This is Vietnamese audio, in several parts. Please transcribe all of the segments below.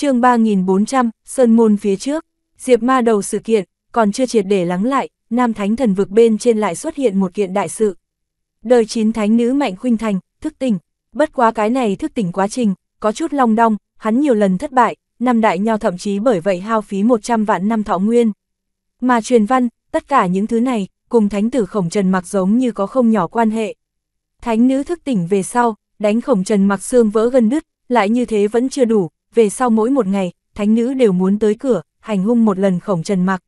chương 3400, Sơn Môn phía trước, Diệp Ma đầu sự kiện, còn chưa triệt để lắng lại, Nam Thánh thần vực bên trên lại xuất hiện một kiện đại sự. Đời chín thánh nữ Mạnh Khuynh Thành, thức tỉnh, bất quá cái này thức tỉnh quá trình, có chút long đong, hắn nhiều lần thất bại, năm đại nho thậm chí bởi vậy hao phí 100 vạn năm thọ nguyên. Mà truyền văn, tất cả những thứ này, cùng thánh tử khổng trần mặc giống như có không nhỏ quan hệ. Thánh nữ thức tỉnh về sau, đánh khổng trần mặc xương vỡ gần đứt, lại như thế vẫn chưa đủ, về sau mỗi một ngày, thánh nữ đều muốn tới cửa, hành hung một lần khổng trần mặc.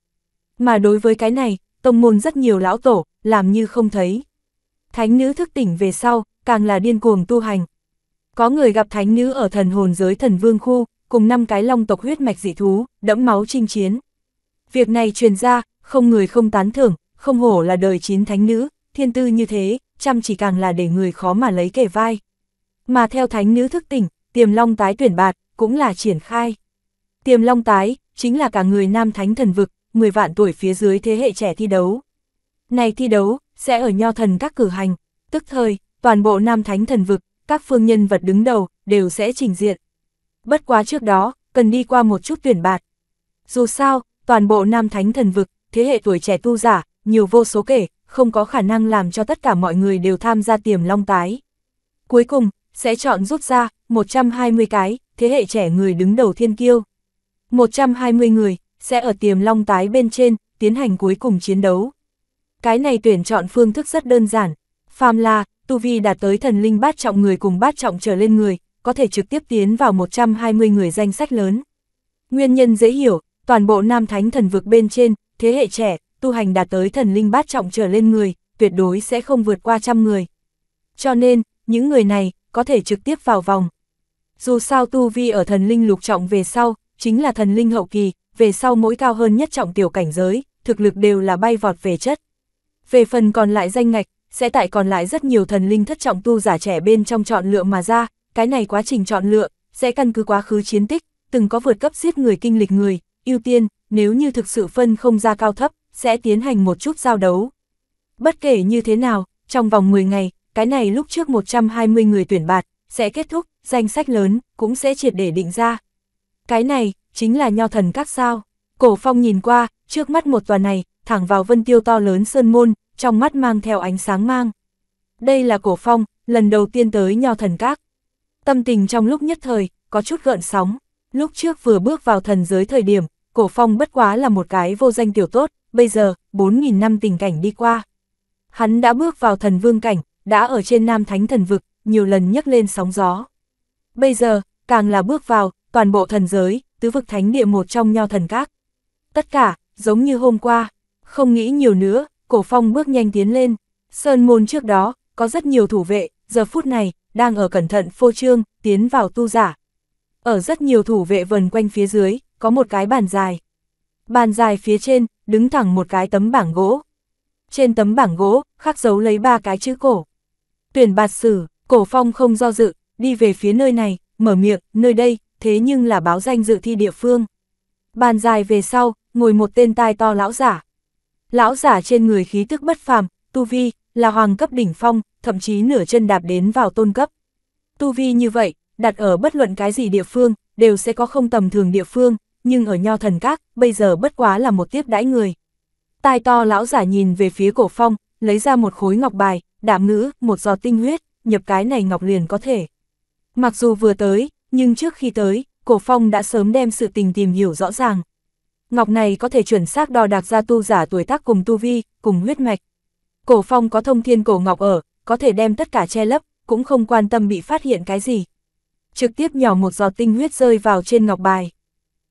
Mà đối với cái này, tông môn rất nhiều lão tổ, làm như không thấy. Thánh nữ thức tỉnh về sau, càng là điên cuồng tu hành. Có người gặp thánh nữ ở thần hồn giới thần vương khu, cùng năm cái long tộc huyết mạch dị thú, đẫm máu chinh chiến. Việc này truyền ra, không người không tán thưởng, không hổ là đời chín thánh nữ, thiên tư như thế, chăm chỉ càng là để người khó mà lấy kẻ vai. Mà theo thánh nữ thức tỉnh, tiềm long tái tuyển bạt, cũng là triển khai. Tiềm long tái, chính là cả người nam thánh thần vực, 10 vạn tuổi phía dưới thế hệ trẻ thi đấu. Này thi đấu, sẽ ở nho thần các cử hành, tức thời, toàn bộ nam thánh thần vực, các phương nhân vật đứng đầu, đều sẽ trình diện. Bất quá trước đó, cần đi qua một chút tuyển bạt. Dù sao, toàn bộ nam thánh thần vực, thế hệ tuổi trẻ tu giả, nhiều vô số kể, không có khả năng làm cho tất cả mọi người đều tham gia tiềm long tái. Cuối cùng, sẽ chọn rút ra 120 cái, thế hệ trẻ người đứng đầu thiên kiêu. 120 người, sẽ ở tiềm long tái bên trên, tiến hành cuối cùng chiến đấu. Cái này tuyển chọn phương thức rất đơn giản, phàm là, tu vi đạt tới thần linh bát trọng người cùng bát trọng trở lên người, có thể trực tiếp tiến vào 120 người danh sách lớn. Nguyên nhân dễ hiểu, toàn bộ nam thánh thần vực bên trên, thế hệ trẻ, tu hành đạt tới thần linh bát trọng trở lên người, tuyệt đối sẽ không vượt qua trăm người. Cho nên, những người này, có thể trực tiếp vào vòng dù sao tu vi ở thần linh lục trọng về sau, chính là thần linh hậu kỳ, về sau mỗi cao hơn nhất trọng tiểu cảnh giới, thực lực đều là bay vọt về chất. Về phần còn lại danh ngạch, sẽ tại còn lại rất nhiều thần linh thất trọng tu giả trẻ bên trong chọn lựa mà ra, cái này quá trình chọn lựa, sẽ căn cứ quá khứ chiến tích, từng có vượt cấp giết người kinh lịch người, ưu tiên, nếu như thực sự phân không ra cao thấp, sẽ tiến hành một chút giao đấu. Bất kể như thế nào, trong vòng 10 ngày, cái này lúc trước 120 người tuyển bạt, sẽ kết thúc, danh sách lớn cũng sẽ triệt để định ra. Cái này, chính là nho thần các sao. Cổ phong nhìn qua, trước mắt một tòa này, thẳng vào vân tiêu to lớn sơn môn, trong mắt mang theo ánh sáng mang. Đây là cổ phong, lần đầu tiên tới nho thần các. Tâm tình trong lúc nhất thời, có chút gợn sóng. Lúc trước vừa bước vào thần giới thời điểm, cổ phong bất quá là một cái vô danh tiểu tốt, bây giờ, 4.000 năm tình cảnh đi qua. Hắn đã bước vào thần vương cảnh, đã ở trên nam thánh thần vực, nhiều lần nhấc lên sóng gió. Bây giờ, càng là bước vào, toàn bộ thần giới, tứ vực thánh địa một trong nho thần các. Tất cả, giống như hôm qua, không nghĩ nhiều nữa, cổ phong bước nhanh tiến lên. Sơn môn trước đó, có rất nhiều thủ vệ, giờ phút này, đang ở cẩn thận phô trương, tiến vào tu giả. Ở rất nhiều thủ vệ vần quanh phía dưới, có một cái bàn dài. Bàn dài phía trên, đứng thẳng một cái tấm bảng gỗ. Trên tấm bảng gỗ, khắc dấu lấy ba cái chữ cổ. Tuyển bạt sử, Cổ phong không do dự, đi về phía nơi này, mở miệng, nơi đây, thế nhưng là báo danh dự thi địa phương. Bàn dài về sau, ngồi một tên tai to lão giả. Lão giả trên người khí tức bất phàm, tu vi, là hoàng cấp đỉnh phong, thậm chí nửa chân đạp đến vào tôn cấp. Tu vi như vậy, đặt ở bất luận cái gì địa phương, đều sẽ có không tầm thường địa phương, nhưng ở nho thần các, bây giờ bất quá là một tiếp đãi người. Tai to lão giả nhìn về phía cổ phong, lấy ra một khối ngọc bài, đạm ngữ, một giọt tinh huyết nhập cái này ngọc liền có thể. Mặc dù vừa tới, nhưng trước khi tới, Cổ Phong đã sớm đem sự tình tìm hiểu rõ ràng. Ngọc này có thể chuẩn xác đo đạc ra tu giả tuổi tác cùng tu vi, cùng huyết mạch. Cổ Phong có thông thiên cổ ngọc ở, có thể đem tất cả che lấp, cũng không quan tâm bị phát hiện cái gì. Trực tiếp nhỏ một giọt tinh huyết rơi vào trên ngọc bài.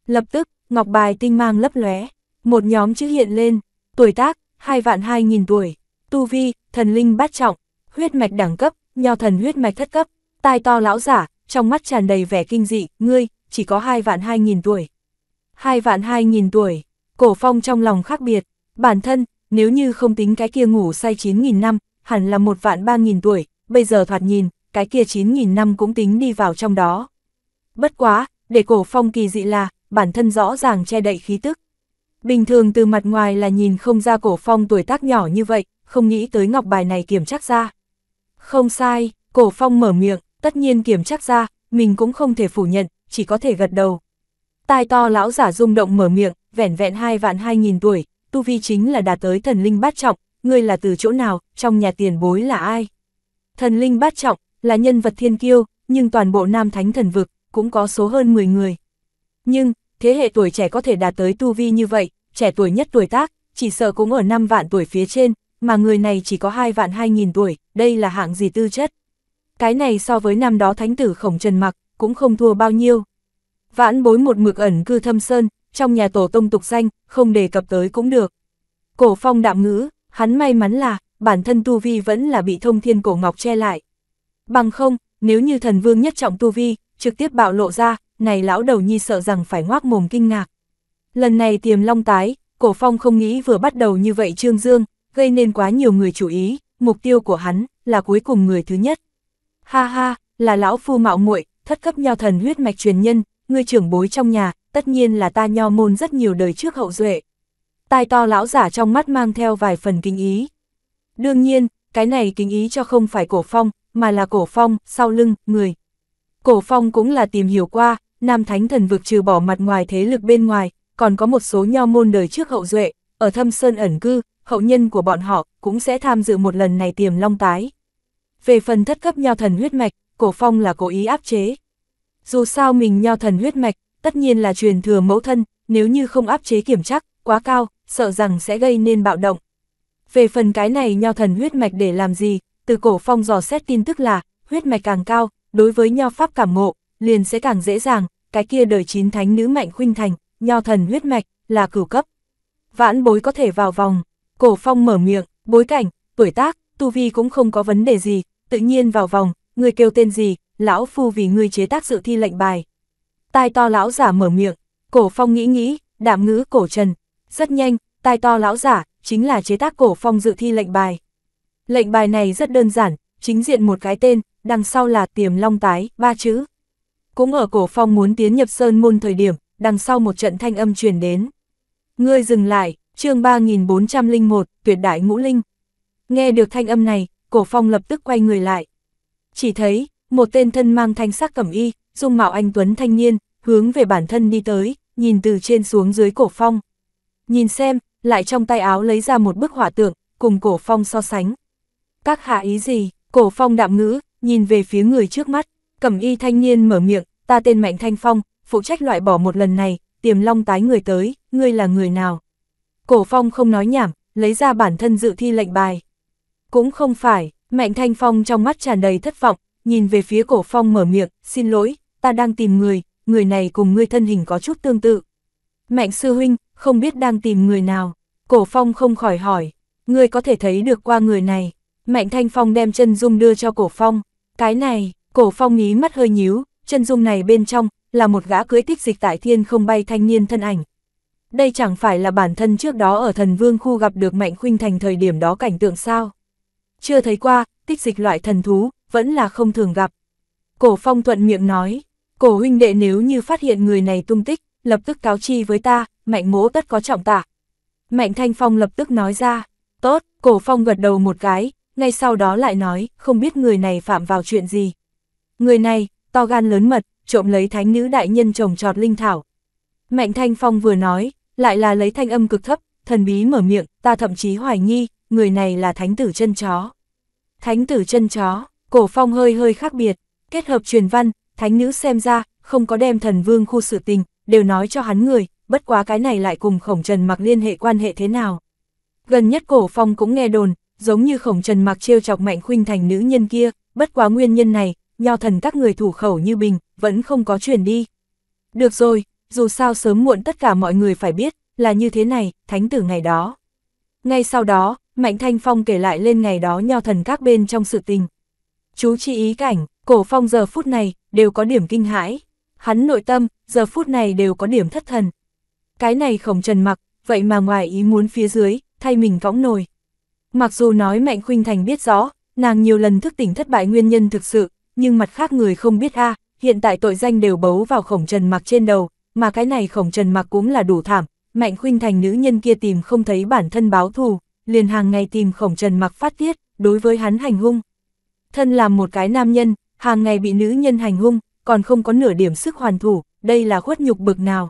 Lập tức, ngọc bài tinh mang lấp lóe, một nhóm chữ hiện lên, tuổi tác, hai vạn hai nghìn tuổi, tu vi, thần linh bát trọng, huyết mạch đẳng cấp, nho thần huyết mạch thất cấp, tai to lão giả, trong mắt tràn đầy vẻ kinh dị, ngươi, chỉ có hai vạn hai nghìn tuổi. Hai vạn hai nghìn tuổi, cổ phong trong lòng khác biệt, bản thân, nếu như không tính cái kia ngủ say 9.000 năm, hẳn là một vạn ba nghìn tuổi, bây giờ thoạt nhìn, cái kia 9.000 năm cũng tính đi vào trong đó. Bất quá, để cổ phong kỳ dị là, bản thân rõ ràng che đậy khí tức. Bình thường từ mặt ngoài là nhìn không ra cổ phong tuổi tác nhỏ như vậy, không nghĩ tới ngọc bài này kiểm chắc ra. Không sai, cổ phong mở miệng, tất nhiên kiểm chắc ra, mình cũng không thể phủ nhận, chỉ có thể gật đầu. Tai to lão giả rung động mở miệng, vẻn vẹn hai vạn hai nghìn tuổi, tu vi chính là đạt tới thần linh bát trọng, ngươi là từ chỗ nào, trong nhà tiền bối là ai? Thần linh bát trọng, là nhân vật thiên kiêu, nhưng toàn bộ nam thánh thần vực, cũng có số hơn 10 người. Nhưng, thế hệ tuổi trẻ có thể đạt tới tu vi như vậy, trẻ tuổi nhất tuổi tác, chỉ sợ cũng ở 5 vạn tuổi phía trên, mà người này chỉ có hai vạn hai nghìn tuổi, đây là hạng gì tư chất. Cái này so với năm đó thánh tử khổng trần mặc, cũng không thua bao nhiêu. Vãn bối một mực ẩn cư thâm sơn, trong nhà tổ tông tục danh, không đề cập tới cũng được. Cổ phong đạm ngữ, hắn may mắn là, bản thân Tu Vi vẫn là bị thông thiên cổ ngọc che lại. Bằng không, nếu như thần vương nhất trọng Tu Vi, trực tiếp bạo lộ ra, này lão đầu nhi sợ rằng phải ngoác mồm kinh ngạc. Lần này tiềm long tái, cổ phong không nghĩ vừa bắt đầu như vậy Trương Dương, gây nên quá nhiều người chú ý, mục tiêu của hắn là cuối cùng người thứ nhất. Ha ha, là lão phu mạo muội, thất cấp nho thần huyết mạch truyền nhân, người trưởng bối trong nhà, tất nhiên là ta nho môn rất nhiều đời trước hậu duệ. Tai to lão giả trong mắt mang theo vài phần kinh ý. Đương nhiên, cái này kinh ý cho không phải cổ phong, mà là cổ phong, sau lưng, người. Cổ phong cũng là tìm hiểu qua, Nam Thánh thần vực trừ bỏ mặt ngoài thế lực bên ngoài, còn có một số nho môn đời trước hậu duệ, ở thâm sơn ẩn cư, hậu nhân của bọn họ cũng sẽ tham dự một lần này tiềm long tái. Về phần thất cấp nho thần huyết mạch, cổ phong là cố ý áp chế. Dù sao mình nho thần huyết mạch, tất nhiên là truyền thừa mẫu thân, nếu như không áp chế kiểm chắc, quá cao, sợ rằng sẽ gây nên bạo động. Về phần cái này nho thần huyết mạch để làm gì, từ cổ phong dò xét tin tức là, huyết mạch càng cao, đối với nho pháp cảm ngộ, liền sẽ càng dễ dàng, cái kia đời chín thánh nữ mạnh khuynh thành, nho thần huyết mạch, là cửu cấp. Vãn bối có thể vào vòng. Cổ Phong mở miệng, bối cảnh, tuổi tác, tu vi cũng không có vấn đề gì, tự nhiên vào vòng, người kêu tên gì, lão phu vì người chế tác dự thi lệnh bài. Tai to lão giả mở miệng, Cổ Phong nghĩ nghĩ, đạm ngữ cổ trần. Rất nhanh, tai to lão giả, chính là chế tác Cổ Phong dự thi lệnh bài. Lệnh bài này rất đơn giản, chính diện một cái tên, đằng sau là tiềm long tái, ba chữ. Cũng ở Cổ Phong muốn tiến nhập sơn môn thời điểm, đằng sau một trận thanh âm truyền đến. Ngươi dừng lại, chương 3401, tuyệt đại ngũ linh. Nghe được thanh âm này, cổ phong lập tức quay người lại. Chỉ thấy, một tên thân mang thanh sắc cẩm y, dung mạo anh Tuấn thanh niên, hướng về bản thân đi tới, nhìn từ trên xuống dưới cổ phong. Nhìn xem, lại trong tay áo lấy ra một bức hỏa tượng, cùng cổ phong so sánh. Các hạ ý gì, cổ phong đạm ngữ, nhìn về phía người trước mắt, cẩm y thanh niên mở miệng, ta tên Mạnh Thanh Phong, phụ trách loại bỏ một lần này, tiềm long tái người tới, ngươi là người nào? Cổ Phong không nói nhảm, lấy ra bản thân dự thi lệnh bài. Cũng không phải, Mạnh Thanh Phong trong mắt tràn đầy thất vọng, nhìn về phía Cổ Phong mở miệng, xin lỗi, ta đang tìm người, người này cùng ngươi thân hình có chút tương tự. Mạnh Sư Huynh, không biết đang tìm người nào. Cổ Phong không khỏi hỏi, ngươi có thể thấy được qua người này. Mạnh Thanh Phong đem chân dung đưa cho Cổ Phong. Cái này, Cổ Phong mí mắt hơi nhíu, chân dung này bên trong, là một gã cưới tích dịch tại thiên không bay thanh niên thân ảnh, đây chẳng phải là bản thân trước đó ở thần vương khu gặp được Mạnh Khuynh Thành thời điểm đó cảnh tượng sao. Chưa thấy qua, tích dịch loại thần thú, vẫn là không thường gặp. Cổ phong thuận miệng nói, cổ huynh đệ nếu như phát hiện người này tung tích, lập tức cáo chi với ta, mạnh mỗ tất có trọng tả Mạnh thanh phong lập tức nói ra, tốt, cổ phong gật đầu một cái, ngay sau đó lại nói, không biết người này phạm vào chuyện gì. Người này, to gan lớn mật, trộm lấy thánh nữ đại nhân trồng trọt linh thảo. Mạnh thanh phong vừa nói, lại là lấy thanh âm cực thấp, thần bí mở miệng, ta thậm chí hoài nghi, người này là thánh tử chân chó. Thánh tử chân chó, cổ phong hơi hơi khác biệt, kết hợp truyền văn, thánh nữ xem ra, không có đem thần vương khu sự tình, đều nói cho hắn người, bất quá cái này lại cùng khổng trần mặc liên hệ quan hệ thế nào. Gần nhất cổ phong cũng nghe đồn, giống như khổng trần mặc trêu chọc mạnh khuynh thành nữ nhân kia, bất quá nguyên nhân này, nho thần các người thủ khẩu như bình, vẫn không có truyền đi. Được rồi, dù sao sớm muộn tất cả mọi người phải biết, là như thế này, thánh tử ngày đó. Ngay sau đó, Mạnh Thanh Phong kể lại lên ngày đó nho thần các bên trong sự tình. Chú chi ý cảnh, cổ phong giờ phút này, đều có điểm kinh hãi. Hắn nội tâm, giờ phút này đều có điểm thất thần. Cái này khổng trần mặc, vậy mà ngoài ý muốn phía dưới, thay mình cõng nồi. Mặc dù nói Mạnh Khuynh Thành biết rõ, nàng nhiều lần thức tỉnh thất bại nguyên nhân thực sự, nhưng mặt khác người không biết a hiện tại tội danh đều bấu vào khổng trần mặc trên đầu, mà cái này khổng trần mặc cũng là đủ thảm, mạnh khuynh thành nữ nhân kia tìm không thấy bản thân báo thù, liền hàng ngày tìm khổng trần mặc phát tiết, đối với hắn hành hung. Thân làm một cái nam nhân, hàng ngày bị nữ nhân hành hung, còn không có nửa điểm sức hoàn thủ, đây là khuất nhục bực nào.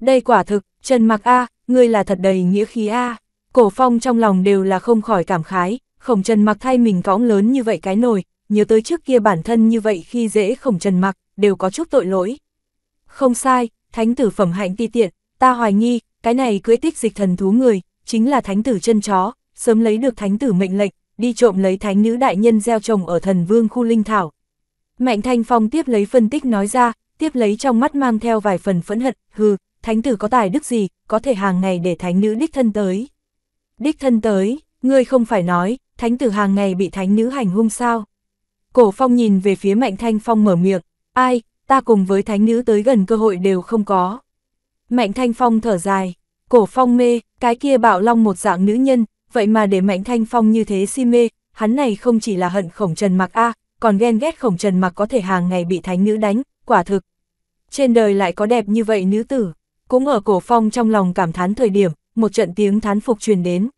Đây quả thực, Trần Mặc A, ngươi là thật đầy nghĩa khí A, cổ phong trong lòng đều là không khỏi cảm khái, khổng Trần Mặc thay mình cõng lớn như vậy cái nồi, nhớ tới trước kia bản thân như vậy khi dễ khổng Trần Mặc, đều có chút tội lỗi. Không sai, thánh tử phẩm hạnh ti tiện, ta hoài nghi, cái này cưới tích dịch thần thú người, chính là thánh tử chân chó, sớm lấy được thánh tử mệnh lệnh, đi trộm lấy thánh nữ đại nhân gieo trồng ở thần vương khu linh thảo. Mạnh Thanh Phong tiếp lấy phân tích nói ra, tiếp lấy trong mắt mang theo vài phần phẫn hận, hừ, thánh tử có tài đức gì, có thể hàng ngày để thánh nữ đích thân tới. Đích thân tới, ngươi không phải nói, thánh tử hàng ngày bị thánh nữ hành hung sao. Cổ Phong nhìn về phía Mạnh Thanh Phong mở miệng, ai, ta cùng với thánh nữ tới gần cơ hội đều không có. Mạnh Thanh Phong thở dài, cổ phong mê, cái kia bạo long một dạng nữ nhân, vậy mà để Mạnh Thanh Phong như thế si mê, hắn này không chỉ là hận khổng trần mặc A, còn ghen ghét khổng trần mặc có thể hàng ngày bị thánh nữ đánh, quả thực. Trên đời lại có đẹp như vậy nữ tử, cũng ở cổ phong trong lòng cảm thán thời điểm, một trận tiếng thán phục truyền đến.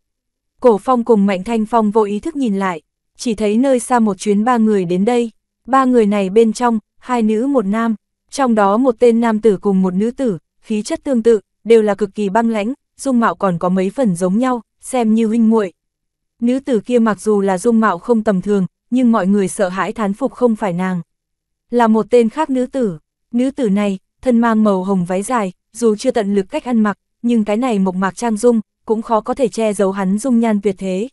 Cổ phong cùng Mạnh Thanh Phong vô ý thức nhìn lại, chỉ thấy nơi xa một chuyến ba người đến đây, ba người này bên trong, hai nữ một nam, trong đó một tên nam tử cùng một nữ tử, khí chất tương tự, đều là cực kỳ băng lãnh, dung mạo còn có mấy phần giống nhau, xem như huynh muội. Nữ tử kia mặc dù là dung mạo không tầm thường, nhưng mọi người sợ hãi thán phục không phải nàng. Là một tên khác nữ tử, nữ tử này, thân mang màu hồng váy dài, dù chưa tận lực cách ăn mặc, nhưng cái này mộc mạc trang dung, cũng khó có thể che giấu hắn dung nhan tuyệt thế.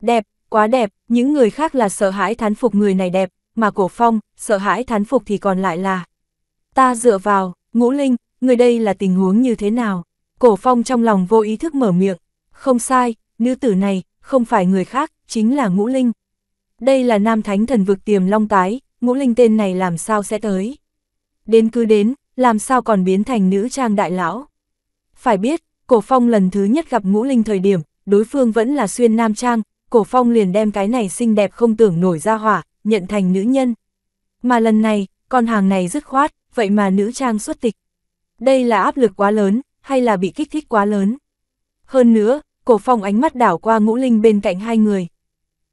Đẹp, quá đẹp, những người khác là sợ hãi thán phục người này đẹp, mà cổ phong, sợ hãi thán phục thì còn lại là. Ta dựa vào, ngũ linh, người đây là tình huống như thế nào? Cổ phong trong lòng vô ý thức mở miệng. Không sai, nữ tử này, không phải người khác, chính là ngũ linh. Đây là nam thánh thần vực tiềm long tái, ngũ linh tên này làm sao sẽ tới? Đến cứ đến, làm sao còn biến thành nữ trang đại lão? Phải biết, cổ phong lần thứ nhất gặp ngũ linh thời điểm, đối phương vẫn là xuyên nam trang, cổ phong liền đem cái này xinh đẹp không tưởng nổi ra hỏa, nhận thành nữ nhân. Mà lần này, con hàng này dứt khoát, vậy mà nữ trang xuất tịch. Đây là áp lực quá lớn, hay là bị kích thích quá lớn. Hơn nữa, cổ phong ánh mắt đảo qua ngũ linh bên cạnh hai người.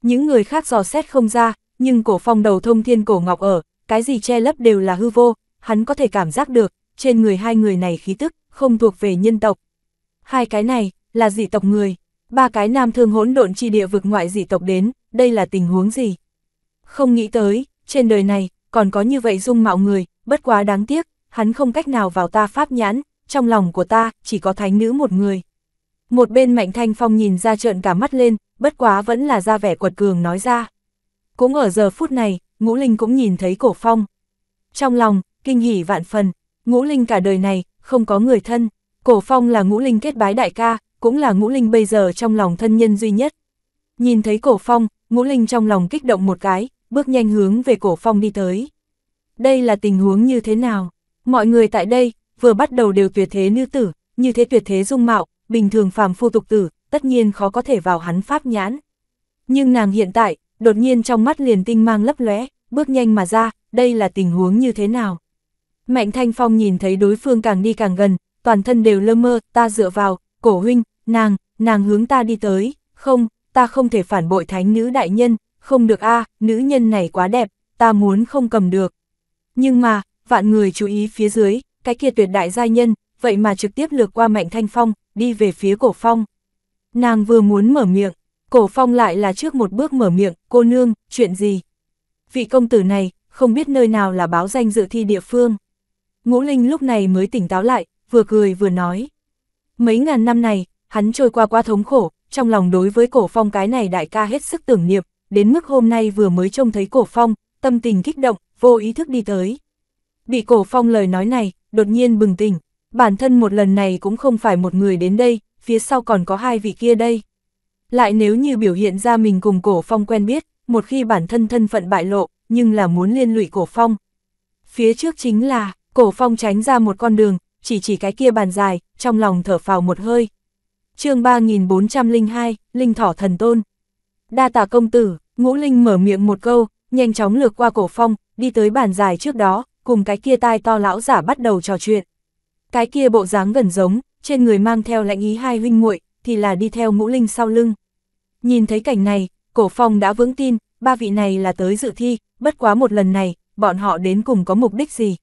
Những người khác dò xét không ra, nhưng cổ phong đầu thông thiên cổ ngọc ở, cái gì che lấp đều là hư vô, hắn có thể cảm giác được, trên người hai người này khí tức, không thuộc về nhân tộc. Hai cái này, là dị tộc người, ba cái nam thương hỗn độn chi địa vực ngoại dị tộc đến, đây là tình huống gì? Không nghĩ tới, trên đời này, còn có như vậy dung mạo người, bất quá đáng tiếc, hắn không cách nào vào ta pháp nhãn, trong lòng của ta, chỉ có thánh nữ một người. Một bên Mạnh Thanh Phong nhìn ra trợn cả mắt lên, bất quá vẫn là ra vẻ quật cường nói ra. Cũng ở giờ phút này, Ngũ Linh cũng nhìn thấy cổ phong. Trong lòng, kinh hỉ vạn phần, Ngũ Linh cả đời này, không có người thân. Cổ phong là Ngũ Linh kết bái đại ca, cũng là Ngũ Linh bây giờ trong lòng thân nhân duy nhất. Nhìn thấy cổ phong, Ngũ Linh trong lòng kích động một cái, bước nhanh hướng về cổ phong đi tới. Đây là tình huống như thế nào? Mọi người tại đây, vừa bắt đầu đều tuyệt thế nữ tử, như thế tuyệt thế dung mạo, bình thường phàm phu tục tử, tất nhiên khó có thể vào hắn pháp nhãn. Nhưng nàng hiện tại, đột nhiên trong mắt liền tinh mang lấp lóe, bước nhanh mà ra, đây là tình huống như thế nào? Mạnh Thanh Phong nhìn thấy đối phương càng đi càng gần, toàn thân đều lơ mơ, ta dựa vào, cổ huynh, nàng, nàng hướng ta đi tới, không, ta không thể phản bội thánh nữ đại nhân, không được a à, nữ nhân này quá đẹp, ta muốn không cầm được. Nhưng mà, vạn người chú ý phía dưới, cái kia tuyệt đại gia nhân, vậy mà trực tiếp lược qua Mạnh Thanh Phong, đi về phía cổ phong. Nàng vừa muốn mở miệng, cổ phong lại là trước một bước mở miệng, cô nương, chuyện gì? Vị công tử này, không biết nơi nào là báo danh dự thi địa phương. Ngũ Linh lúc này mới tỉnh táo lại, vừa cười vừa nói. Mấy ngàn năm này, hắn trôi qua quá thống khổ, trong lòng đối với cổ phong cái này đại ca hết sức tưởng niệm, đến mức hôm nay vừa mới trông thấy cổ phong, tâm tình kích động, vô ý thức đi tới. Bị cổ phong lời nói này, đột nhiên bừng tỉnh, bản thân một lần này cũng không phải một người đến đây, phía sau còn có hai vị kia đây. Lại nếu như biểu hiện ra mình cùng cổ phong quen biết, một khi bản thân thân phận bại lộ, nhưng là muốn liên lụy cổ phong. Phía trước chính là, cổ phong tránh ra một con đường, chỉ chỉ cái kia bàn dài, trong lòng thở phào một hơi. chương 3402, Linh Thỏ Thần Tôn. Đa tả công tử, Ngũ Linh mở miệng một câu, nhanh chóng lược qua cổ phong, đi tới bàn dài trước đó, cùng cái kia tai to lão giả bắt đầu trò chuyện. Cái kia bộ dáng gần giống, trên người mang theo lạnh ý hai huynh muội thì là đi theo ngũ linh sau lưng. Nhìn thấy cảnh này, cổ phong đã vững tin, ba vị này là tới dự thi, bất quá một lần này, bọn họ đến cùng có mục đích gì.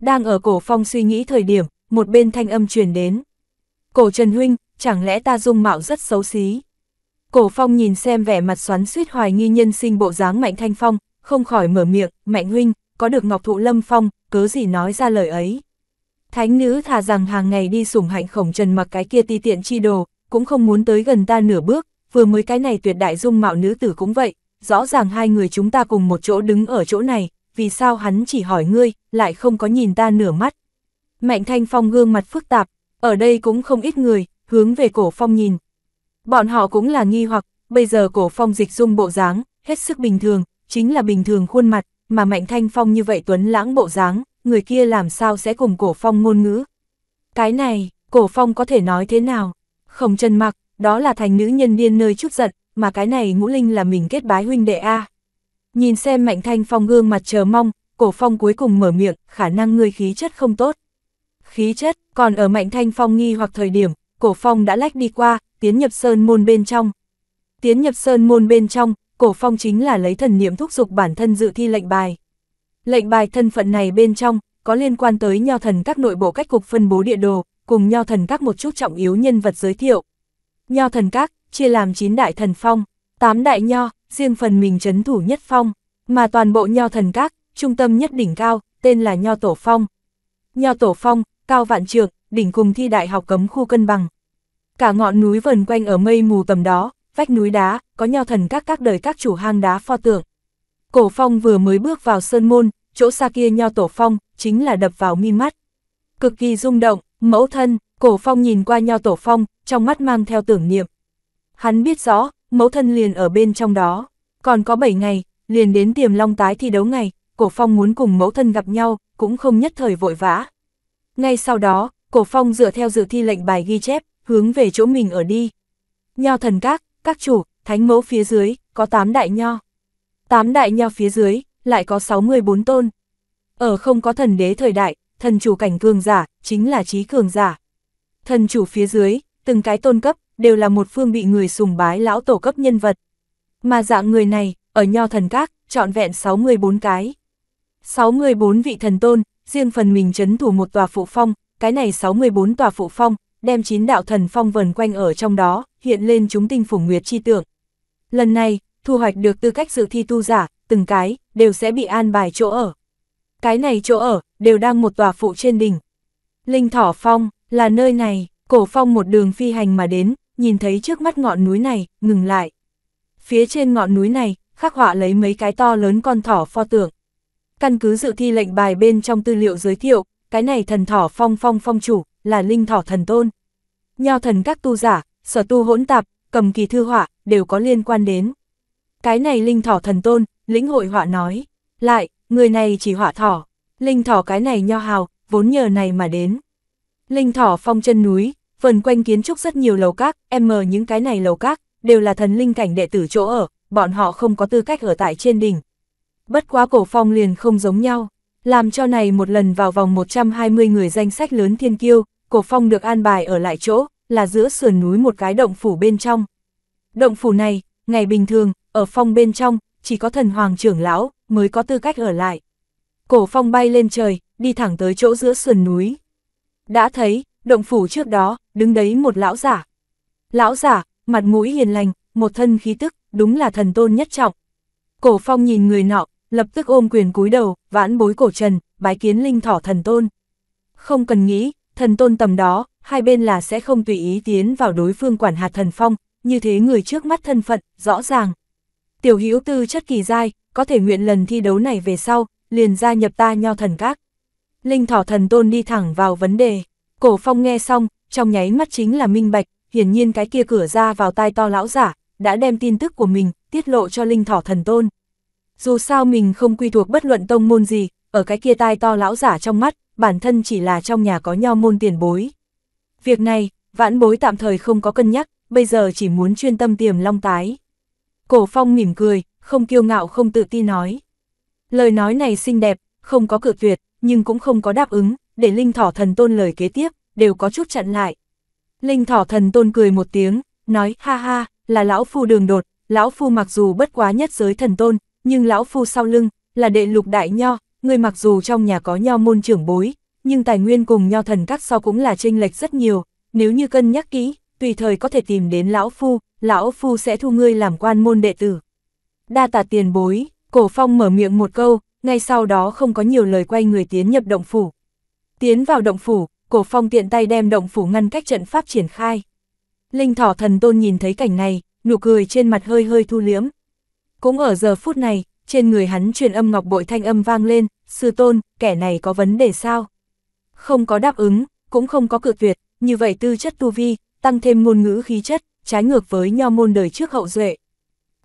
Đang ở cổ phong suy nghĩ thời điểm, một bên thanh âm truyền đến. Cổ Trần Huynh, chẳng lẽ ta dung mạo rất xấu xí. Cổ phong nhìn xem vẻ mặt xoắn suýt hoài nghi nhân sinh bộ dáng Mạnh Thanh Phong, không khỏi mở miệng, Mạnh Huynh, có được Ngọc Thụ Lâm Phong, cớ gì nói ra lời ấy. Thánh nữ thà rằng hàng ngày đi sủng hạnh khổng trần mặc cái kia ti tiện chi đồ, cũng không muốn tới gần ta nửa bước, vừa mới cái này tuyệt đại dung mạo nữ tử cũng vậy, rõ ràng hai người chúng ta cùng một chỗ đứng ở chỗ này, vì sao hắn chỉ hỏi ngươi, lại không có nhìn ta nửa mắt. Mạnh Thanh Phong gương mặt phức tạp, ở đây cũng không ít người, hướng về cổ phong nhìn, Bọn họ cũng là nghi hoặc, bây giờ cổ phong dịch dung bộ dáng, hết sức bình thường, chính là bình thường khuôn mặt, mà mạnh thanh phong như vậy tuấn lãng bộ dáng, người kia làm sao sẽ cùng cổ phong ngôn ngữ. Cái này, cổ phong có thể nói thế nào? Không chân mặc, đó là thành nữ nhân điên nơi chút giận, mà cái này ngũ linh là mình kết bái huynh đệ A. Nhìn xem mạnh thanh phong gương mặt chờ mong, cổ phong cuối cùng mở miệng, khả năng người khí chất không tốt. Khí chất, còn ở mạnh thanh phong nghi hoặc thời điểm, cổ phong đã lách đi qua, tiến nhập sơn môn bên trong. Tiến nhập sơn môn bên trong, cổ phong chính là lấy thần niệm thúc giục bản thân dự thi lệnh bài. Lệnh bài thân phận này bên trong, có liên quan tới nho thần các nội bộ cách cục phân bố địa đồ, cùng nho thần các một chút trọng yếu nhân vật giới thiệu. Nho thần các, chia làm 9 đại thần phong, 8 đại nho, riêng phần mình chấn thủ nhất phong, mà toàn bộ nho thần các, trung tâm nhất đỉnh cao, tên là nho tổ phong. Nho tổ phong, cao vạn trượng, đỉnh cùng thi đại học cấm khu cân bằng, Cả ngọn núi vần quanh ở mây mù tầm đó, vách núi đá, có nho thần các các đời các chủ hang đá pho tượng. Cổ phong vừa mới bước vào sơn môn, chỗ xa kia nho tổ phong, chính là đập vào mi mắt. Cực kỳ rung động, mẫu thân, cổ phong nhìn qua nho tổ phong, trong mắt mang theo tưởng niệm. Hắn biết rõ, mẫu thân liền ở bên trong đó. Còn có 7 ngày, liền đến tiềm long tái thi đấu ngày, cổ phong muốn cùng mẫu thân gặp nhau, cũng không nhất thời vội vã. Ngay sau đó, cổ phong dựa theo dự thi lệnh bài ghi chép, hướng về chỗ mình ở đi. Nho thần các, các chủ, thánh mẫu phía dưới, có 8 đại nho. 8 đại nho phía dưới, lại có 64 tôn. Ở không có thần đế thời đại, thần chủ cảnh cường giả, chính là trí cường giả. Thần chủ phía dưới, từng cái tôn cấp, đều là một phương bị người sùng bái lão tổ cấp nhân vật. Mà dạng người này, ở nho thần các, trọn vẹn 64 cái. 64 vị thần tôn, riêng phần mình chấn thủ một tòa phụ phong, cái này 64 tòa phụ phong, đem chín đạo thần phong vần quanh ở trong đó, hiện lên chúng tinh phủ nguyệt chi tượng. Lần này, thu hoạch được tư cách dự thi tu giả, từng cái, đều sẽ bị an bài chỗ ở. Cái này chỗ ở, đều đang một tòa phụ trên đỉnh. Linh Thỏ Phong, là nơi này, cổ phong một đường phi hành mà đến, nhìn thấy trước mắt ngọn núi này, ngừng lại. Phía trên ngọn núi này, khắc họa lấy mấy cái to lớn con thỏ pho tượng. Căn cứ dự thi lệnh bài bên trong tư liệu giới thiệu, cái này thần thỏ phong phong phong chủ, là linh thỏ thần tôn. Nho thần các tu giả, sở tu hỗn tạp, cầm kỳ thư họa, đều có liên quan đến. Cái này linh thỏ thần tôn, lĩnh hội họa nói. Lại, người này chỉ họa thỏ. Linh thỏ cái này nho hào, vốn nhờ này mà đến. Linh thỏ phong chân núi, vần quanh kiến trúc rất nhiều lầu các, em mờ những cái này lầu các, đều là thần linh cảnh đệ tử chỗ ở, bọn họ không có tư cách ở tại trên đỉnh. Bất quá cổ phong liền không giống nhau, làm cho này một lần vào vòng 120 người danh sách lớn thiên kiêu, Cổ Phong được an bài ở lại chỗ, là giữa sườn núi một cái động phủ bên trong. Động phủ này, ngày bình thường, ở phong bên trong, chỉ có thần hoàng trưởng lão, mới có tư cách ở lại. Cổ Phong bay lên trời, đi thẳng tới chỗ giữa sườn núi. Đã thấy, động phủ trước đó, đứng đấy một lão giả. Lão giả, mặt mũi hiền lành, một thân khí tức, đúng là thần tôn nhất trọng. Cổ Phong nhìn người nọ, lập tức ôm quyền cúi đầu, vãn bối cổ trần, bái kiến linh thỏ thần tôn. Không cần nghĩ, thần tôn tầm đó, hai bên là sẽ không tùy ý tiến vào đối phương quản hạt thần phong, như thế người trước mắt thân phận, rõ ràng. Tiểu hữu tư chất kỳ dai, có thể nguyện lần thi đấu này về sau, liền gia nhập ta nho thần các. Linh thỏ thần tôn đi thẳng vào vấn đề, cổ phong nghe xong, trong nháy mắt chính là minh bạch, hiển nhiên cái kia cửa ra vào tai to lão giả, đã đem tin tức của mình, tiết lộ cho linh thỏ thần tôn. Dù sao mình không quy thuộc bất luận tông môn gì, ở cái kia tai to lão giả trong mắt, bản thân chỉ là trong nhà có nho môn tiền bối. Việc này, vãn bối tạm thời không có cân nhắc, bây giờ chỉ muốn chuyên tâm tiềm long tái. Cổ phong mỉm cười, không kiêu ngạo không tự ti nói. Lời nói này xinh đẹp, không có cự tuyệt, nhưng cũng không có đáp ứng, để linh thỏ thần tôn lời kế tiếp, đều có chút chặn lại. Linh thỏ thần tôn cười một tiếng, nói ha ha, là lão phu đường đột, lão phu mặc dù bất quá nhất giới thần tôn, nhưng lão phu sau lưng, là đệ lục đại nho, người mặc dù trong nhà có nho môn trưởng bối, nhưng tài nguyên cùng nho thần các sau cũng là chênh lệch rất nhiều, nếu như cân nhắc kỹ, tùy thời có thể tìm đến lão phu, lão phu sẽ thu ngươi làm quan môn đệ tử. Đa tạ tiền bối, cổ phong mở miệng một câu, ngay sau đó không có nhiều lời quay người tiến nhập động phủ. Tiến vào động phủ, cổ phong tiện tay đem động phủ ngăn cách trận pháp triển khai. Linh thỏ thần tôn nhìn thấy cảnh này, nụ cười trên mặt hơi hơi thu liếm. Cũng ở giờ phút này, trên người hắn truyền âm ngọc bội thanh âm vang lên, sư tôn, kẻ này có vấn đề sao? Không có đáp ứng, cũng không có cự tuyệt, như vậy tư chất tu vi, tăng thêm ngôn ngữ khí chất, trái ngược với nho môn đời trước hậu duệ.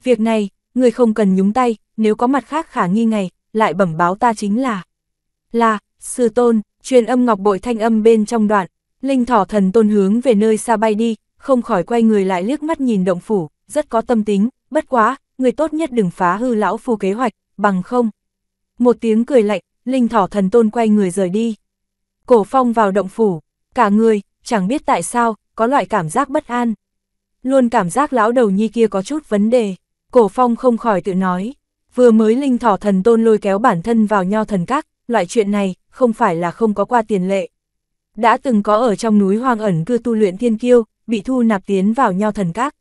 Việc này, người không cần nhúng tay, nếu có mặt khác khả nghi ngày, lại bẩm báo ta chính là là, sư tôn, truyền âm ngọc bội thanh âm bên trong đoạn, linh thỏ thần tôn hướng về nơi xa bay đi, không khỏi quay người lại liếc mắt nhìn động phủ, rất có tâm tính, bất quá, người tốt nhất đừng phá hư lão phu kế hoạch, bằng không. Một tiếng cười lạnh, linh thỏ thần tôn quay người rời đi. Cổ phong vào động phủ, cả người, chẳng biết tại sao, có loại cảm giác bất an. Luôn cảm giác lão đầu nhi kia có chút vấn đề, cổ phong không khỏi tự nói. Vừa mới linh thỏ thần tôn lôi kéo bản thân vào nho thần các, loại chuyện này, không phải là không có qua tiền lệ. Đã từng có ở trong núi hoang ẩn cư tu luyện thiên kiêu, bị thu nạp tiến vào nho thần các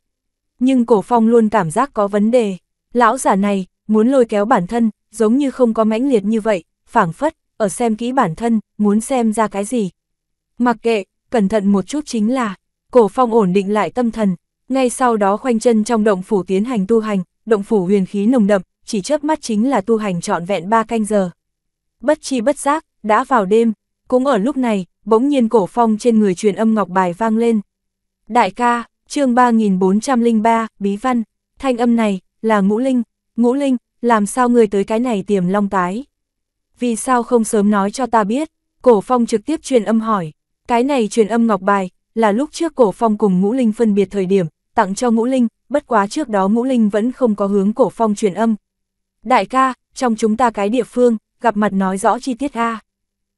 nhưng cổ phong luôn cảm giác có vấn đề. Lão giả này, muốn lôi kéo bản thân, giống như không có mãnh liệt như vậy, phảng phất, ở xem kỹ bản thân, muốn xem ra cái gì. Mặc kệ, cẩn thận một chút chính là, cổ phong ổn định lại tâm thần, ngay sau đó khoanh chân trong động phủ tiến hành tu hành, động phủ huyền khí nồng đậm, chỉ chớp mắt chính là tu hành trọn vẹn ba canh giờ. Bất chi bất giác, đã vào đêm, cũng ở lúc này, bỗng nhiên cổ phong trên người truyền âm ngọc bài vang lên. Đại ca, chương 3403, Bí Văn, thanh âm này, là Ngũ Linh, Ngũ Linh, làm sao người tới cái này tiềm long tái? Vì sao không sớm nói cho ta biết? Cổ Phong trực tiếp truyền âm hỏi, cái này truyền âm ngọc bài, là lúc trước Cổ Phong cùng Ngũ Linh phân biệt thời điểm, tặng cho Ngũ Linh, bất quá trước đó Ngũ Linh vẫn không có hướng Cổ Phong truyền âm. Đại ca, trong chúng ta cái địa phương, gặp mặt nói rõ chi tiết A.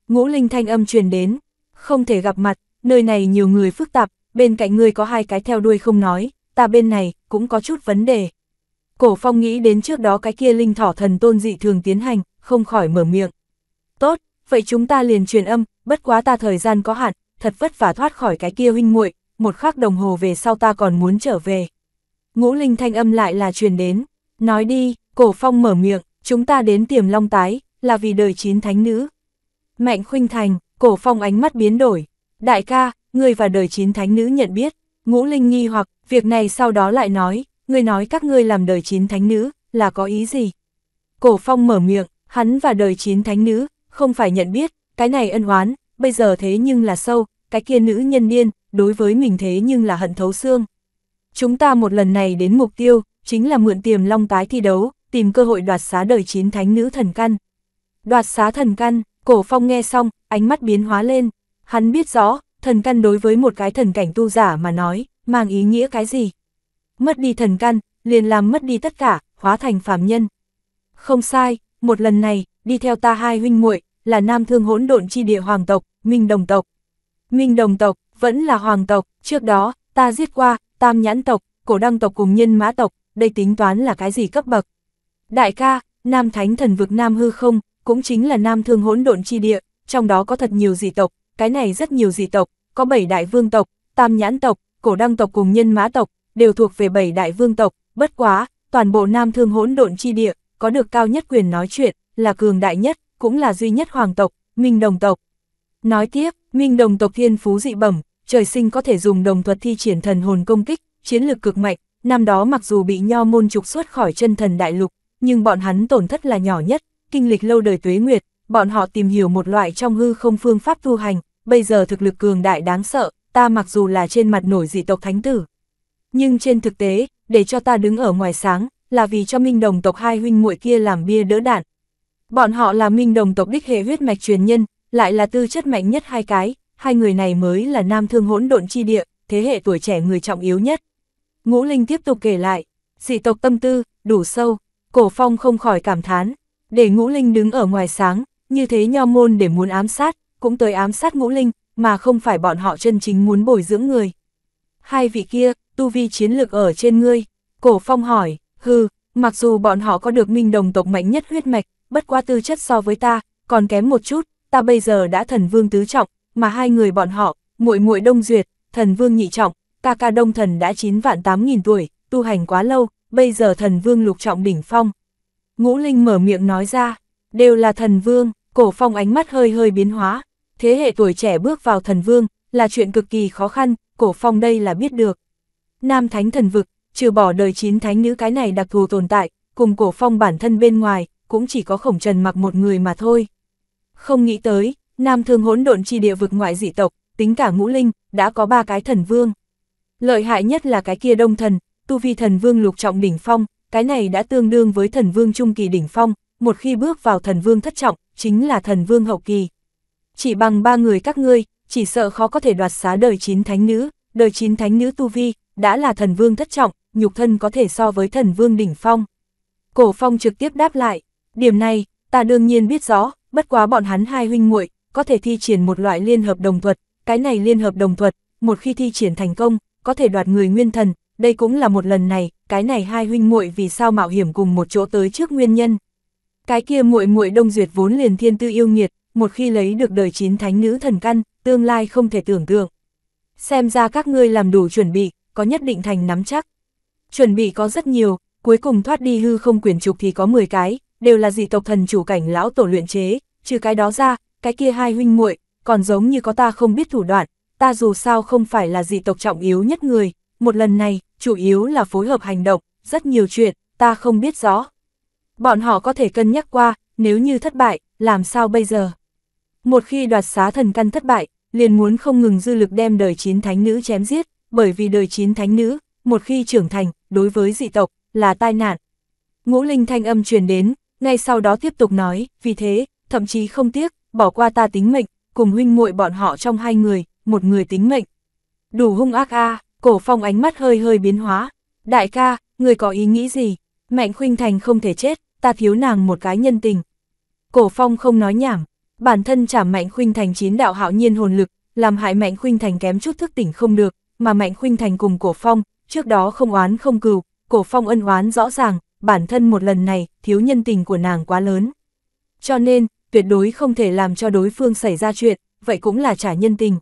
Ngũ Linh thanh âm truyền đến, không thể gặp mặt, nơi này nhiều người phức tạp, bên cạnh ngươi có hai cái theo đuôi không nói, ta bên này, cũng có chút vấn đề. Cổ phong nghĩ đến trước đó cái kia linh thỏ thần tôn dị thường tiến hành, không khỏi mở miệng. Tốt, vậy chúng ta liền truyền âm, bất quá ta thời gian có hạn, thật vất vả thoát khỏi cái kia huynh muội, một khắc đồng hồ về sau ta còn muốn trở về. Ngũ linh thanh âm lại là truyền đến, nói đi, cổ phong mở miệng, chúng ta đến tiềm long tái, là vì đời chín thánh nữ. Mạnh khuynh thành, cổ phong ánh mắt biến đổi, đại ca, ngươi và đời chín thánh nữ nhận biết, ngũ linh nghi hoặc, việc này sau đó lại nói, ngươi nói các ngươi làm đời chín thánh nữ, là có ý gì? Cổ phong mở miệng, hắn và đời chín thánh nữ, không phải nhận biết, cái này ân oán, bây giờ thế nhưng là sâu, cái kia nữ nhân niên đối với mình thế nhưng là hận thấu xương. Chúng ta một lần này đến mục tiêu, chính là mượn tiềm long tái thi đấu, tìm cơ hội đoạt xá đời chín thánh nữ thần căn. Đoạt xá thần căn, cổ phong nghe xong, ánh mắt biến hóa lên, hắn biết rõ, thần căn đối với một cái thần cảnh tu giả mà nói, mang ý nghĩa cái gì? Mất đi thần căn, liền làm mất đi tất cả, hóa thành phàm nhân. Không sai, một lần này, đi theo ta hai huynh muội là nam thương hỗn độn chi địa hoàng tộc, minh đồng tộc. Minh đồng tộc, vẫn là hoàng tộc, trước đó, ta giết qua, tam nhãn tộc, cổ đăng tộc cùng nhân mã tộc, đây tính toán là cái gì cấp bậc. Đại ca, nam thánh thần vực nam hư không, cũng chính là nam thương hỗn độn chi địa, trong đó có thật nhiều dị tộc, cái này rất nhiều dị tộc, có bảy đại vương tộc, tam nhãn tộc, cổ đăng tộc cùng nhân mã tộc, đều thuộc về bảy đại vương tộc, bất quá, toàn bộ Nam Thương hỗn độn chi địa, có được cao nhất quyền nói chuyện, là cường đại nhất, cũng là duy nhất hoàng tộc, Minh Đồng tộc. Nói tiếp, Minh Đồng tộc thiên phú dị bẩm, trời sinh có thể dùng đồng thuật thi triển thần hồn công kích, chiến lực cực mạnh, năm đó mặc dù bị nho môn trục xuất khỏi chân thần đại lục, nhưng bọn hắn tổn thất là nhỏ nhất, kinh lịch lâu đời tuế nguyệt, bọn họ tìm hiểu một loại trong hư không phương pháp tu hành, bây giờ thực lực cường đại đáng sợ, ta mặc dù là trên mặt nổi dị tộc thánh tử. Nhưng trên thực tế, để cho ta đứng ở ngoài sáng, là vì cho minh đồng tộc hai huynh muội kia làm bia đỡ đạn. Bọn họ là minh đồng tộc đích hệ huyết mạch truyền nhân, lại là tư chất mạnh nhất hai cái, hai người này mới là nam thương hỗn độn chi địa, thế hệ tuổi trẻ người trọng yếu nhất. Ngũ Linh tiếp tục kể lại, dị tộc tâm tư, đủ sâu, cổ phong không khỏi cảm thán, để Ngũ Linh đứng ở ngoài sáng, như thế nho môn để muốn ám sát, cũng tới ám sát ngũ linh, mà không phải bọn họ chân chính muốn bồi dưỡng người. Hai vị kia, tu vi chiến lược ở trên ngươi, cổ phong hỏi, hư mặc dù bọn họ có được minh đồng tộc mạnh nhất huyết mạch, bất qua tư chất so với ta, còn kém một chút, ta bây giờ đã thần vương tứ trọng, mà hai người bọn họ, muội muội đông duyệt, thần vương nhị trọng, ca ca đông thần đã 9 vạn 8 nghìn tuổi, tu hành quá lâu, bây giờ thần vương lục trọng đỉnh phong. Ngũ Linh mở miệng nói ra, đều là thần vương, cổ phong ánh mắt hơi hơi biến hóa, thế hệ tuổi trẻ bước vào thần vương, là chuyện cực kỳ khó khăn, cổ phong đây là biết được. Nam thánh thần vực, trừ bỏ đời chín thánh nữ cái này đặc thù tồn tại, cùng cổ phong bản thân bên ngoài, cũng chỉ có khổng trần mặc một người mà thôi. Không nghĩ tới, Nam thương hỗn độn chi địa vực ngoại dị tộc, tính cả ngũ linh, đã có ba cái thần vương. Lợi hại nhất là cái kia đông thần, tu vi thần vương lục trọng đỉnh phong, cái này đã tương đương với thần vương trung kỳ đỉnh phong, một khi bước vào thần vương thất trọng, chính là thần vương hậu kỳ. Chỉ bằng ba người các ngươi, chỉ sợ khó có thể đoạt xá đời chín thánh nữ, đời chín thánh nữ tu vi, đã là thần vương thất trọng, nhục thân có thể so với thần vương đỉnh phong. Cổ phong trực tiếp đáp lại, điểm này, ta đương nhiên biết rõ, bất quá bọn hắn hai huynh muội có thể thi triển một loại liên hợp đồng thuật, cái này liên hợp đồng thuật, một khi thi triển thành công, có thể đoạt người nguyên thần, đây cũng là một lần này, cái này hai huynh muội vì sao mạo hiểm cùng một chỗ tới trước nguyên nhân. Cái kia muội muội Đông Duyệt vốn liền thiên tư yêu nghiệt, một khi lấy được đời chín thánh nữ thần căn, tương lai không thể tưởng tượng. Xem ra các ngươi làm đủ chuẩn bị, có nhất định thành nắm chắc. Chuẩn bị có rất nhiều, cuối cùng thoát đi hư không quyển trục thì có 10 cái, đều là dị tộc thần chủ cảnh lão tổ luyện chế, trừ cái đó ra, cái kia hai huynh muội còn giống như có ta không biết thủ đoạn, ta dù sao không phải là dị tộc trọng yếu nhất người, một lần này, chủ yếu là phối hợp hành động, rất nhiều chuyện, ta không biết rõ. Bọn họ có thể cân nhắc qua, nếu như thất bại, làm sao bây giờ? Một khi đoạt xá thần căn thất bại, liền muốn không ngừng dư lực đem đời chín thánh nữ chém giết, bởi vì đời chín thánh nữ, một khi trưởng thành, đối với dị tộc, là tai nạn. Ngũ linh thanh âm truyền đến, ngay sau đó tiếp tục nói, vì thế, thậm chí không tiếc, bỏ qua ta tính mệnh, cùng huynh muội bọn họ trong hai người, một người tính mệnh. Đủ hung ác a cổ phong ánh mắt hơi hơi biến hóa. Đại ca, người có ý nghĩ gì? Mạnh khuynh thành không thể chết, ta thiếu nàng một cái nhân tình. Cổ phong không nói nhảm, bản thân chả mạnh khuynh thành chín đạo hạo nhiên hồn lực, làm hại mạnh khuynh thành kém chút thức tỉnh không được, mà mạnh khuynh thành cùng cổ phong, trước đó không oán không cừu, cổ phong ân oán rõ ràng, bản thân một lần này, thiếu nhân tình của nàng quá lớn. Cho nên, tuyệt đối không thể làm cho đối phương xảy ra chuyện, vậy cũng là trả nhân tình.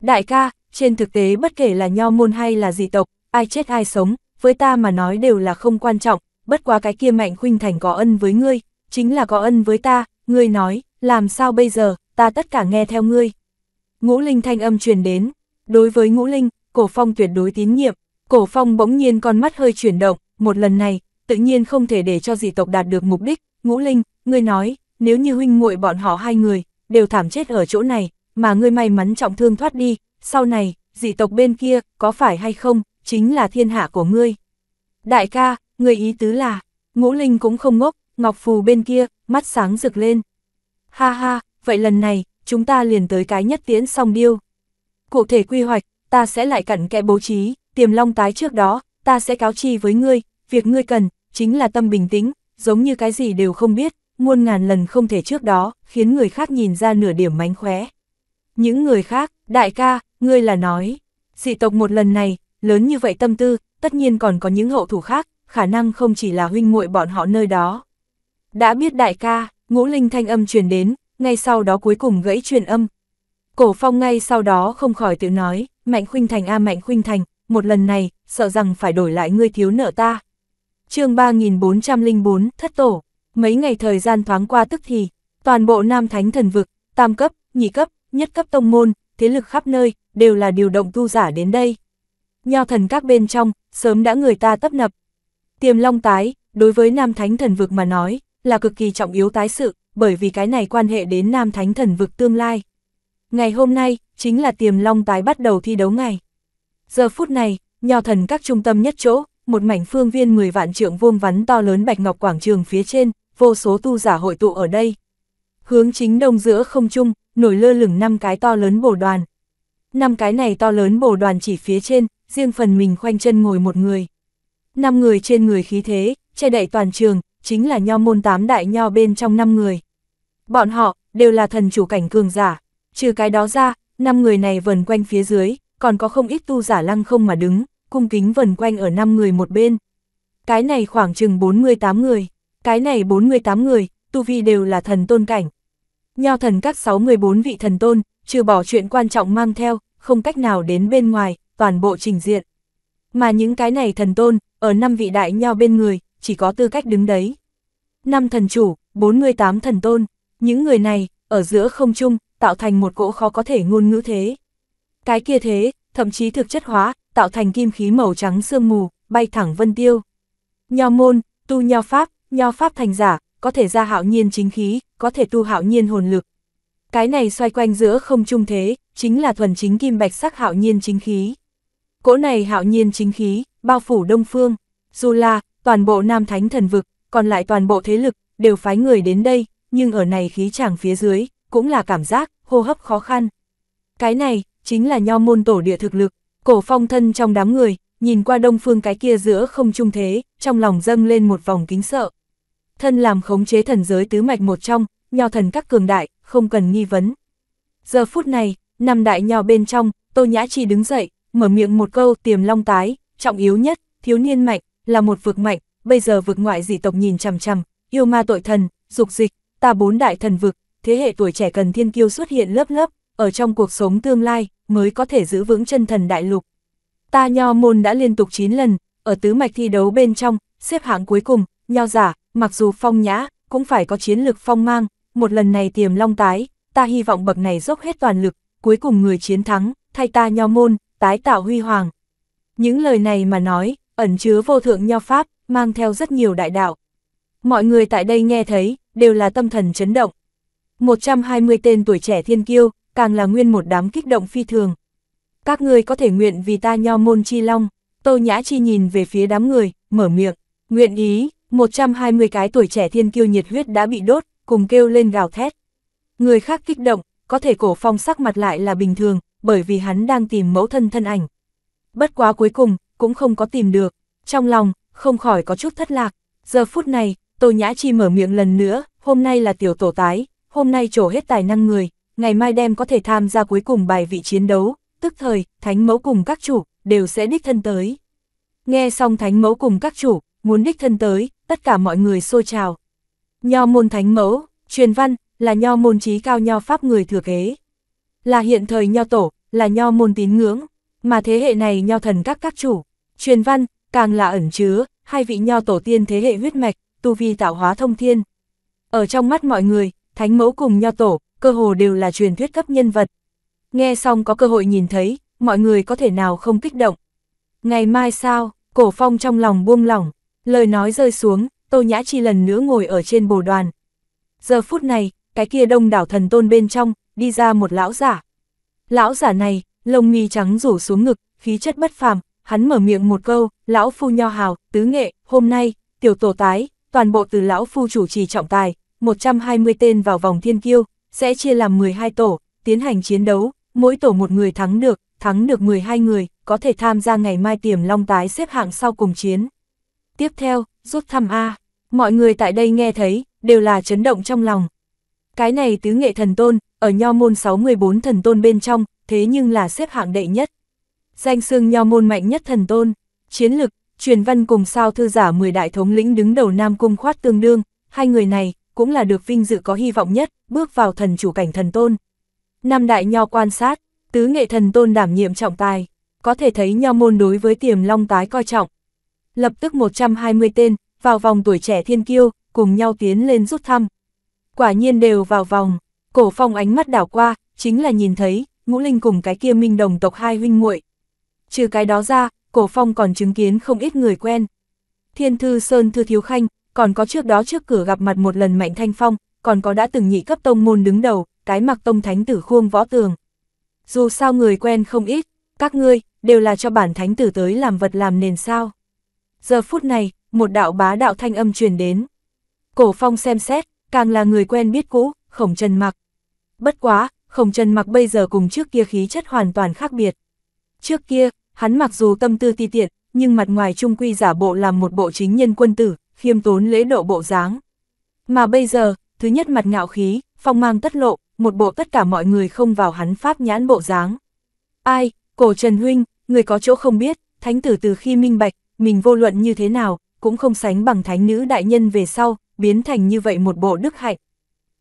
Đại ca, trên thực tế bất kể là nho môn hay là dị tộc, ai chết ai sống, với ta mà nói đều là không quan trọng, bất quá cái kia mạnh khuynh thành có ân với ngươi, chính là có ân với ta, ngươi nói, làm sao bây giờ, ta tất cả nghe theo ngươi. Ngũ Linh thanh âm truyền đến, đối với Ngũ Linh, Cổ Phong tuyệt đối tín nhiệm, Cổ Phong bỗng nhiên con mắt hơi chuyển động, một lần này, tự nhiên không thể để cho dị tộc đạt được mục đích, Ngũ Linh, ngươi nói, nếu như huynh muội bọn họ hai người, đều thảm chết ở chỗ này, mà ngươi may mắn trọng thương thoát đi, sau này, dị tộc bên kia, có phải hay không, chính là thiên hạ của ngươi. Đại ca, Người ý tứ là, ngũ linh cũng không ngốc, ngọc phù bên kia, mắt sáng rực lên. Ha ha, vậy lần này, chúng ta liền tới cái nhất tiễn song điêu. Cụ thể quy hoạch, ta sẽ lại cẩn kẽ bố trí, tiềm long tái trước đó, ta sẽ cáo chi với ngươi, việc ngươi cần, chính là tâm bình tĩnh, giống như cái gì đều không biết, muôn ngàn lần không thể trước đó, khiến người khác nhìn ra nửa điểm mánh khóe. Những người khác, đại ca, ngươi là nói, dị tộc một lần này, lớn như vậy tâm tư, tất nhiên còn có những hậu thủ khác, khả năng không chỉ là huynh muội bọn họ nơi đó. Đã biết đại ca, ngũ linh thanh âm truyền đến, ngay sau đó cuối cùng gãy truyền âm. Cổ phong ngay sau đó không khỏi tự nói, mạnh khuynh thành a mạnh khuynh thành, một lần này, sợ rằng phải đổi lại ngươi thiếu nợ ta. chương 3404, thất tổ, mấy ngày thời gian thoáng qua tức thì, toàn bộ nam thánh thần vực, tam cấp, nhị cấp, nhất cấp tông môn, thế lực khắp nơi, đều là điều động tu giả đến đây. Nho thần các bên trong, sớm đã người ta tấp nập, Tiềm long tái, đối với Nam Thánh thần vực mà nói, là cực kỳ trọng yếu tái sự, bởi vì cái này quan hệ đến Nam Thánh thần vực tương lai. Ngày hôm nay, chính là tiềm long tái bắt đầu thi đấu ngày. Giờ phút này, nho thần các trung tâm nhất chỗ, một mảnh phương viên 10 vạn trượng vuông vắn to lớn bạch ngọc quảng trường phía trên, vô số tu giả hội tụ ở đây. Hướng chính đông giữa không trung, nổi lơ lửng năm cái to lớn bổ đoàn. Năm cái này to lớn bổ đoàn chỉ phía trên, riêng phần mình khoanh chân ngồi một người năm người trên người khí thế, che đậy toàn trường, chính là nho môn tám đại nho bên trong năm người. Bọn họ, đều là thần chủ cảnh cường giả, trừ cái đó ra, năm người này vần quanh phía dưới, còn có không ít tu giả lăng không mà đứng, cung kính vần quanh ở năm người một bên. Cái này khoảng chừng 48 người, cái này 48 người, tu vi đều là thần tôn cảnh. Nho thần các 64 vị thần tôn, trừ bỏ chuyện quan trọng mang theo, không cách nào đến bên ngoài, toàn bộ trình diện. Mà những cái này thần tôn, ở năm vị đại nho bên người, chỉ có tư cách đứng đấy. Năm thần chủ, 48 thần tôn, những người này, ở giữa không trung tạo thành một cỗ khó có thể ngôn ngữ thế. Cái kia thế, thậm chí thực chất hóa, tạo thành kim khí màu trắng sương mù, bay thẳng vân tiêu. Nho môn, tu nho pháp, nho pháp thành giả, có thể ra hạo nhiên chính khí, có thể tu hạo nhiên hồn lực. Cái này xoay quanh giữa không trung thế, chính là thuần chính kim bạch sắc hạo nhiên chính khí cỗ này hạo nhiên chính khí, bao phủ đông phương, dù là toàn bộ nam thánh thần vực, còn lại toàn bộ thế lực, đều phái người đến đây, nhưng ở này khí chẳng phía dưới, cũng là cảm giác, hô hấp khó khăn. Cái này, chính là nho môn tổ địa thực lực, cổ phong thân trong đám người, nhìn qua đông phương cái kia giữa không trung thế, trong lòng dâng lên một vòng kính sợ. Thân làm khống chế thần giới tứ mạch một trong, nho thần các cường đại, không cần nghi vấn. Giờ phút này, năm đại nho bên trong, Tô Nhã Chi đứng dậy, mở miệng một câu tiềm long tái, trọng yếu nhất, thiếu niên mạnh, là một vực mạnh, bây giờ vực ngoại dị tộc nhìn chằm chằm, yêu ma tội thần, dục dịch, ta bốn đại thần vực, thế hệ tuổi trẻ cần thiên kiêu xuất hiện lớp lớp, ở trong cuộc sống tương lai, mới có thể giữ vững chân thần đại lục. Ta nho môn đã liên tục 9 lần, ở tứ mạch thi đấu bên trong, xếp hạng cuối cùng, nho giả, mặc dù phong nhã, cũng phải có chiến lực phong mang, một lần này tiềm long tái, ta hy vọng bậc này dốc hết toàn lực, cuối cùng người chiến thắng, thay ta nho môn, tái tạo huy hoàng. Những lời này mà nói, ẩn chứa vô thượng nho pháp, mang theo rất nhiều đại đạo. Mọi người tại đây nghe thấy, đều là tâm thần chấn động. 120 tên tuổi trẻ thiên kiêu, càng là nguyên một đám kích động phi thường. Các người có thể nguyện vì ta nho môn chi long, Tô Nhã Chi nhìn về phía đám người, mở miệng, nguyện ý, 120 cái tuổi trẻ thiên kiêu nhiệt huyết đã bị đốt, cùng kêu lên gào thét. Người khác kích động, có thể cổ phong sắc mặt lại là bình thường, bởi vì hắn đang tìm mẫu thân thân ảnh. Bất quá cuối cùng, cũng không có tìm được, trong lòng, không khỏi có chút thất lạc. Giờ phút này, Tô Nhã Chi mở miệng lần nữa, hôm nay là tiểu tổ tái, hôm nay trổ hết tài năng người, ngày mai đem có thể tham gia cuối cùng bài vị chiến đấu, tức thời, thánh mẫu cùng các chủ, đều sẽ đích thân tới. Nghe xong thánh mẫu cùng các chủ, muốn đích thân tới, tất cả mọi người xô trào. Nho môn thánh mẫu, truyền văn, là nho môn trí cao nho pháp người thừa kế là hiện thời nho tổ, là nho môn tín ngưỡng, mà thế hệ này nho thần các các chủ, truyền văn, càng là ẩn chứa, hai vị nho tổ tiên thế hệ huyết mạch, tu vi tạo hóa thông thiên. Ở trong mắt mọi người, thánh mẫu cùng nho tổ, cơ hồ đều là truyền thuyết cấp nhân vật. Nghe xong có cơ hội nhìn thấy, mọi người có thể nào không kích động. Ngày mai sao, cổ phong trong lòng buông lỏng, lời nói rơi xuống, tô nhã chi lần nữa ngồi ở trên bồ đoàn. Giờ phút này, cái kia đông đảo thần tôn bên trong, đi ra một lão giả. Lão giả này, lông mi trắng rủ xuống ngực, khí chất bất phàm, hắn mở miệng một câu, lão phu nho hào, tứ nghệ, hôm nay, tiểu tổ tái, toàn bộ từ lão phu chủ trì trọng tài, 120 tên vào vòng thiên kiêu, sẽ chia làm 12 tổ, tiến hành chiến đấu, mỗi tổ một người thắng được, thắng được 12 người, có thể tham gia ngày mai tiềm long tái xếp hạng sau cùng chiến. Tiếp theo, rút thăm A, mọi người tại đây nghe thấy, đều là chấn động trong lòng. Cái này tứ nghệ thần tôn, ở nho môn 614 thần tôn bên trong, thế nhưng là xếp hạng đệ nhất. Danh xưng nho môn mạnh nhất thần tôn, chiến lực, truyền văn cùng sao thư giả 10 đại thống lĩnh đứng đầu Nam Cung khoát tương đương, hai người này cũng là được vinh dự có hy vọng nhất, bước vào thần chủ cảnh thần tôn. Năm đại nho quan sát, tứ nghệ thần tôn đảm nhiệm trọng tài, có thể thấy nho môn đối với tiềm long tái coi trọng. Lập tức 120 tên, vào vòng tuổi trẻ thiên kiêu, cùng nhau tiến lên rút thăm. Quả nhiên đều vào vòng. Cổ phong ánh mắt đảo qua, chính là nhìn thấy, ngũ linh cùng cái kia minh đồng tộc hai huynh muội. Trừ cái đó ra, cổ phong còn chứng kiến không ít người quen. Thiên thư Sơn Thư Thiếu Khanh, còn có trước đó trước cửa gặp mặt một lần Mạnh Thanh Phong, còn có đã từng nhị cấp tông môn đứng đầu, cái mặc tông thánh tử khuông võ tường. Dù sao người quen không ít, các ngươi, đều là cho bản thánh tử tới làm vật làm nền sao. Giờ phút này, một đạo bá đạo thanh âm truyền đến. Cổ phong xem xét, càng là người quen biết cũ, khổng trần mặc. Bất quá, khổng trần mặc bây giờ cùng trước kia khí chất hoàn toàn khác biệt. Trước kia, hắn mặc dù tâm tư ti tiện, nhưng mặt ngoài trung quy giả bộ làm một bộ chính nhân quân tử, khiêm tốn lễ độ bộ dáng. Mà bây giờ, thứ nhất mặt ngạo khí, phong mang tất lộ, một bộ tất cả mọi người không vào hắn pháp nhãn bộ dáng. Ai, cổ trần huynh, người có chỗ không biết, thánh tử từ khi minh bạch, mình vô luận như thế nào, cũng không sánh bằng thánh nữ đại nhân về sau, biến thành như vậy một bộ đức hạnh,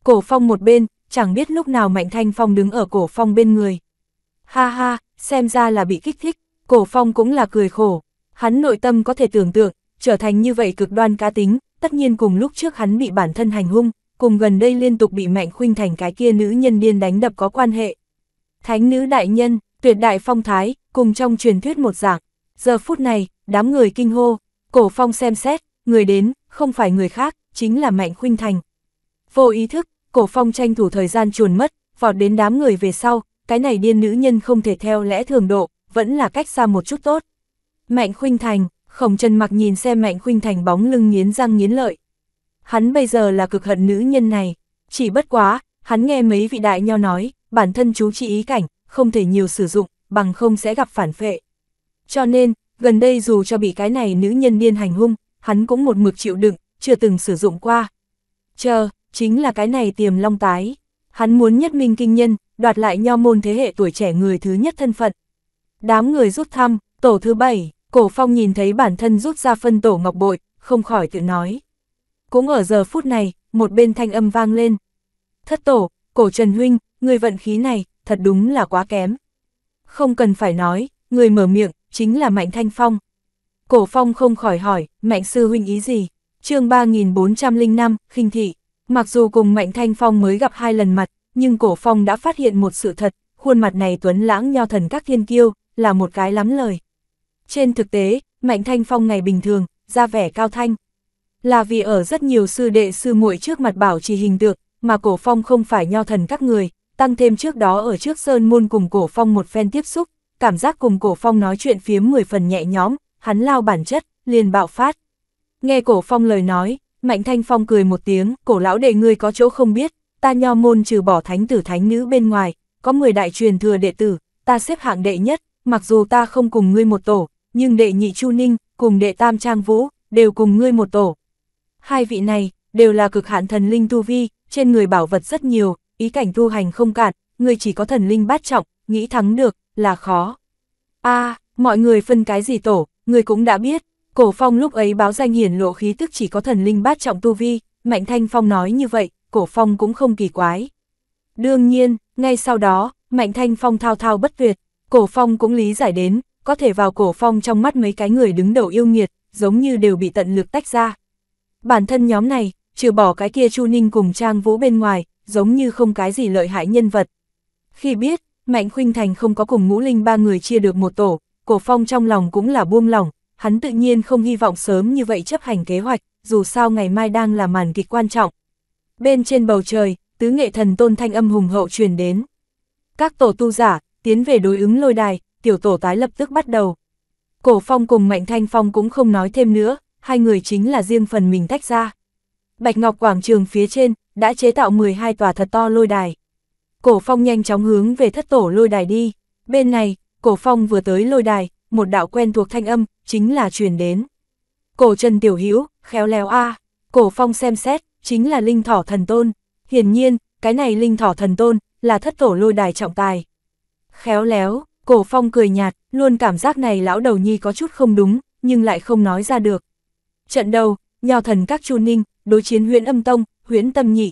Cổ phong một bên, chẳng biết lúc nào Mạnh Thanh Phong đứng ở cổ phong bên người. Ha ha, xem ra là bị kích thích, cổ phong cũng là cười khổ. Hắn nội tâm có thể tưởng tượng, trở thành như vậy cực đoan cá tính, tất nhiên cùng lúc trước hắn bị bản thân hành hung, cùng gần đây liên tục bị Mạnh Khuynh thành cái kia nữ nhân điên đánh đập có quan hệ. Thánh nữ đại nhân, tuyệt đại phong thái, cùng trong truyền thuyết một dạng. Giờ phút này, đám người kinh hô, cổ phong xem xét, người đến, không phải người khác, chính là Mạnh Khuynh Thành. Vô ý thức, Cổ phong tranh thủ thời gian chuồn mất, vọt đến đám người về sau, cái này điên nữ nhân không thể theo lẽ thường độ, vẫn là cách xa một chút tốt. Mạnh khuynh thành, khổng chân mặc nhìn xem mạnh khuynh thành bóng lưng nghiến răng nghiến lợi. Hắn bây giờ là cực hận nữ nhân này, chỉ bất quá, hắn nghe mấy vị đại nho nói, bản thân chú trị ý cảnh, không thể nhiều sử dụng, bằng không sẽ gặp phản phệ. Cho nên, gần đây dù cho bị cái này nữ nhân điên hành hung, hắn cũng một mực chịu đựng, chưa từng sử dụng qua. Chờ, chính là cái này tiềm long tái. Hắn muốn nhất minh kinh nhân, đoạt lại nho môn thế hệ tuổi trẻ người thứ nhất thân phận. Đám người rút thăm, tổ thứ bảy, cổ phong nhìn thấy bản thân rút ra phân tổ ngọc bội, không khỏi tự nói. Cũng ở giờ phút này, một bên thanh âm vang lên. Thất tổ, cổ trần huynh, người vận khí này, thật đúng là quá kém. Không cần phải nói, người mở miệng, chính là Mạnh Thanh Phong. Cổ Phong không khỏi hỏi, Mạnh Sư Huynh ý gì? chương 3405, khinh thị. Mặc dù cùng Mạnh Thanh Phong mới gặp hai lần mặt, nhưng cổ phong đã phát hiện một sự thật, khuôn mặt này tuấn lãng nho thần các thiên kiêu, là một cái lắm lời. Trên thực tế, Mạnh Thanh Phong ngày bình thường, ra vẻ cao thanh. Là vì ở rất nhiều sư đệ sư muội trước mặt bảo trì hình tượng, mà cổ phong không phải nho thần các người, tăng thêm trước đó ở trước sơn môn cùng cổ phong một phen tiếp xúc, cảm giác cùng cổ phong nói chuyện phía 10 phần nhẹ nhóm hắn lao bản chất, liền bạo phát. Nghe cổ phong lời nói, Mạnh Thanh Phong cười một tiếng, cổ lão đệ ngươi có chỗ không biết, ta nho môn trừ bỏ thánh tử thánh nữ bên ngoài, có 10 đại truyền thừa đệ tử, ta xếp hạng đệ nhất, mặc dù ta không cùng ngươi một tổ, nhưng đệ nhị Chu Ninh, cùng đệ tam Trang Vũ, đều cùng ngươi một tổ. Hai vị này, đều là cực hạn thần linh tu vi, trên người bảo vật rất nhiều, ý cảnh tu hành không cạn, ngươi chỉ có thần linh bát trọng, nghĩ thắng được, là khó. a mọi người phân cái gì tổ, ngươi cũng đã biết, Cổ Phong lúc ấy báo danh hiển lộ khí tức chỉ có thần linh bát trọng tu vi, Mạnh Thanh Phong nói như vậy, Cổ Phong cũng không kỳ quái. Đương nhiên, ngay sau đó, Mạnh Thanh Phong thao thao bất tuyệt, Cổ Phong cũng lý giải đến, có thể vào Cổ Phong trong mắt mấy cái người đứng đầu yêu nghiệt, giống như đều bị tận lực tách ra. Bản thân nhóm này, trừ bỏ cái kia Chu Ninh cùng Trang Vũ bên ngoài, giống như không cái gì lợi hại nhân vật. Khi biết, Mạnh Khuynh Thành không có cùng Ngũ Linh ba người chia được một tổ, Cổ Phong trong lòng cũng là buông lỏng, hắn tự nhiên không hy vọng sớm như vậy chấp hành kế hoạch, dù sao ngày mai đang là màn kịch quan trọng. Bên trên bầu trời, tứ nghệ thần tôn thanh âm hùng hậu truyền đến. Các tổ tu giả, tiến về đối ứng lôi đài, tiểu tổ tái lập tức bắt đầu. Cổ phong cùng Mạnh Thanh Phong cũng không nói thêm nữa, hai người chính là riêng phần mình tách ra. Bạch Ngọc Quảng Trường phía trên, đã chế tạo 12 tòa thật to lôi đài. Cổ phong nhanh chóng hướng về thất tổ lôi đài đi. Bên này, cổ phong vừa tới lôi đài, một đạo quen thuộc thanh âm, chính là truyền đến. Cổ Trần Tiểu Hữu khéo léo a cổ phong xem xét, chính là linh thỏ thần tôn. Hiển nhiên, cái này linh thỏ thần tôn, là thất tổ lôi đài trọng tài. Khéo léo, cổ phong cười nhạt, luôn cảm giác này lão đầu nhi có chút không đúng, nhưng lại không nói ra được. Trận đầu, nhào thần các chu ninh, đối chiến huyện âm tông, huyện tâm nhị.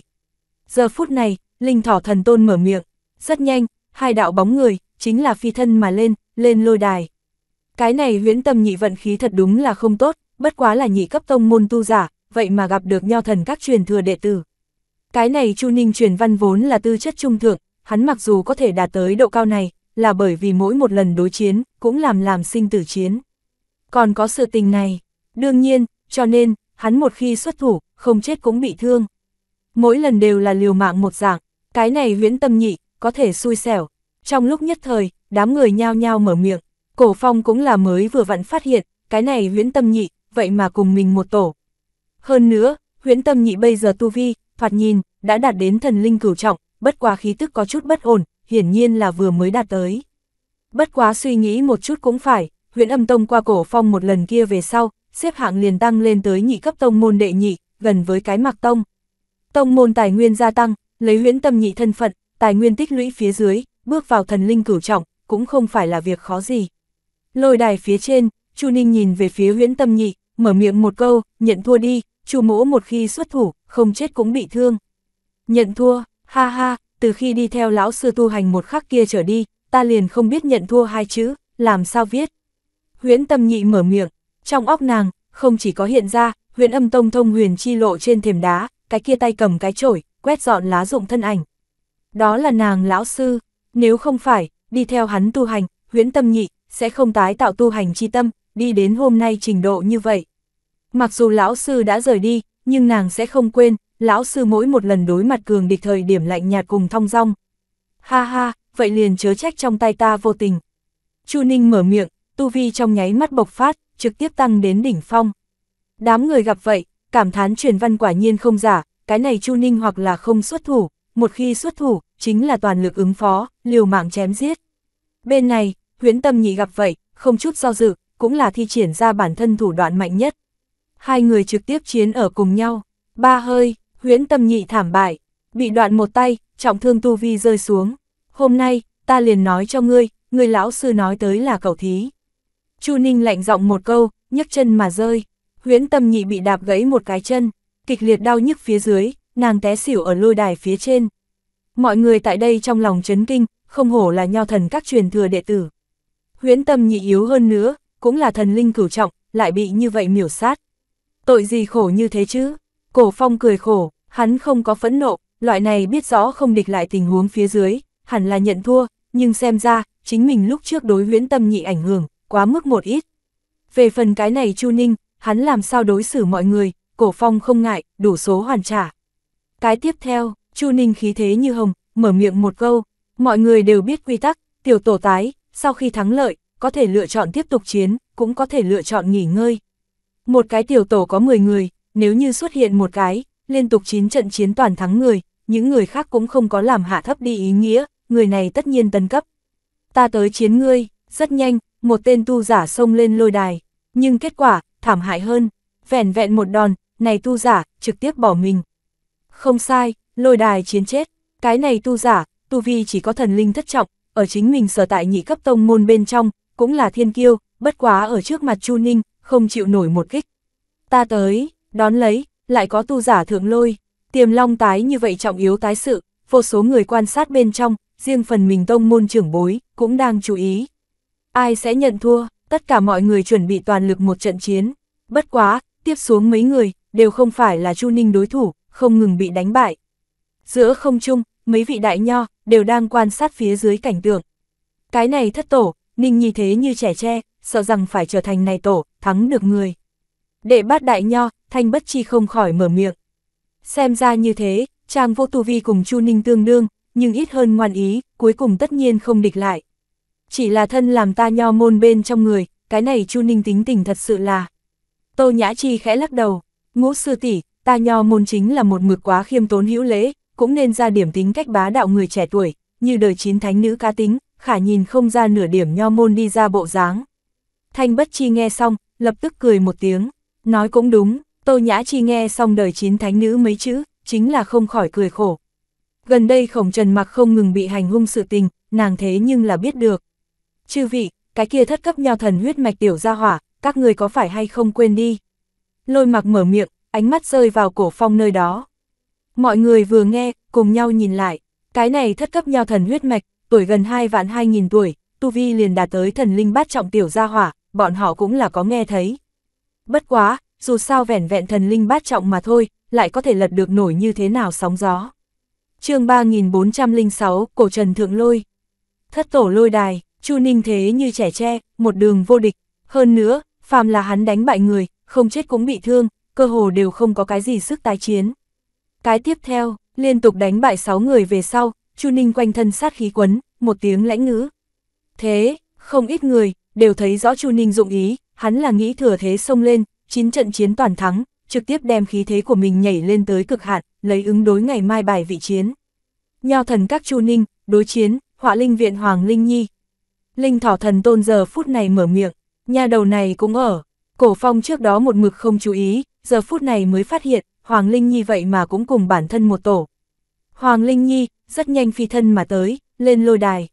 Giờ phút này, linh thỏ thần tôn mở miệng, rất nhanh, hai đạo bóng người, chính là phi thân mà lên, lên lôi đài. Cái này huyễn tâm nhị vận khí thật đúng là không tốt, bất quá là nhị cấp tông môn tu giả, vậy mà gặp được nho thần các truyền thừa đệ tử. Cái này Chu Ninh truyền văn vốn là tư chất trung thượng, hắn mặc dù có thể đạt tới độ cao này, là bởi vì mỗi một lần đối chiến, cũng làm làm sinh tử chiến. Còn có sự tình này, đương nhiên, cho nên, hắn một khi xuất thủ, không chết cũng bị thương. Mỗi lần đều là liều mạng một dạng, cái này huyễn tâm nhị, có thể xui xẻo. Trong lúc nhất thời, đám người nhao nhao mở miệng, Cổ phong cũng là mới vừa vặn phát hiện, cái này huyễn tâm nhị, vậy mà cùng mình một tổ. Hơn nữa, huyễn tâm nhị bây giờ tu vi, thoạt nhìn, đã đạt đến thần linh cửu trọng, bất quá khí tức có chút bất ổn, hiển nhiên là vừa mới đạt tới. Bất quá suy nghĩ một chút cũng phải, huyễn âm tông qua cổ phong một lần kia về sau, xếp hạng liền tăng lên tới nhị cấp tông môn đệ nhị, gần với cái mạc tông. Tông môn tài nguyên gia tăng, lấy huyễn tâm nhị thân phận, tài nguyên tích lũy phía dưới, bước vào thần linh cửu trọng, cũng không phải là việc khó gì. Lôi đài phía trên, Chu Ninh nhìn về phía Huyễn Tâm Nhị, mở miệng một câu, nhận thua đi, Chu Mỗ một khi xuất thủ, không chết cũng bị thương. Nhận thua, ha ha, từ khi đi theo lão sư tu hành một khắc kia trở đi, ta liền không biết nhận thua hai chữ, làm sao viết. Huyễn Tâm Nhị mở miệng, trong óc nàng, không chỉ có hiện ra, Huyễn Âm Tông thông huyền chi lộ trên thềm đá, cái kia tay cầm cái chổi, quét dọn lá rụng thân ảnh. Đó là nàng lão sư, nếu không phải, đi theo hắn tu hành, Huyễn Tâm Nhị sẽ không tái tạo tu hành chi tâm, đi đến hôm nay trình độ như vậy. Mặc dù lão sư đã rời đi, nhưng nàng sẽ không quên, lão sư mỗi một lần đối mặt cường địch thời điểm lạnh nhạt cùng thong dong. Ha ha, vậy liền chớ trách trong tay ta vô tình. Chu Ninh mở miệng, tu vi trong nháy mắt bộc phát, trực tiếp tăng đến đỉnh phong. Đám người gặp vậy, cảm thán truyền văn quả nhiên không giả, cái này Chu Ninh hoặc là không xuất thủ, một khi xuất thủ, chính là toàn lực ứng phó, liều mạng chém giết. Bên này, huyến tâm nhị gặp vậy, không chút do dự, cũng là thi triển ra bản thân thủ đoạn mạnh nhất. Hai người trực tiếp chiến ở cùng nhau, ba hơi, huyến tâm nhị thảm bại, bị đoạn một tay, trọng thương tu vi rơi xuống. Hôm nay, ta liền nói cho ngươi, người lão sư nói tới là cậu thí. Chu Ninh lạnh giọng một câu, nhấc chân mà rơi, huyến tâm nhị bị đạp gãy một cái chân, kịch liệt đau nhức phía dưới, nàng té xỉu ở lôi đài phía trên. Mọi người tại đây trong lòng chấn kinh, không hổ là nho thần các truyền thừa đệ tử huyễn tâm nhị yếu hơn nữa, cũng là thần linh cửu trọng, lại bị như vậy miểu sát. Tội gì khổ như thế chứ? Cổ phong cười khổ, hắn không có phẫn nộ, loại này biết rõ không địch lại tình huống phía dưới, hẳn là nhận thua, nhưng xem ra, chính mình lúc trước đối huyễn tâm nhị ảnh hưởng, quá mức một ít. Về phần cái này Chu Ninh, hắn làm sao đối xử mọi người, cổ phong không ngại, đủ số hoàn trả. Cái tiếp theo, Chu Ninh khí thế như hồng, mở miệng một câu, mọi người đều biết quy tắc, tiểu tổ tái, sau khi thắng lợi, có thể lựa chọn tiếp tục chiến, cũng có thể lựa chọn nghỉ ngơi. Một cái tiểu tổ có 10 người, nếu như xuất hiện một cái, liên tục 9 trận chiến toàn thắng người, những người khác cũng không có làm hạ thấp đi ý nghĩa, người này tất nhiên tân cấp. Ta tới chiến ngươi, rất nhanh, một tên tu giả xông lên lôi đài, nhưng kết quả, thảm hại hơn, vẻn vẹn một đòn, này tu giả, trực tiếp bỏ mình. Không sai, lôi đài chiến chết, cái này tu giả, tu vi chỉ có thần linh thất trọng, ở chính mình sở tại nhị cấp tông môn bên trong, cũng là thiên kiêu, bất quá ở trước mặt Chu Ninh, không chịu nổi một kích. Ta tới, đón lấy, lại có tu giả thượng lôi, tiềm long tái như vậy trọng yếu tái sự, vô số người quan sát bên trong, riêng phần mình tông môn trưởng bối, cũng đang chú ý. Ai sẽ nhận thua, tất cả mọi người chuẩn bị toàn lực một trận chiến. Bất quá, tiếp xuống mấy người, đều không phải là Chu Ninh đối thủ, không ngừng bị đánh bại. Giữa không trung, mấy vị đại nho đều đang quan sát phía dưới cảnh tượng. Cái này thất tổ, Ninh Nhi thế như trẻ tre, sợ rằng phải trở thành này tổ, thắng được người. Đệ bát đại nho, Thanh Bất Chi không khỏi mở miệng. Xem ra như thế, Trang Vô Tu Vi cùng Chu Ninh tương đương, nhưng ít hơn ngoan ý, cuối cùng tất nhiên không địch lại. Chỉ là thân làm ta nho môn bên trong người, cái này Chu Ninh tính tình thật sự là. Tô Nhã Chi khẽ lắc đầu, ngũ sư tỷ ta nho môn chính là một mực quá khiêm tốn hữu lễ, cũng nên ra điểm tính cách bá đạo người trẻ tuổi, như đời chín thánh nữ cá tính, khả nhìn không ra nửa điểm nho môn đi ra bộ dáng. Thanh Bất Chi nghe xong, lập tức cười một tiếng, nói cũng đúng, Tô Nhã Chi nghe xong đời chín thánh nữ mấy chữ, chính là không khỏi cười khổ. Gần đây khổng trần mặc không ngừng bị hành hung sự tình, nàng thế nhưng là biết được. Chư vị, cái kia thất cấp nho thần huyết mạch tiểu ra hỏa, các người có phải hay không quên đi. Lôi mặc mở miệng, ánh mắt rơi vào cổ phong nơi đó. Mọi người vừa nghe, cùng nhau nhìn lại, cái này thất cấp nho thần huyết mạch, tuổi gần 2 vạn 2.000 tuổi, Tu Vi liền đạt tới thần linh bát trọng tiểu gia hỏa, bọn họ cũng là có nghe thấy. Bất quá, dù sao vẻn vẹn thần linh bát trọng mà thôi, lại có thể lật được nổi như thế nào sóng gió. chương 3406, Cổ Trần Thượng Lôi Thất tổ lôi đài, Chu Ninh thế như trẻ tre, một đường vô địch. Hơn nữa, phàm là hắn đánh bại người, không chết cũng bị thương, cơ hồ đều không có cái gì sức tái chiến. Cái tiếp theo, liên tục đánh bại 6 người về sau, Chu Ninh quanh thân sát khí quấn, một tiếng lãnh ngữ. Thế, không ít người, đều thấy rõ Chu Ninh dụng ý, hắn là nghĩ thừa thế xông lên, chín trận chiến toàn thắng, trực tiếp đem khí thế của mình nhảy lên tới cực hạn, lấy ứng đối ngày mai bài vị chiến. Nho thần các Chu Ninh, đối chiến, họa linh viện Hoàng Linh Nhi. Linh thỏ thần tôn giờ phút này mở miệng, nhà đầu này cũng ở. Cổ phong trước đó một mực không chú ý, giờ phút này mới phát hiện, Hoàng Linh Nhi vậy mà cũng cùng bản thân một tổ. Hoàng Linh Nhi, rất nhanh phi thân mà tới, lên lôi đài.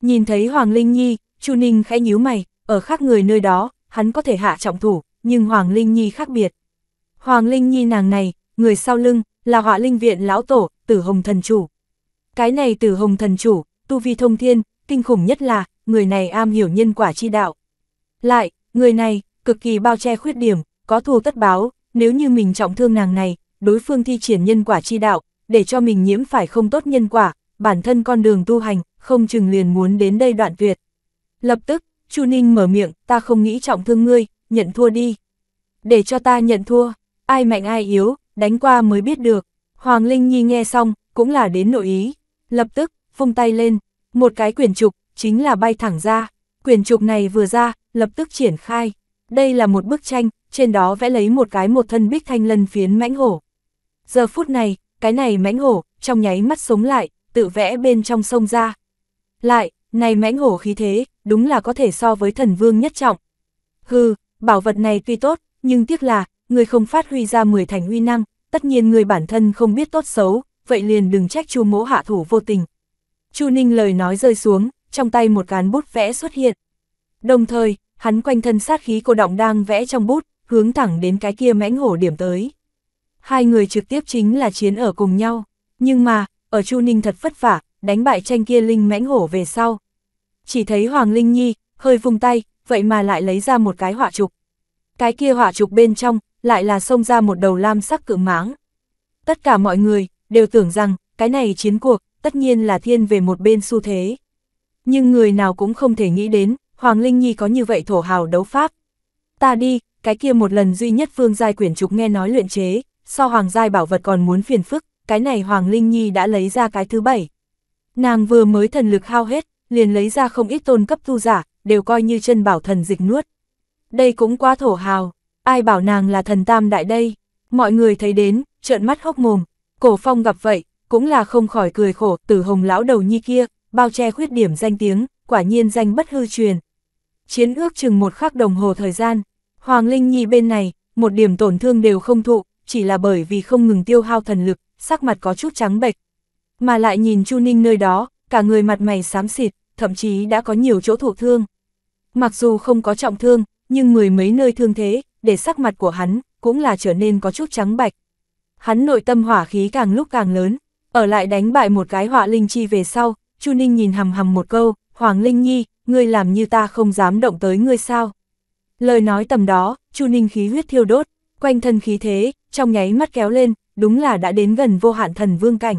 Nhìn thấy Hoàng Linh Nhi, Chu Ninh khẽ nhíu mày, ở khác người nơi đó, hắn có thể hạ trọng thủ, nhưng Hoàng Linh Nhi khác biệt. Hoàng Linh Nhi nàng này, người sau lưng, là họa linh viện lão tổ, tử hồng thần chủ. Cái này tử hồng thần chủ, tu vi thông thiên, kinh khủng nhất là, người này am hiểu nhân quả chi đạo. Lại, người này, cực kỳ bao che khuyết điểm, có thù tất báo, nếu như mình trọng thương nàng này, đối phương thi triển nhân quả chi đạo, để cho mình nhiễm phải không tốt nhân quả, bản thân con đường tu hành, không chừng liền muốn đến đây đoạn tuyệt. Lập tức, Chu Ninh mở miệng, ta không nghĩ trọng thương ngươi, nhận thua đi. Để cho ta nhận thua, ai mạnh ai yếu, đánh qua mới biết được. Hoàng Linh Nhi nghe xong, cũng là đến nội ý. Lập tức, vung tay lên, một cái quyển trục, chính là bay thẳng ra. Quyển trục này vừa ra, lập tức triển khai. Đây là một bức tranh, trên đó vẽ lấy một cái một thân bích thanh lân phiến mãnh hổ. Giờ phút này, cái này mãnh hổ, trong nháy mắt sống lại, tự vẽ bên trong sông ra. Lại, này mãnh hổ khí thế, đúng là có thể so với thần vương nhất trọng. Hừ, bảo vật này tuy tốt, nhưng tiếc là, người không phát huy ra 10 thành uy năng, tất nhiên người bản thân không biết tốt xấu, vậy liền đừng trách chu mỗ hạ thủ vô tình. chu Ninh lời nói rơi xuống, trong tay một cán bút vẽ xuất hiện. Đồng thời, hắn quanh thân sát khí cô động đang vẽ trong bút, hướng thẳng đến cái kia mãnh hổ điểm tới. Hai người trực tiếp chính là chiến ở cùng nhau, nhưng mà, ở Chu Ninh thật vất vả, đánh bại tranh kia linh mãnh hổ về sau. Chỉ thấy Hoàng Linh Nhi, hơi vùng tay, vậy mà lại lấy ra một cái họa trục. Cái kia họa trục bên trong, lại là xông ra một đầu lam sắc cự máng. Tất cả mọi người, đều tưởng rằng, cái này chiến cuộc, tất nhiên là thiên về một bên xu thế. Nhưng người nào cũng không thể nghĩ đến, Hoàng Linh Nhi có như vậy thổ hào đấu pháp. Ta đi, cái kia một lần duy nhất Phương Giai quyển trục nghe nói luyện chế, so Hoàng Giai bảo vật còn muốn phiền phức, cái này Hoàng Linh Nhi đã lấy ra cái thứ bảy. Nàng vừa mới thần lực hao hết, liền lấy ra không ít tôn cấp tu giả, đều coi như chân bảo thần dịch nuốt. Đây cũng quá thổ hào, ai bảo nàng là thần tam đại đây, mọi người thấy đến, trợn mắt hốc mồm, cổ phong gặp vậy, cũng là không khỏi cười khổ, tử hồng lão đầu nhi kia, bao che khuyết điểm danh tiếng, quả nhiên danh bất hư truyền. Chiến ước chừng một khắc đồng hồ thời gian, Hoàng Linh Nhi bên này, một điểm tổn thương đều không thụ, chỉ là bởi vì không ngừng tiêu hao thần lực, sắc mặt có chút trắng bệch. Mà lại nhìn Chu Ninh nơi đó, cả người mặt mày xám xịt, thậm chí đã có nhiều chỗ thụ thương. Mặc dù không có trọng thương, nhưng mười mấy nơi thương thế, để sắc mặt của hắn cũng là trở nên có chút trắng bạch. Hắn nội tâm hỏa khí càng lúc càng lớn, ở lại đánh bại một cái họa linh chi về sau, Chu Ninh nhìn hầm hầm một câu, Hoàng Linh Nhi, ngươi làm như ta không dám động tới ngươi sao? Lời nói tầm đó, Chu Ninh khí huyết thiêu đốt, quanh thân khí thế, trong nháy mắt kéo lên, đúng là đã đến gần vô hạn thần vương cảnh.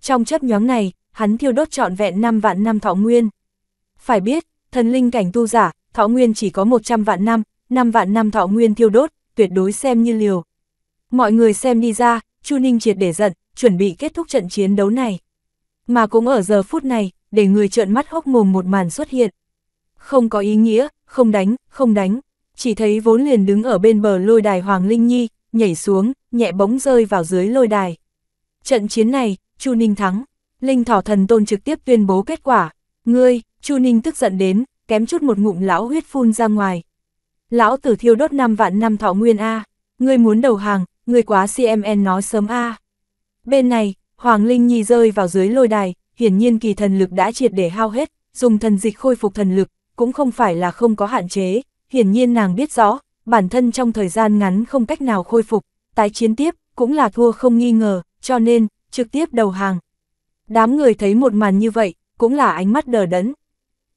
Trong chấp nhóm này, hắn thiêu đốt trọn vẹn 5 vạn năm thọ nguyên. Phải biết, thần linh cảnh tu giả, thọ nguyên chỉ có 100 vạn năm, 5 vạn năm thọ nguyên thiêu đốt, tuyệt đối xem như liều. Mọi người xem đi ra, Chu Ninh triệt để giận, chuẩn bị kết thúc trận chiến đấu này. Mà cũng ở giờ phút này, để người trợn mắt hốc mồm một màn xuất hiện. Không có ý nghĩa, không đánh, không đánh chỉ thấy vốn liền đứng ở bên bờ lôi đài Hoàng Linh Nhi, nhảy xuống, nhẹ bóng rơi vào dưới lôi đài. Trận chiến này, Chu Ninh thắng, Linh Thỏ Thần Tôn trực tiếp tuyên bố kết quả. Ngươi, Chu Ninh tức giận đến, kém chút một ngụm lão huyết phun ra ngoài. Lão tử thiêu đốt năm vạn năm thọ nguyên A, ngươi muốn đầu hàng, ngươi quá CMN nói sớm A. Bên này, Hoàng Linh Nhi rơi vào dưới lôi đài, hiển nhiên kỳ thần lực đã triệt để hao hết, dùng thần dịch khôi phục thần lực, cũng không phải là không có hạn chế, hiển nhiên nàng biết rõ, bản thân trong thời gian ngắn không cách nào khôi phục, tái chiến tiếp, cũng là thua không nghi ngờ, cho nên, trực tiếp đầu hàng. Đám người thấy một màn như vậy, cũng là ánh mắt đờ đẫn.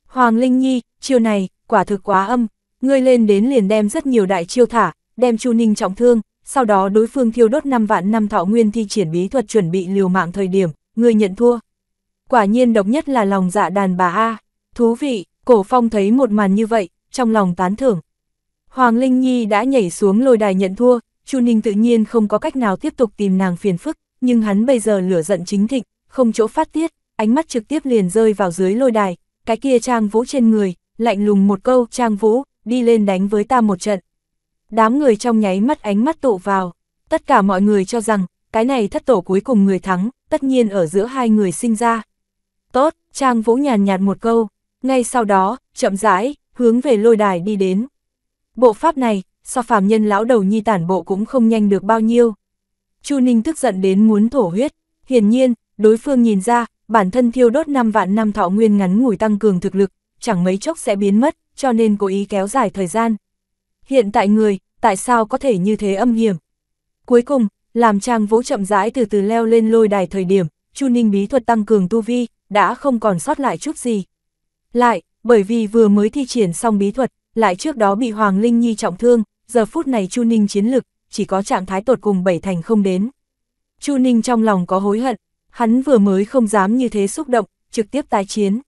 Hoàng Linh Nhi, chiều này, quả thực quá âm, ngươi lên đến liền đem rất nhiều đại chiêu thả, đem Chu Ninh trọng thương, sau đó đối phương thiêu đốt 5 vạn năm thọ nguyên thi triển bí thuật chuẩn bị liều mạng thời điểm, ngươi nhận thua. Quả nhiên độc nhất là lòng dạ đàn bà A, thú vị, cổ phong thấy một màn như vậy, trong lòng tán thưởng. Hoàng Linh Nhi đã nhảy xuống lôi đài nhận thua, Chu Ninh tự nhiên không có cách nào tiếp tục tìm nàng phiền phức, nhưng hắn bây giờ lửa giận chính thịnh, không chỗ phát tiết, ánh mắt trực tiếp liền rơi vào dưới lôi đài, cái kia Trang Vũ trên người, lạnh lùng một câu Trang Vũ, đi lên đánh với ta một trận. Đám người trong nháy mắt ánh mắt tụ vào, tất cả mọi người cho rằng, cái này thất tổ cuối cùng người thắng, tất nhiên ở giữa hai người sinh ra. Tốt, Trang Vũ nhàn nhạt một câu, ngay sau đó, chậm rãi, hướng về lôi đài đi đến. Bộ pháp này, so phàm nhân lão đầu nhi tản bộ cũng không nhanh được bao nhiêu. Chu Ninh tức giận đến muốn thổ huyết, hiển nhiên, đối phương nhìn ra, bản thân thiêu đốt 5 vạn năm thọ nguyên ngắn ngủi tăng cường thực lực, chẳng mấy chốc sẽ biến mất, cho nên cố ý kéo dài thời gian. Hiện tại người, tại sao có thể như thế âm hiểm? Cuối cùng, làm trang vỗ chậm rãi từ từ leo lên lôi đài thời điểm, Chu Ninh bí thuật tăng cường tu vi, đã không còn sót lại chút gì. Lại, bởi vì vừa mới thi triển xong bí thuật, lại trước đó bị Hoàng Linh Nhi trọng thương, giờ phút này Chu Ninh chiến lực, chỉ có trạng thái tột cùng bảy thành không đến. Chu Ninh trong lòng có hối hận, hắn vừa mới không dám như thế xúc động, trực tiếp tái chiến.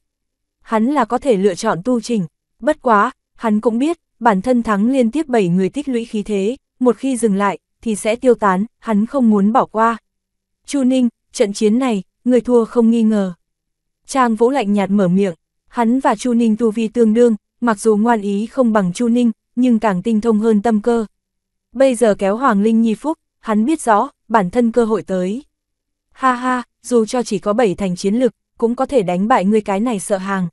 Hắn là có thể lựa chọn tu trình, bất quá, hắn cũng biết, bản thân thắng liên tiếp 7 người tích lũy khí thế, một khi dừng lại, thì sẽ tiêu tán, hắn không muốn bỏ qua. Chu Ninh, trận chiến này, người thua không nghi ngờ. Trang Vũ lạnh nhạt mở miệng, Hắn và Chu Ninh tu vi tương đương, mặc dù ngoan ý không bằng Chu Ninh, nhưng càng tinh thông hơn tâm cơ. Bây giờ kéo Hoàng Linh Nhi Phúc, hắn biết rõ, bản thân cơ hội tới. Ha ha, dù cho chỉ có bảy thành chiến lực, cũng có thể đánh bại người cái này sợ hàng.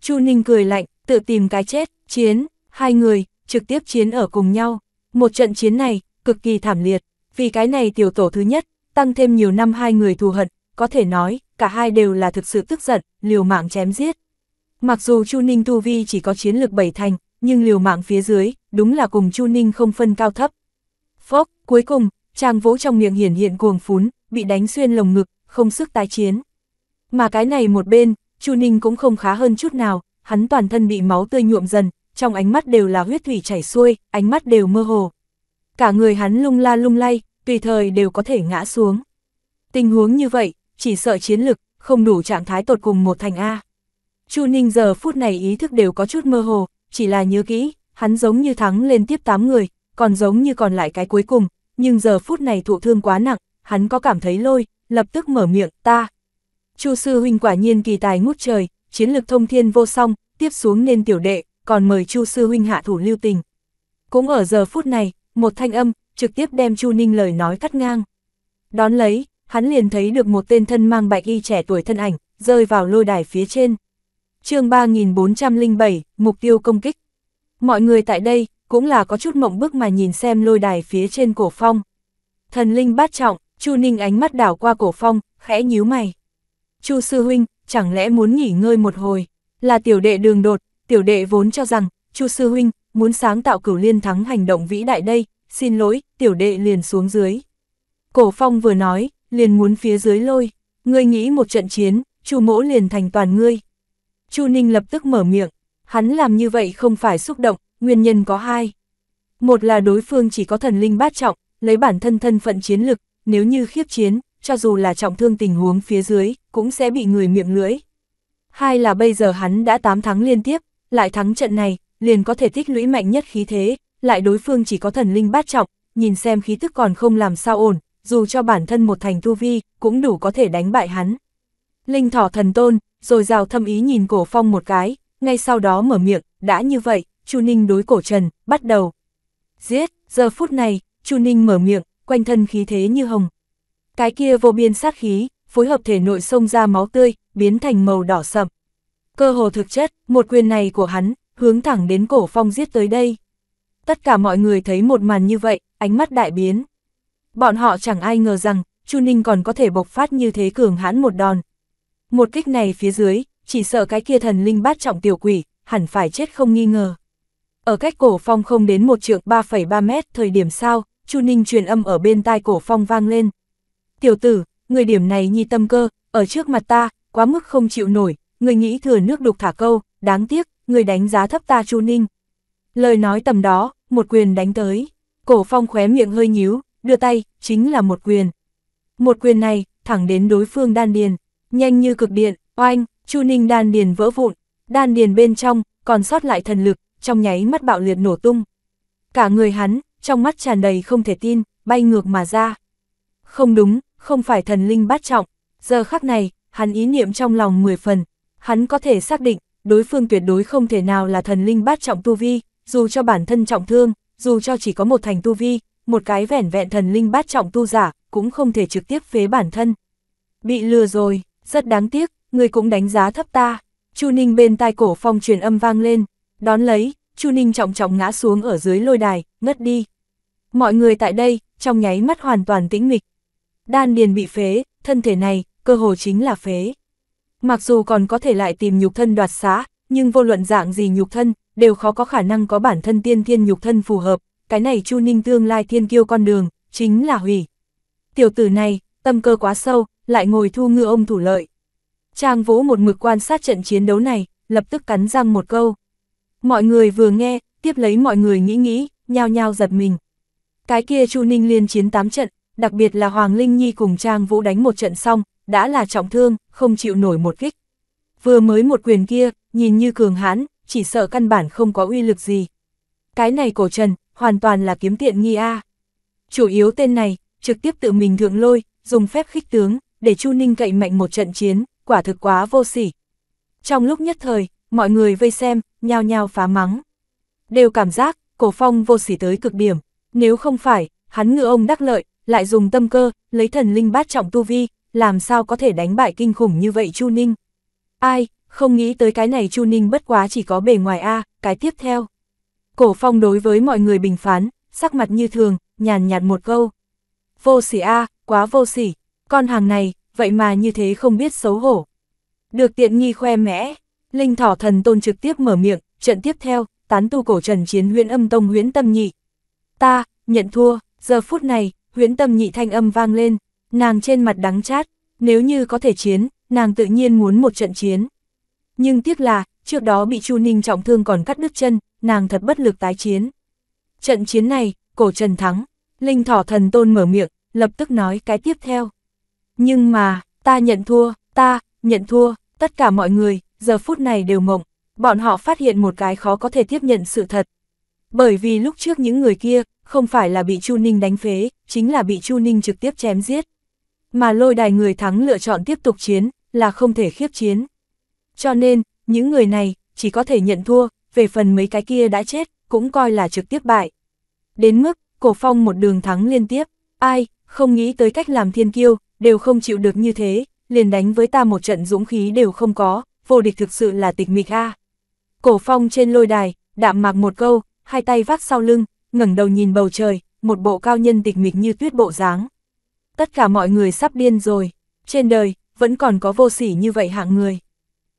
Chu Ninh cười lạnh, tự tìm cái chết, chiến, hai người, trực tiếp chiến ở cùng nhau. Một trận chiến này, cực kỳ thảm liệt, vì cái này tiểu tổ thứ nhất, tăng thêm nhiều năm hai người thù hận, có thể nói, cả hai đều là thực sự tức giận, liều mạng chém giết. Mặc dù Chu Ninh Tu Vi chỉ có chiến lược bảy thành, nhưng liều mạng phía dưới, đúng là cùng Chu Ninh không phân cao thấp. Phốc, cuối cùng, chàng vỗ trong miệng hiển hiện cuồng phún, bị đánh xuyên lồng ngực, không sức tái chiến. Mà cái này một bên, Chu Ninh cũng không khá hơn chút nào, hắn toàn thân bị máu tươi nhuộm dần, trong ánh mắt đều là huyết thủy chảy xuôi, ánh mắt đều mơ hồ. Cả người hắn lung la lung lay, tùy thời đều có thể ngã xuống. Tình huống như vậy, chỉ sợ chiến lực, không đủ trạng thái tột cùng một thành A. Chu Ninh giờ phút này ý thức đều có chút mơ hồ, chỉ là nhớ kỹ, hắn giống như thắng lên tiếp 8 người, còn giống như còn lại cái cuối cùng, nhưng giờ phút này thụ thương quá nặng, hắn có cảm thấy lôi, lập tức mở miệng, ta. Chu sư huynh quả nhiên kỳ tài ngút trời, chiến lực thông thiên vô song, tiếp xuống nên tiểu đệ, còn mời Chu sư huynh hạ thủ lưu tình. Cũng ở giờ phút này, một thanh âm trực tiếp đem Chu Ninh lời nói cắt ngang. Đón lấy, hắn liền thấy được một tên thân mang bạch y trẻ tuổi thân ảnh, rơi vào lôi đài phía trên chương 3407, mục tiêu công kích. Mọi người tại đây, cũng là có chút mộng bức mà nhìn xem lôi đài phía trên cổ phong. Thần linh bát trọng, Chu Ninh ánh mắt đảo qua cổ phong, khẽ nhíu mày. Chu sư huynh, chẳng lẽ muốn nghỉ ngơi một hồi? Là tiểu đệ đường đột, tiểu đệ vốn cho rằng, Chu sư huynh, muốn sáng tạo cửu liên thắng hành động vĩ đại đây, xin lỗi, tiểu đệ liền xuống dưới. Cổ phong vừa nói, liền muốn phía dưới lôi, ngươi nghĩ một trận chiến, Chu mỗ liền thành toàn ngươi. Chu Ninh lập tức mở miệng, hắn làm như vậy không phải xúc động, nguyên nhân có hai. Một là đối phương chỉ có thần linh bát trọng, lấy bản thân thân phận chiến lực, nếu như khiếp chiến, cho dù là trọng thương tình huống phía dưới, cũng sẽ bị người miệng lưỡi. Hai là bây giờ hắn đã 8 thắng liên tiếp, lại thắng trận này, liền có thể tích lũy mạnh nhất khí thế, lại đối phương chỉ có thần linh bát trọng, nhìn xem khí tức còn không làm sao ổn, dù cho bản thân một thành tu vi, cũng đủ có thể đánh bại hắn. Linh thỏ thần tôn, rồi rào thâm ý nhìn cổ phong một cái, ngay sau đó mở miệng, đã như vậy, Chu Ninh đối cổ trần, bắt đầu. Giết, giờ phút này, Chu Ninh mở miệng, quanh thân khí thế như hồng. Cái kia vô biên sát khí, phối hợp thể nội sông ra máu tươi, biến thành màu đỏ sậm. Cơ hồ thực chất, một quyền này của hắn, hướng thẳng đến cổ phong giết tới đây. Tất cả mọi người thấy một màn như vậy, ánh mắt đại biến. Bọn họ chẳng ai ngờ rằng, Chu Ninh còn có thể bộc phát như thế cường hãn một đòn, một kích này phía dưới, chỉ sợ cái kia thần linh bát trọng tiểu quỷ, hẳn phải chết không nghi ngờ. Ở cách cổ phong không đến một trượng 3,3 mét thời điểm sau, Chu Ninh truyền âm ở bên tai cổ phong vang lên. Tiểu tử, người điểm này nhi tâm cơ, ở trước mặt ta, quá mức không chịu nổi, người nghĩ thừa nước đục thả câu, đáng tiếc, người đánh giá thấp ta Chu Ninh. Lời nói tầm đó, một quyền đánh tới, cổ phong khóe miệng hơi nhíu, đưa tay, chính là một quyền. Một quyền này, thẳng đến đối phương đan điền. Nhanh như cực điện, oanh, Chu Ninh đan điền vỡ vụn, đan điền bên trong, còn sót lại thần lực, trong nháy mắt bạo liệt nổ tung. Cả người hắn, trong mắt tràn đầy không thể tin, bay ngược mà ra. Không đúng, không phải thần linh bát trọng, giờ khắc này, hắn ý niệm trong lòng 10 phần, hắn có thể xác định, đối phương tuyệt đối không thể nào là thần linh bát trọng tu vi, dù cho bản thân trọng thương, dù cho chỉ có một thành tu vi, một cái vẻn vẹn thần linh bát trọng tu giả, cũng không thể trực tiếp phế bản thân. Bị lừa rồi. Rất đáng tiếc, người cũng đánh giá thấp ta. Chu Ninh bên tai cổ phong truyền âm vang lên, đón lấy, Chu Ninh trọng trọng ngã xuống ở dưới lôi đài, ngất đi. Mọi người tại đây, trong nháy mắt hoàn toàn tĩnh mịch. Đan điền bị phế, thân thể này, cơ hồ chính là phế. Mặc dù còn có thể lại tìm nhục thân đoạt xá, nhưng vô luận dạng gì nhục thân, đều khó có khả năng có bản thân tiên thiên nhục thân phù hợp. Cái này Chu Ninh tương lai thiên kiêu con đường, chính là hủy. Tiểu tử này, tâm cơ quá sâu, lại ngồi thu ngư ông thủ lợi. Trang Vũ một mực quan sát trận chiến đấu này, lập tức cắn răng một câu. Mọi người vừa nghe, tiếp lấy mọi người nghĩ nghĩ, nhao nhao giật mình. Cái kia Chu Ninh liên chiến 8 trận, đặc biệt là Hoàng Linh Nhi cùng Trang Vũ đánh một trận xong, đã là trọng thương, không chịu nổi một kích. Vừa mới một quyền kia, nhìn như cường hãn, chỉ sợ căn bản không có uy lực gì. Cái này cổ trần, hoàn toàn là kiếm tiện nghi a. Chủ yếu tên này, trực tiếp tự mình thượng lôi, dùng phép khích tướng, để Chu Ninh cậy mạnh một trận chiến, quả thực quá vô sỉ. Trong lúc nhất thời, mọi người vây xem, nhao nhao phá mắng. Đều cảm giác, cổ phong vô sỉ tới cực điểm, nếu không phải, hắn ngựa ông đắc lợi, lại dùng tâm cơ, lấy thần linh bát trọng tu vi, làm sao có thể đánh bại kinh khủng như vậy Chu Ninh. Ai, không nghĩ tới cái này Chu Ninh bất quá chỉ có bề ngoài A, cái tiếp theo. Cổ phong đối với mọi người bình phán, sắc mặt như thường, nhàn nhạt một câu. Vô sỉ A, quá vô sỉ. Con hàng này, vậy mà như thế không biết xấu hổ. Được tiện nghi khoe mẽ, Linh Thỏ Thần Tôn trực tiếp mở miệng, trận tiếp theo, tán tu cổ trần chiến huyễn âm tông huyễn tâm nhị. Ta, nhận thua, giờ phút này, huyễn tâm nhị thanh âm vang lên, nàng trên mặt đắng chát, nếu như có thể chiến, nàng tự nhiên muốn một trận chiến. Nhưng tiếc là, trước đó bị Chu Ninh trọng thương còn cắt đứt chân, nàng thật bất lực tái chiến. Trận chiến này, cổ trần thắng, Linh Thỏ Thần Tôn mở miệng, lập tức nói cái tiếp theo. Nhưng mà, ta nhận thua, ta, nhận thua, tất cả mọi người, giờ phút này đều mộng, bọn họ phát hiện một cái khó có thể tiếp nhận sự thật. Bởi vì lúc trước những người kia, không phải là bị Chu Ninh đánh phế, chính là bị Chu Ninh trực tiếp chém giết. Mà lôi đài người thắng lựa chọn tiếp tục chiến, là không thể khiếp chiến. Cho nên, những người này, chỉ có thể nhận thua, về phần mấy cái kia đã chết, cũng coi là trực tiếp bại. Đến mức, cổ phong một đường thắng liên tiếp, ai, không nghĩ tới cách làm thiên kiêu, đều không chịu được như thế, liền đánh với ta một trận dũng khí đều không có, vô địch thực sự là tịch mịch a. Cổ phong trên lôi đài, đạm mạc một câu, hai tay vác sau lưng, ngẩng đầu nhìn bầu trời, một bộ cao nhân tịch mịch như tuyết bộ dáng. Tất cả mọi người sắp điên rồi, trên đời, vẫn còn có vô sỉ như vậy hạng người.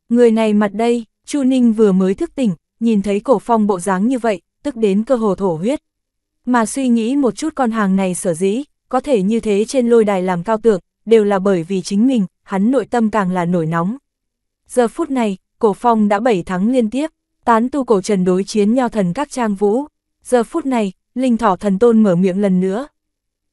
Người này mặt đây, Chu Ninh vừa mới thức tỉnh, nhìn thấy cổ phong bộ dáng như vậy, tức đến cơ hồ thổ huyết. Mà suy nghĩ một chút con hàng này sở dĩ, có thể như thế trên lôi đài làm cao tượng, đều là bởi vì chính mình, hắn nội tâm càng là nổi nóng. Giờ phút này, cổ phong đã 7 thắng liên tiếp, tán tu cổ trần đối chiến nho thần các trang vũ. Giờ phút này, linh thỏ thần tôn mở miệng lần nữa.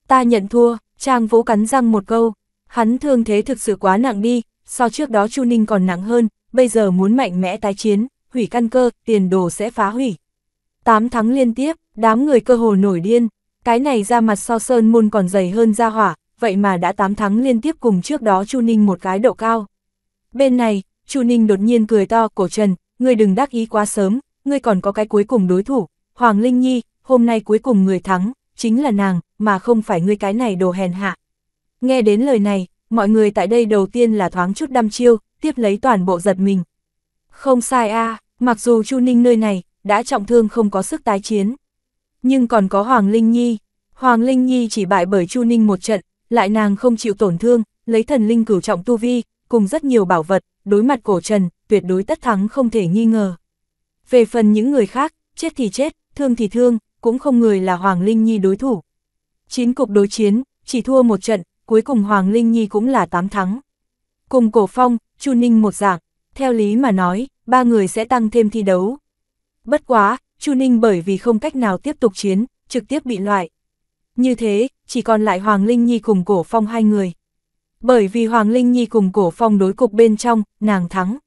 Ta nhận thua, trang vũ cắn răng một câu, hắn thương thế thực sự quá nặng đi, so trước đó Chu Ninh còn nặng hơn, bây giờ muốn mạnh mẽ tái chiến, hủy căn cơ, tiền đồ sẽ phá hủy. 8 thắng liên tiếp, đám người cơ hồ nổi điên, cái này ra mặt so sơn môn còn dày hơn ra hỏa, vậy mà đã 8 thắng liên tiếp cùng trước đó Chu Ninh một cái độ cao. Bên này, Chu Ninh đột nhiên cười to, cổ trần, ngươi đừng đắc ý quá sớm, ngươi còn có cái cuối cùng đối thủ, Hoàng Linh Nhi, hôm nay cuối cùng người thắng, chính là nàng, mà không phải ngươi cái này đồ hèn hạ. Nghe đến lời này, mọi người tại đây đầu tiên là thoáng chút đăm chiêu, tiếp lấy toàn bộ giật mình. Không sai a mặc dù Chu Ninh nơi này, đã trọng thương không có sức tái chiến. Nhưng còn có Hoàng Linh Nhi, Hoàng Linh Nhi chỉ bại bởi Chu Ninh một trận, lại nàng không chịu tổn thương, lấy thần linh cửu trọng tu vi, cùng rất nhiều bảo vật, đối mặt cổ trần, tuyệt đối tất thắng không thể nghi ngờ. Về phần những người khác, chết thì chết, thương thì thương, cũng không người là Hoàng Linh Nhi đối thủ. Chín cục đối chiến, chỉ thua một trận, cuối cùng Hoàng Linh Nhi cũng là tám thắng. Cùng cổ phong, Chu Ninh một dạng, theo lý mà nói, ba người sẽ tăng thêm thi đấu. Bất quá, Chu Ninh bởi vì không cách nào tiếp tục chiến, trực tiếp bị loại. Như thế, chỉ còn lại Hoàng Linh Nhi cùng cổ phong hai người. Bởi vì Hoàng Linh Nhi cùng cổ phong đối cục bên trong, nàng thắng.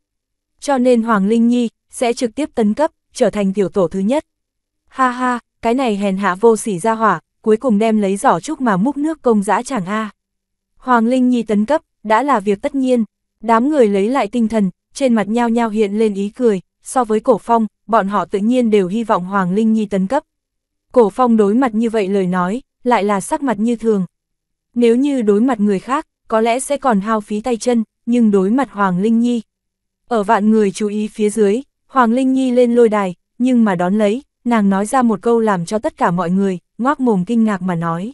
Cho nên Hoàng Linh Nhi sẽ trực tiếp tấn cấp, trở thành tiểu tổ thứ nhất. Ha ha, cái này hèn hạ vô sỉ ra hỏa, cuối cùng đem lấy giỏ trúc mà múc nước công dã chẳng a. Hoàng Linh Nhi tấn cấp, đã là việc tất nhiên. Đám người lấy lại tinh thần, trên mặt nhao nhao hiện lên ý cười, so với cổ phong, bọn họ tự nhiên đều hy vọng Hoàng Linh Nhi tấn cấp. Cổ phong đối mặt như vậy lời nói, lại là sắc mặt như thường. Nếu như đối mặt người khác, có lẽ sẽ còn hao phí tay chân, nhưng đối mặt Hoàng Linh Nhi. Ở vạn người chú ý phía dưới, Hoàng Linh Nhi lên lôi đài, nhưng mà đón lấy, nàng nói ra một câu làm cho tất cả mọi người, ngoác mồm kinh ngạc mà nói.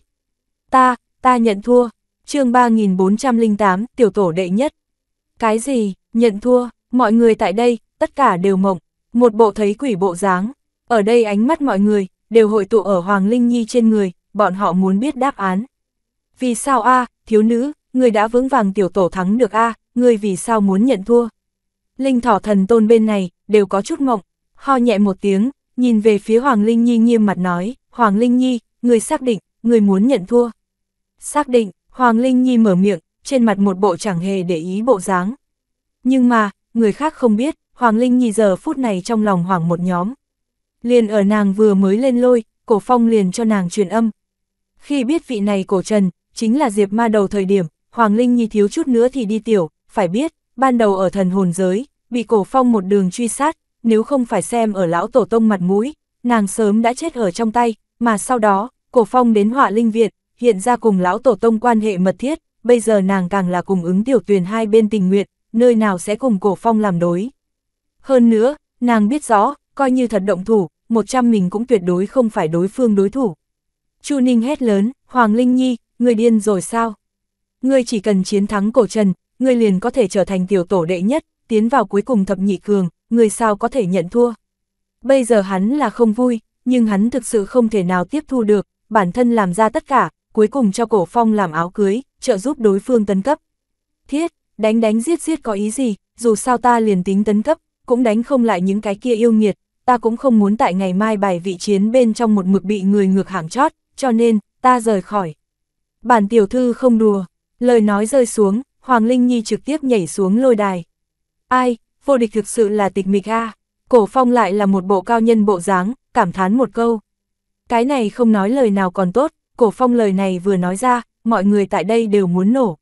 Ta, ta nhận thua, chương 3408, tiểu tổ đệ nhất. Cái gì, nhận thua, mọi người tại đây, tất cả đều mộng, một bộ thấy quỷ bộ dáng. Ở đây ánh mắt mọi người, đều hội tụ ở Hoàng Linh Nhi trên người, bọn họ muốn biết đáp án. Vì sao a thiếu nữ, người đã vững vàng tiểu tổ thắng được a người vì sao muốn nhận thua? Linh thỏ thần tôn bên này, đều có chút mộng, ho nhẹ một tiếng, nhìn về phía Hoàng Linh Nhi nghiêm mặt nói, Hoàng Linh Nhi, người xác định, người muốn nhận thua. Xác định, Hoàng Linh Nhi mở miệng, trên mặt một bộ chẳng hề để ý bộ dáng. Nhưng mà, người khác không biết, Hoàng Linh Nhi giờ phút này trong lòng hoảng một nhóm. Liền ở nàng vừa mới lên lôi, cổ phong liền cho nàng truyền âm, khi biết vị này cổ trần, chính là Diệp Ma đầu thời điểm, Hoàng Linh Nhi thiếu chút nữa thì đi tiểu, phải biết, ban đầu ở thần hồn giới, bị cổ phong một đường truy sát, nếu không phải xem ở lão tổ tông mặt mũi, nàng sớm đã chết ở trong tay, mà sau đó, cổ phong đến họa linh viện, hiện ra cùng lão tổ tông quan hệ mật thiết, bây giờ nàng càng là cùng ứng tiểu tuyền hai bên tình nguyện, nơi nào sẽ cùng cổ phong làm đối. Hơn nữa, nàng biết rõ, coi như thật động thủ, một trăm mình cũng tuyệt đối không phải đối phương đối thủ, Chu Ninh hét lớn, Hoàng Linh Nhi, người điên rồi sao? Người chỉ cần chiến thắng cổ trần, người liền có thể trở thành tiểu tổ đệ nhất, tiến vào cuối cùng thập nhị cường, Người sao có thể nhận thua? Bây giờ hắn là không vui, nhưng hắn thực sự không thể nào tiếp thu được, bản thân làm ra tất cả, cuối cùng cho cổ phong làm áo cưới, trợ giúp đối phương tấn cấp. Thiết, đánh đánh giết giết có ý gì, dù sao ta liền tính tấn cấp, cũng đánh không lại những cái kia yêu nghiệt, ta cũng không muốn tại ngày mai bài vị chiến bên trong một mực bị người ngược hàng chót, cho nên, ta rời khỏi. Bản tiểu thư không đùa, lời nói rơi xuống, Hoàng Linh Nhi trực tiếp nhảy xuống lôi đài. Ai, vô địch thực sự là tịch mịch a cổ phong lại là một bộ cao nhân bộ dáng, cảm thán một câu. Cái này không nói lời nào còn tốt, cổ phong lời này vừa nói ra, mọi người tại đây đều muốn nổ.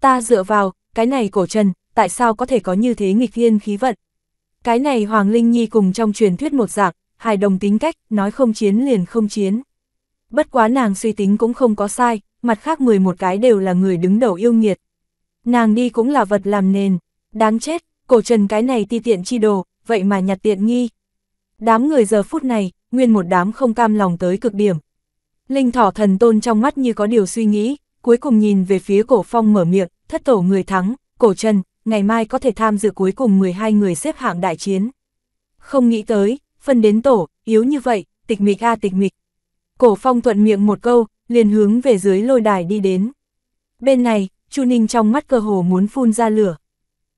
Ta dựa vào, cái này cổ trần, tại sao có thể có như thế nghịch thiên khí vận? Cái này Hoàng Linh Nhi cùng trong truyền thuyết một dạng, hài đồng tính cách, nói không chiến liền không chiến bất quá nàng suy tính cũng không có sai, mặt khác 11 cái đều là người đứng đầu yêu nghiệt. Nàng đi cũng là vật làm nền, đáng chết, cổ trần cái này ti tiện chi đồ, vậy mà nhặt tiện nghi. Đám người giờ phút này, nguyên một đám không cam lòng tới cực điểm. Linh thỏ thần tôn trong mắt như có điều suy nghĩ, cuối cùng nhìn về phía cổ phong mở miệng, thất tổ người thắng, cổ trần, ngày mai có thể tham dự cuối cùng 12 người xếp hạng đại chiến. Không nghĩ tới, phân đến tổ, yếu như vậy, tịch mịch a tịch mịch, Cổ phong thuận miệng một câu, liền hướng về dưới lôi đài đi đến. Bên này, Chu Ninh trong mắt cơ hồ muốn phun ra lửa.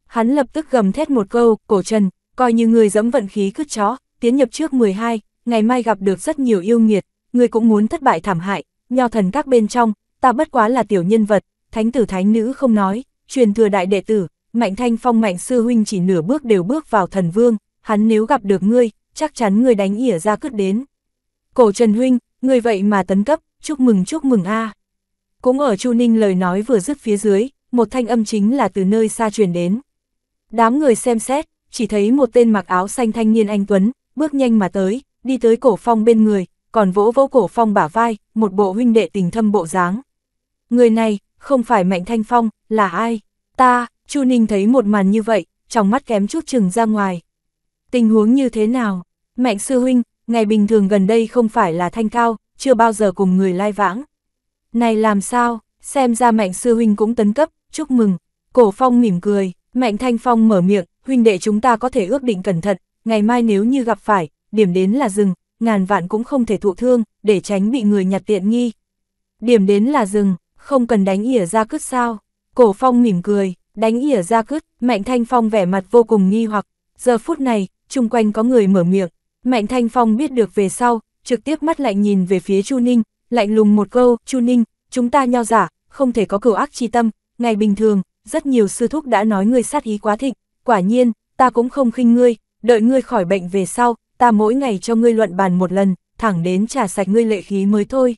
Hắn lập tức gầm thét một câu, cổ trần, coi như người dẫm vận khí cứt chó, tiến nhập trước 12, ngày mai gặp được rất nhiều yêu nghiệt, người cũng muốn thất bại thảm hại, nho thần các bên trong, ta bất quá là tiểu nhân vật, thánh tử thánh nữ không nói, truyền thừa đại đệ tử, mạnh thanh phong mạnh sư huynh chỉ nửa bước đều bước vào thần vương, hắn nếu gặp được ngươi, chắc chắn người đánh ỉa ra cứt đến. Cổ trần huynh, người vậy mà tấn cấp, chúc mừng chúc mừng a. À. Cũng ở Chu Ninh lời nói vừa dứt phía dưới, một thanh âm chính là từ nơi xa truyền đến. Đám người xem xét, chỉ thấy một tên mặc áo xanh thanh niên anh Tuấn, bước nhanh mà tới, đi tới cổ phong bên người, còn vỗ vỗ cổ phong bả vai, một bộ huynh đệ tình thâm bộ dáng. Người này, không phải Mạnh Thanh Phong, là ai? Ta, Chu Ninh thấy một màn như vậy, trong mắt kém chút chừng ra ngoài. Tình huống như thế nào? Mạnh sư huynh, ngày bình thường gần đây không phải là thanh cao, chưa bao giờ cùng người lai vãng. Này làm sao, xem ra mạnh sư huynh cũng tấn cấp, chúc mừng. Cổ phong mỉm cười, mạnh thanh phong mở miệng, huynh đệ chúng ta có thể ước định cẩn thận, ngày mai nếu như gặp phải, điểm đến là rừng, ngàn vạn cũng không thể thụ thương, để tránh bị người nhặt tiện nghi. Điểm đến là rừng, không cần đánh ỉa ra cứt sao. Cổ phong mỉm cười, đánh ỉa ra cứt, mạnh thanh phong vẻ mặt vô cùng nghi hoặc, giờ phút này, chung quanh có người mở miệng, Mạnh Thanh Phong biết được về sau, trực tiếp mắt lạnh nhìn về phía Chu Ninh, lạnh lùng một câu, Chu Ninh, chúng ta nho giả, không thể có cửu ác chi tâm, ngày bình thường, rất nhiều sư thúc đã nói ngươi sát ý quá thịnh, quả nhiên, ta cũng không khinh ngươi, đợi ngươi khỏi bệnh về sau, ta mỗi ngày cho ngươi luận bàn một lần, thẳng đến trả sạch ngươi lệ khí mới thôi.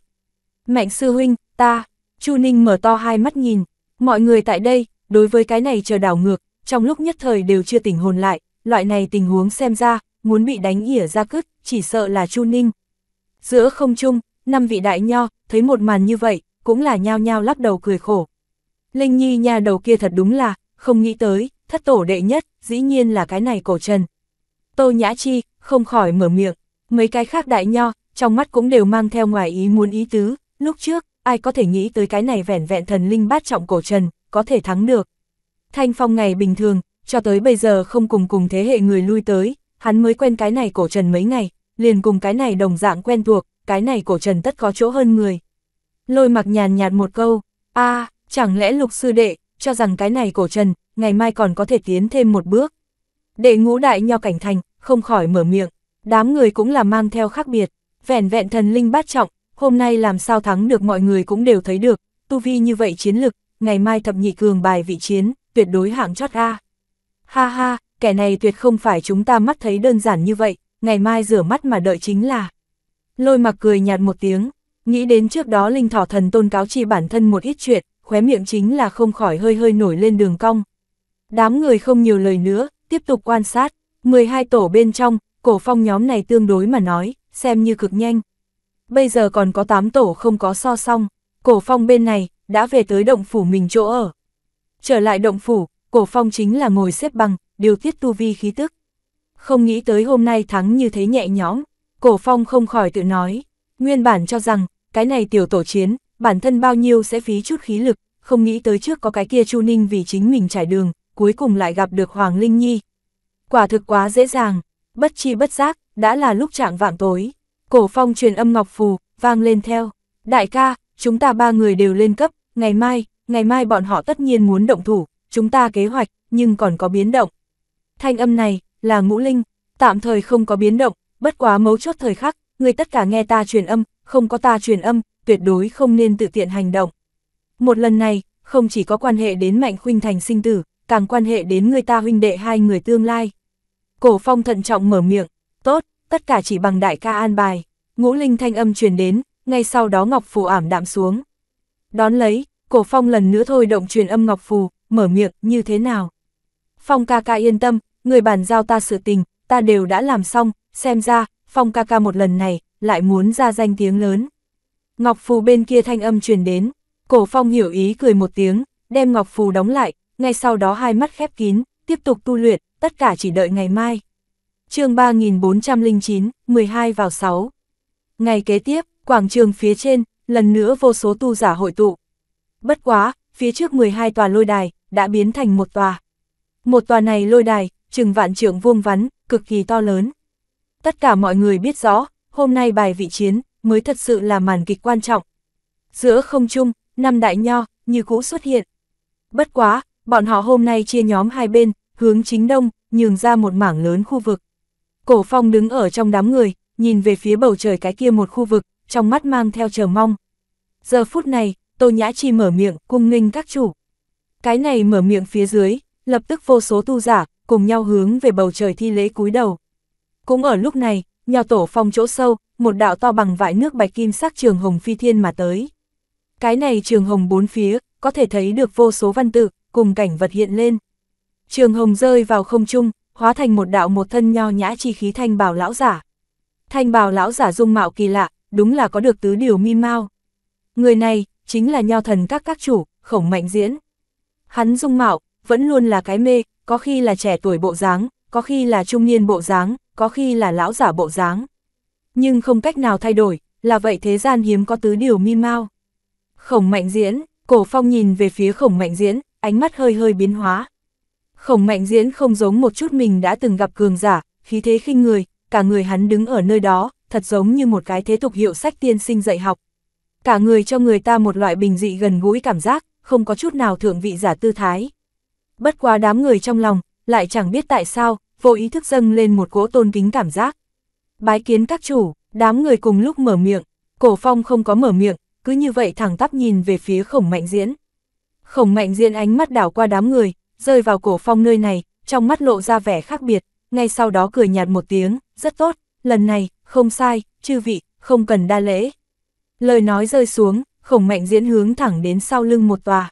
Mạnh sư huynh, ta, Chu Ninh mở to hai mắt nhìn, mọi người tại đây, đối với cái này chờ đảo ngược, trong lúc nhất thời đều chưa tỉnh hồn lại, loại này tình huống xem ra, muốn bị đánh ỉa ra cứt, chỉ sợ là Chu Ninh. Giữa không trung, năm vị đại nho, thấy một màn như vậy, cũng là nhao nhao lắc đầu cười khổ. Linh Nhi nhà đầu kia thật đúng là, không nghĩ tới, thất tổ đệ nhất, dĩ nhiên là cái này cổ trần. Tô Nhã Chi, không khỏi mở miệng, mấy cái khác đại nho, trong mắt cũng đều mang theo ngoài ý muốn ý tứ, lúc trước, ai có thể nghĩ tới cái này vẻn vẹn thần linh bát trọng cổ trần, có thể thắng được. Thanh Phong ngày bình thường, cho tới bây giờ không cùng cùng thế hệ người lui tới, hắn mới quen cái này cổ trần mấy ngày, liền cùng cái này đồng dạng quen thuộc, cái này cổ trần tất có chỗ hơn người. Lôi mặc nhàn nhạt một câu, a chẳng lẽ lục sư đệ, cho rằng cái này cổ trần, ngày mai còn có thể tiến thêm một bước. Đệ ngũ đại nho cảnh thành, không khỏi mở miệng, đám người cũng là mang theo khác biệt, vẻn vẹn thần linh bát trọng, hôm nay làm sao thắng được mọi người cũng đều thấy được, tu vi như vậy chiến lực, ngày mai thập nhị cường bài vị chiến, tuyệt đối hạng chót A. Ha ha, kẻ này tuyệt không phải chúng ta mắt thấy đơn giản như vậy, ngày mai rửa mắt mà đợi chính là. Lôi mặc cười nhạt một tiếng, nghĩ đến trước đó linh thỏ thần tôn cáo chi bản thân một ít chuyện, khóe miệng chính là không khỏi hơi hơi nổi lên đường cong. Đám người không nhiều lời nữa, tiếp tục quan sát, 12 tổ bên trong, cổ phong nhóm này tương đối mà nói, xem như cực nhanh. Bây giờ còn có 8 tổ không có so xong, cổ phong bên này, đã về tới động phủ mình chỗ ở. Trở lại động phủ, cổ phong chính là ngồi xếp bằng, điều tiết tu vi khí tức. Không nghĩ tới hôm nay thắng như thế nhẹ nhõm, cổ phong không khỏi tự nói, nguyên bản cho rằng, cái này tiểu tổ chiến, bản thân bao nhiêu sẽ phí chút khí lực, không nghĩ tới trước có cái kia Chu Ninh vì chính mình trải đường, cuối cùng lại gặp được Hoàng Linh Nhi. Quả thực quá dễ dàng, bất chi bất giác, đã là lúc trạng vạng tối, cổ phong truyền âm ngọc phù, vang lên theo, đại ca, chúng ta ba người đều lên cấp, ngày mai, ngày mai bọn họ tất nhiên muốn động thủ, chúng ta kế hoạch, nhưng còn có biến động. Thanh âm này, là ngũ linh, tạm thời không có biến động, bất quá mấu chốt thời khắc, người tất cả nghe ta truyền âm, không có ta truyền âm, tuyệt đối không nên tự tiện hành động. Một lần này, không chỉ có quan hệ đến mạnh khuynh thành sinh tử, càng quan hệ đến người ta huynh đệ hai người tương lai. Cổ phong thận trọng mở miệng, tốt, tất cả chỉ bằng đại ca an bài, ngũ linh thanh âm truyền đến, ngay sau đó ngọc phù ảm đạm xuống. Đón lấy, cổ phong lần nữa thôi động truyền âm ngọc phù, mở miệng, như thế nào? Phong ca ca yên tâm, người bàn giao ta sự tình, ta đều đã làm xong, xem ra, phong ca ca một lần này, lại muốn ra danh tiếng lớn. Ngọc Phù bên kia thanh âm truyền đến, cổ phong hiểu ý cười một tiếng, đem Ngọc Phù đóng lại, ngay sau đó hai mắt khép kín, tiếp tục tu luyện, tất cả chỉ đợi ngày mai. chương 3409, 12 vào 6. Ngày kế tiếp, quảng trường phía trên, lần nữa vô số tu giả hội tụ. Bất quá, phía trước 12 tòa lôi đài, đã biến thành một tòa. Một tòa này lôi đài, chừng vạn trượng vuông vắn, cực kỳ to lớn. Tất cả mọi người biết rõ, hôm nay bài vị chiến mới thật sự là màn kịch quan trọng. Giữa không trung, năm đại nho như cũ xuất hiện. Bất quá, bọn họ hôm nay chia nhóm hai bên, hướng chính đông, nhường ra một mảng lớn khu vực. Cổ Phong đứng ở trong đám người, nhìn về phía bầu trời cái kia một khu vực, trong mắt mang theo chờ mong. Giờ phút này, Tô Nhã Chi mở miệng, cung nghênh các chủ. Cái này mở miệng phía dưới, lập tức vô số tu giả, cùng nhau hướng về bầu trời thi lễ cúi đầu. Cũng ở lúc này, nhà tổ phong chỗ sâu, một đạo to bằng vải nước bạch kim sắc trường hồng phi thiên mà tới. Cái này trường hồng bốn phía, có thể thấy được vô số văn tự, cùng cảnh vật hiện lên. Trường hồng rơi vào không trung, hóa thành một đạo một thân nho nhã chi khí thanh bào lão giả. Thanh bào lão giả dung mạo kỳ lạ, đúng là có được tứ điều mi mao. Người này, chính là nho thần các các chủ, khổng mạnh diễn. Hắn dung mạo, vẫn luôn là cái mê, có khi là trẻ tuổi bộ dáng, có khi là trung niên bộ dáng, có khi là lão giả bộ dáng. Nhưng không cách nào thay đổi, là vậy thế gian hiếm có tứ điều mi mau. Khổng mạnh diễn, cổ phong nhìn về phía khổng mạnh diễn, ánh mắt hơi hơi biến hóa. Khổng mạnh diễn không giống một chút mình đã từng gặp cường giả, khí thế khinh người, cả người hắn đứng ở nơi đó, thật giống như một cái thế tục hiệu sách tiên sinh dạy học. Cả người cho người ta một loại bình dị gần gũi cảm giác, không có chút nào thượng vị giả tư thái bất quá đám người trong lòng, lại chẳng biết tại sao, vô ý thức dâng lên một cỗ tôn kính cảm giác. Bái kiến các chủ, đám người cùng lúc mở miệng, cổ phong không có mở miệng, cứ như vậy thẳng tắp nhìn về phía khổng mạnh diễn. Khổng mạnh diễn ánh mắt đảo qua đám người, rơi vào cổ phong nơi này, trong mắt lộ ra vẻ khác biệt, ngay sau đó cười nhạt một tiếng, rất tốt, lần này, không sai, chư vị, không cần đa lễ. Lời nói rơi xuống, khổng mạnh diễn hướng thẳng đến sau lưng một tòa.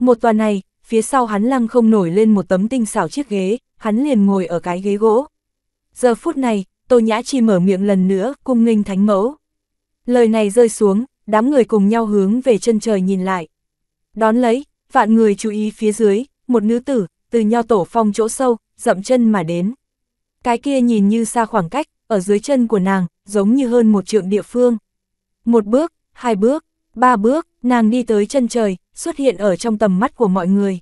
Một tòa này, phía sau hắn lăng không nổi lên một tấm tinh xảo chiếc ghế, hắn liền ngồi ở cái ghế gỗ. Giờ phút này, Tô Nhã Chi mở miệng lần nữa, cung nghênh thánh mẫu. Lời này rơi xuống, đám người cùng nhau hướng về chân trời nhìn lại. Đón lấy, vạn người chú ý phía dưới, một nữ tử, từ nho tổ phong chỗ sâu, dậm chân mà đến. Cái kia nhìn như xa khoảng cách, ở dưới chân của nàng, giống như hơn một trượng địa phương. Một bước, hai bước, ba bước, nàng đi tới chân trời, xuất hiện ở trong tầm mắt của mọi người.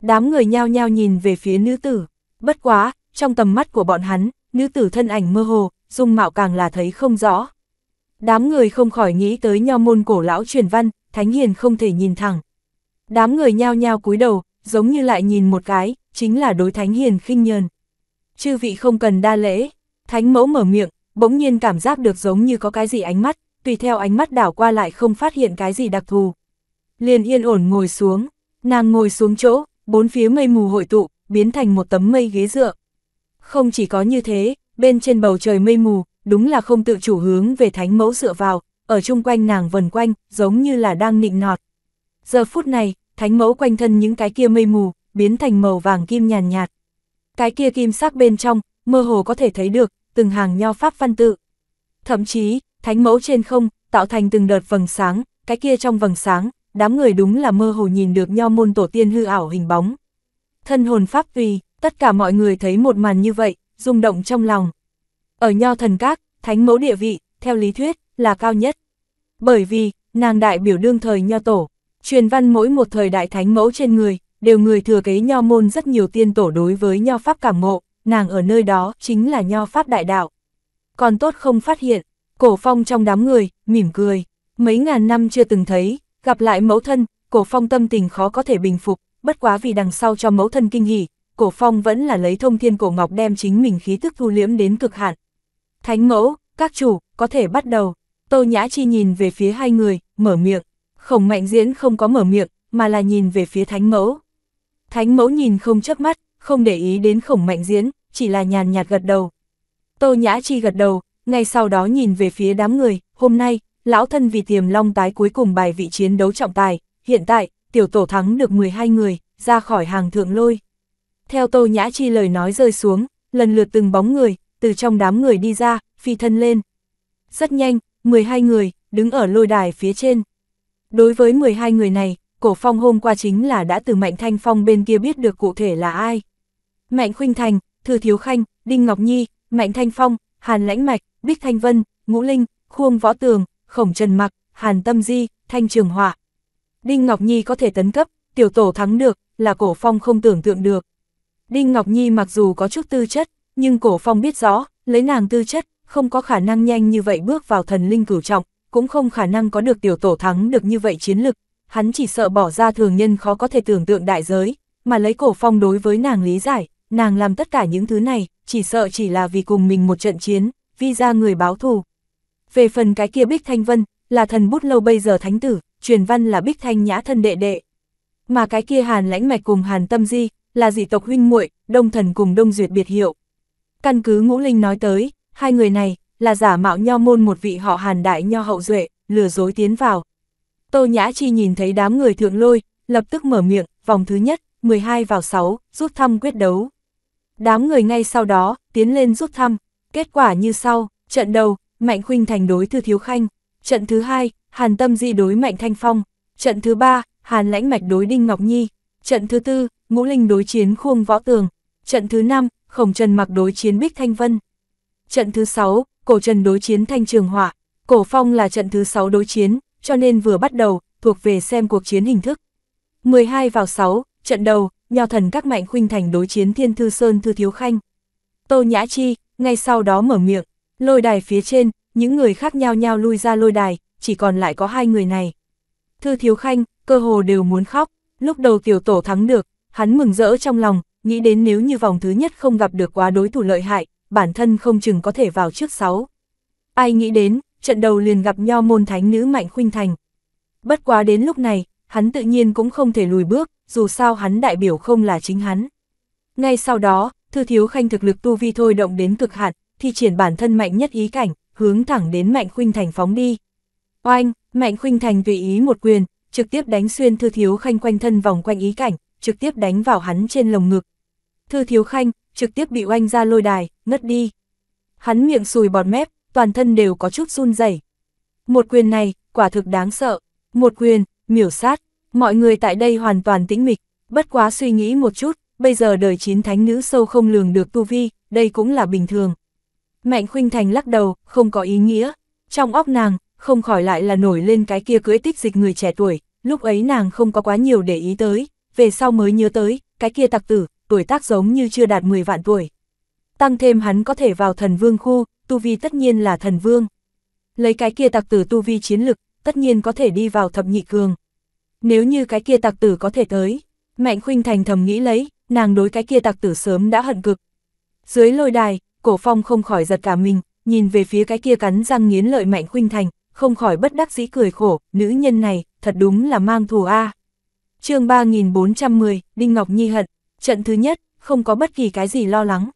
Đám người nhao nhao nhìn về phía nữ tử, bất quá, trong tầm mắt của bọn hắn, nữ tử thân ảnh mơ hồ, dung mạo càng là thấy không rõ. Đám người không khỏi nghĩ tới nho môn cổ lão truyền văn, thánh hiền không thể nhìn thẳng. Đám người nhao nhao cúi đầu, giống như lại nhìn một cái, chính là đối thánh hiền khinh nhờn. Chư vị không cần đa lễ, thánh mẫu mở miệng, bỗng nhiên cảm giác được giống như có cái gì ánh mắt, tùy theo ánh mắt đảo qua lại không phát hiện cái gì đặc thù, liền yên ổn ngồi xuống, nàng ngồi xuống chỗ, bốn phía mây mù hội tụ, biến thành một tấm mây ghế dựa. Không chỉ có như thế, bên trên bầu trời mây mù, đúng là không tự chủ hướng về thánh mẫu dựa vào, ở chung quanh nàng vần quanh, giống như là đang nịnh nọt. Giờ phút này, thánh mẫu quanh thân những cái kia mây mù, biến thành màu vàng kim nhàn nhạt, Cái kia kim sắc bên trong, mơ hồ có thể thấy được, từng hàng nho pháp văn tự. Thậm chí, thánh mẫu trên không, tạo thành từng đợt vầng sáng, cái kia trong vầng sáng, đám người đúng là mơ hồ nhìn được nho môn tổ tiên hư ảo hình bóng. Thân hồn pháp tùy, tất cả mọi người thấy một màn như vậy, rung động trong lòng. Ở nho thần các, thánh mẫu địa vị, theo lý thuyết, là cao nhất. Bởi vì, nàng đại biểu đương thời nho tổ, truyền văn mỗi một thời đại thánh mẫu trên người, đều người thừa kế nho môn rất nhiều tiên tổ đối với nho pháp cảm ngộ, nàng ở nơi đó chính là nho pháp đại đạo. Còn tốt không phát hiện, cổ phong trong đám người, mỉm cười, mấy ngàn năm chưa từng thấy, Gặp lại mẫu thân, cổ phong tâm tình khó có thể bình phục, bất quá vì đằng sau cho mẫu thân kinh hỉ, cổ phong vẫn là lấy thông thiên cổ ngọc đem chính mình khí tức thu liễm đến cực hạn. Thánh mẫu, các chủ, có thể bắt đầu. Tô Nhã Chi nhìn về phía hai người, mở miệng. Khổng mạnh diễn không có mở miệng, mà là nhìn về phía thánh mẫu. Thánh mẫu nhìn không chớp mắt, không để ý đến khổng mạnh diễn, chỉ là nhàn nhạt gật đầu. Tô Nhã Chi gật đầu, ngay sau đó nhìn về phía đám người, hôm nay, lão thân vì tiềm long tái cuối cùng bài vị chiến đấu trọng tài, hiện tại, tiểu tổ thắng được 12 người, ra khỏi hàng thượng lôi. Theo Tô Nhã Chi lời nói rơi xuống, lần lượt từng bóng người, từ trong đám người đi ra, phi thân lên. Rất nhanh, 12 người, đứng ở lôi đài phía trên. Đối với 12 người này, Cổ Phong hôm qua chính là đã từ Mạnh Thanh Phong bên kia biết được cụ thể là ai. Mạnh Khuynh Thành, Thư Thiếu Khanh, Đinh Ngọc Nhi, Mạnh Thanh Phong, Hàn Lãnh Mạch, Bích Thanh Vân, Ngũ Linh, Khuông Võ Tường, Khổng Trần Mặc, Hàn Tâm Di, Thanh Trường hòa Đinh Ngọc Nhi có thể tấn cấp, tiểu tổ thắng được, là cổ phong không tưởng tượng được. Đinh Ngọc Nhi mặc dù có chút tư chất, nhưng cổ phong biết rõ, lấy nàng tư chất, không có khả năng nhanh như vậy bước vào thần linh cửu trọng, cũng không khả năng có được tiểu tổ thắng được như vậy chiến lực. Hắn chỉ sợ bỏ ra thường nhân khó có thể tưởng tượng đại giới, mà lấy cổ phong đối với nàng lý giải, nàng làm tất cả những thứ này, chỉ sợ chỉ là vì cùng mình một trận chiến, vì ra người báo thù, về phần cái kia Bích Thanh Vân, là thần bút lâu bây giờ thánh tử, truyền văn là Bích Thanh Nhã thân đệ đệ. Mà cái kia Hàn Lãnh Mạch cùng Hàn Tâm Di, là dị tộc huynh muội, Đông Thần cùng Đông Duyệt biệt hiệu. Căn cứ Ngũ Linh nói tới, hai người này là giả mạo nho môn một vị họ Hàn đại nho hậu duệ, lừa dối tiến vào. Tô Nhã Chi nhìn thấy đám người thượng lôi, lập tức mở miệng, vòng thứ nhất, 12 vào 6, rút thăm quyết đấu. Đám người ngay sau đó, tiến lên rút thăm, kết quả như sau, trận đầu, Mạnh Khuynh Thành đối Thư Thiếu Khanh, trận thứ hai, Hàn Tâm Di đối Mạnh Thanh Phong, trận thứ ba, Hàn Lãnh Mạch đối Đinh Ngọc Nhi, trận thứ tư, Ngũ Linh đối chiến Khuông Võ Tường, trận thứ năm, Khổng Trần Mặc đối chiến Bích Thanh Vân. Trận thứ sáu, Cổ Trần đối chiến Thanh Trường Hỏa, Cổ Phong là trận thứ sáu đối chiến, cho nên vừa bắt đầu, thuộc về xem cuộc chiến hình thức. 12 vào 6, trận đầu, Nho Thần các Mạnh Khuynh Thành đối chiến Thiên Thư Sơn Thư Thiếu Khanh. Tô Nhã Chi, ngay sau đó mở miệng. Lôi đài phía trên, những người khác nhau nhau lui ra lôi đài, chỉ còn lại có hai người này. Thư Thiếu Khanh, cơ hồ đều muốn khóc, lúc đầu tiểu tổ thắng được, hắn mừng rỡ trong lòng, nghĩ đến nếu như vòng thứ nhất không gặp được quá đối thủ lợi hại, bản thân không chừng có thể vào trước sáu. Ai nghĩ đến, trận đầu liền gặp nho môn thánh nữ Mạnh Khuynh Thành. Bất quá đến lúc này, hắn tự nhiên cũng không thể lùi bước, dù sao hắn đại biểu không là chính hắn. Ngay sau đó, Thư Thiếu Khanh thực lực tu vi thôi động đến cực hạn, thi triển bản thân mạnh nhất ý cảnh, hướng thẳng đến Mạnh Khuynh Thành phóng đi. Oanh, Mạnh Khuynh Thành tùy ý một quyền, trực tiếp đánh xuyên Thư Thiếu Khanh quanh thân vòng quanh ý cảnh, trực tiếp đánh vào hắn trên lồng ngực. Thư Thiếu Khanh trực tiếp bị oanh ra lôi đài, ngất đi. Hắn miệng sùi bọt mép, toàn thân đều có chút run rẩy. Một quyền này, quả thực đáng sợ. Một quyền, miểu sát, mọi người tại đây hoàn toàn tĩnh mịch, bất quá suy nghĩ một chút, bây giờ đời chín thánh nữ sâu không lường được tu vi, đây cũng là bình thường. Mạnh Khuynh Thành lắc đầu, không có ý nghĩa. Trong óc nàng, không khỏi lại là nổi lên cái kia cưỡi tích dịch người trẻ tuổi, lúc ấy nàng không có quá nhiều để ý tới, về sau mới nhớ tới, cái kia tặc tử, tuổi tác giống như chưa đạt 10 vạn tuổi. Tăng thêm hắn có thể vào thần vương khu, tu vi tất nhiên là thần vương. Lấy cái kia tặc tử tu vi chiến lực, tất nhiên có thể đi vào thập nhị cường. Nếu như cái kia tặc tử có thể tới, Mạnh Khuynh Thành thầm nghĩ lấy, nàng đối cái kia tặc tử sớm đã hận cực. Dưới lôi đài, Cổ Phong không khỏi giật cả mình, nhìn về phía cái kia cắn răng nghiến lợi Mạnh Khuynh Thành, không khỏi bất đắc dĩ cười khổ, nữ nhân này, thật đúng là mang thù a. À. Chương 3410, Đinh Ngọc Nhi hận, trận thứ nhất, không có bất kỳ cái gì lo lắng.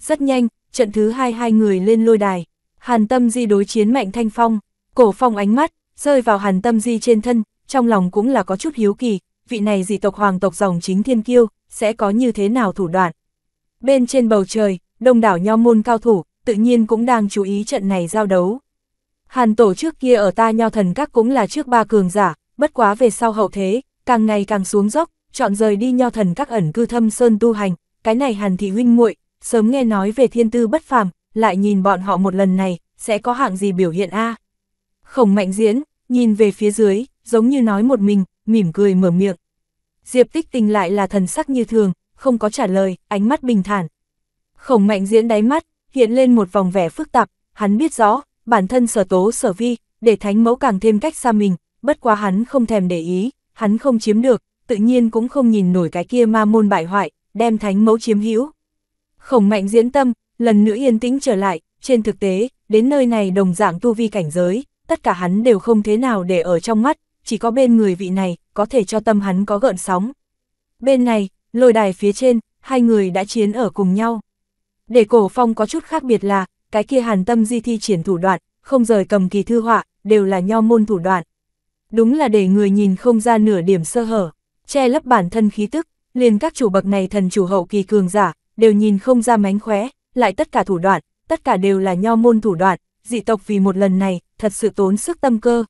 Rất nhanh, trận thứ hai hai người lên lôi đài, Hàn Tâm Di đối chiến Mạnh Thanh Phong, Cổ Phong ánh mắt rơi vào Hàn Tâm Di trên thân, trong lòng cũng là có chút hiếu kỳ, vị này dị tộc hoàng tộc dòng chính thiên kiêu, sẽ có như thế nào thủ đoạn. Bên trên bầu trời, đông đảo nho môn cao thủ, tự nhiên cũng đang chú ý trận này giao đấu. Hàn tổ trước kia ở ta nho thần các cũng là trước ba cường giả, bất quá về sau hậu thế, càng ngày càng xuống dốc, chọn rời đi nho thần các ẩn cư thâm sơn tu hành, cái này hàn thị huynh muội sớm nghe nói về thiên tư bất phàm, lại nhìn bọn họ một lần này, sẽ có hạng gì biểu hiện a Khổng mạnh diễn, nhìn về phía dưới, giống như nói một mình, mỉm cười mở miệng. Diệp tích tình lại là thần sắc như thường, không có trả lời, ánh mắt bình thản, Khổng mạnh diễn đáy mắt, hiện lên một vòng vẻ phức tạp, hắn biết rõ, bản thân sở tố sở vi, để thánh mẫu càng thêm cách xa mình, bất quá hắn không thèm để ý, hắn không chiếm được, tự nhiên cũng không nhìn nổi cái kia ma môn bại hoại, đem thánh mẫu chiếm hữu. Khổng mạnh diễn tâm, lần nữa yên tĩnh trở lại, trên thực tế, đến nơi này đồng dạng tu vi cảnh giới, tất cả hắn đều không thế nào để ở trong mắt, chỉ có bên người vị này, có thể cho tâm hắn có gợn sóng. Bên này, lôi đài phía trên, hai người đã chiến ở cùng nhau. Để cổ phong có chút khác biệt là, cái kia hàn tâm di thi triển thủ đoạn, không rời cầm kỳ thư họa, đều là nho môn thủ đoạn. Đúng là để người nhìn không ra nửa điểm sơ hở, che lấp bản thân khí tức, liền các chủ bậc này thần chủ hậu kỳ cường giả, đều nhìn không ra mánh khóe, lại tất cả thủ đoạn, tất cả đều là nho môn thủ đoạn, dị tộc vì một lần này, thật sự tốn sức tâm cơ.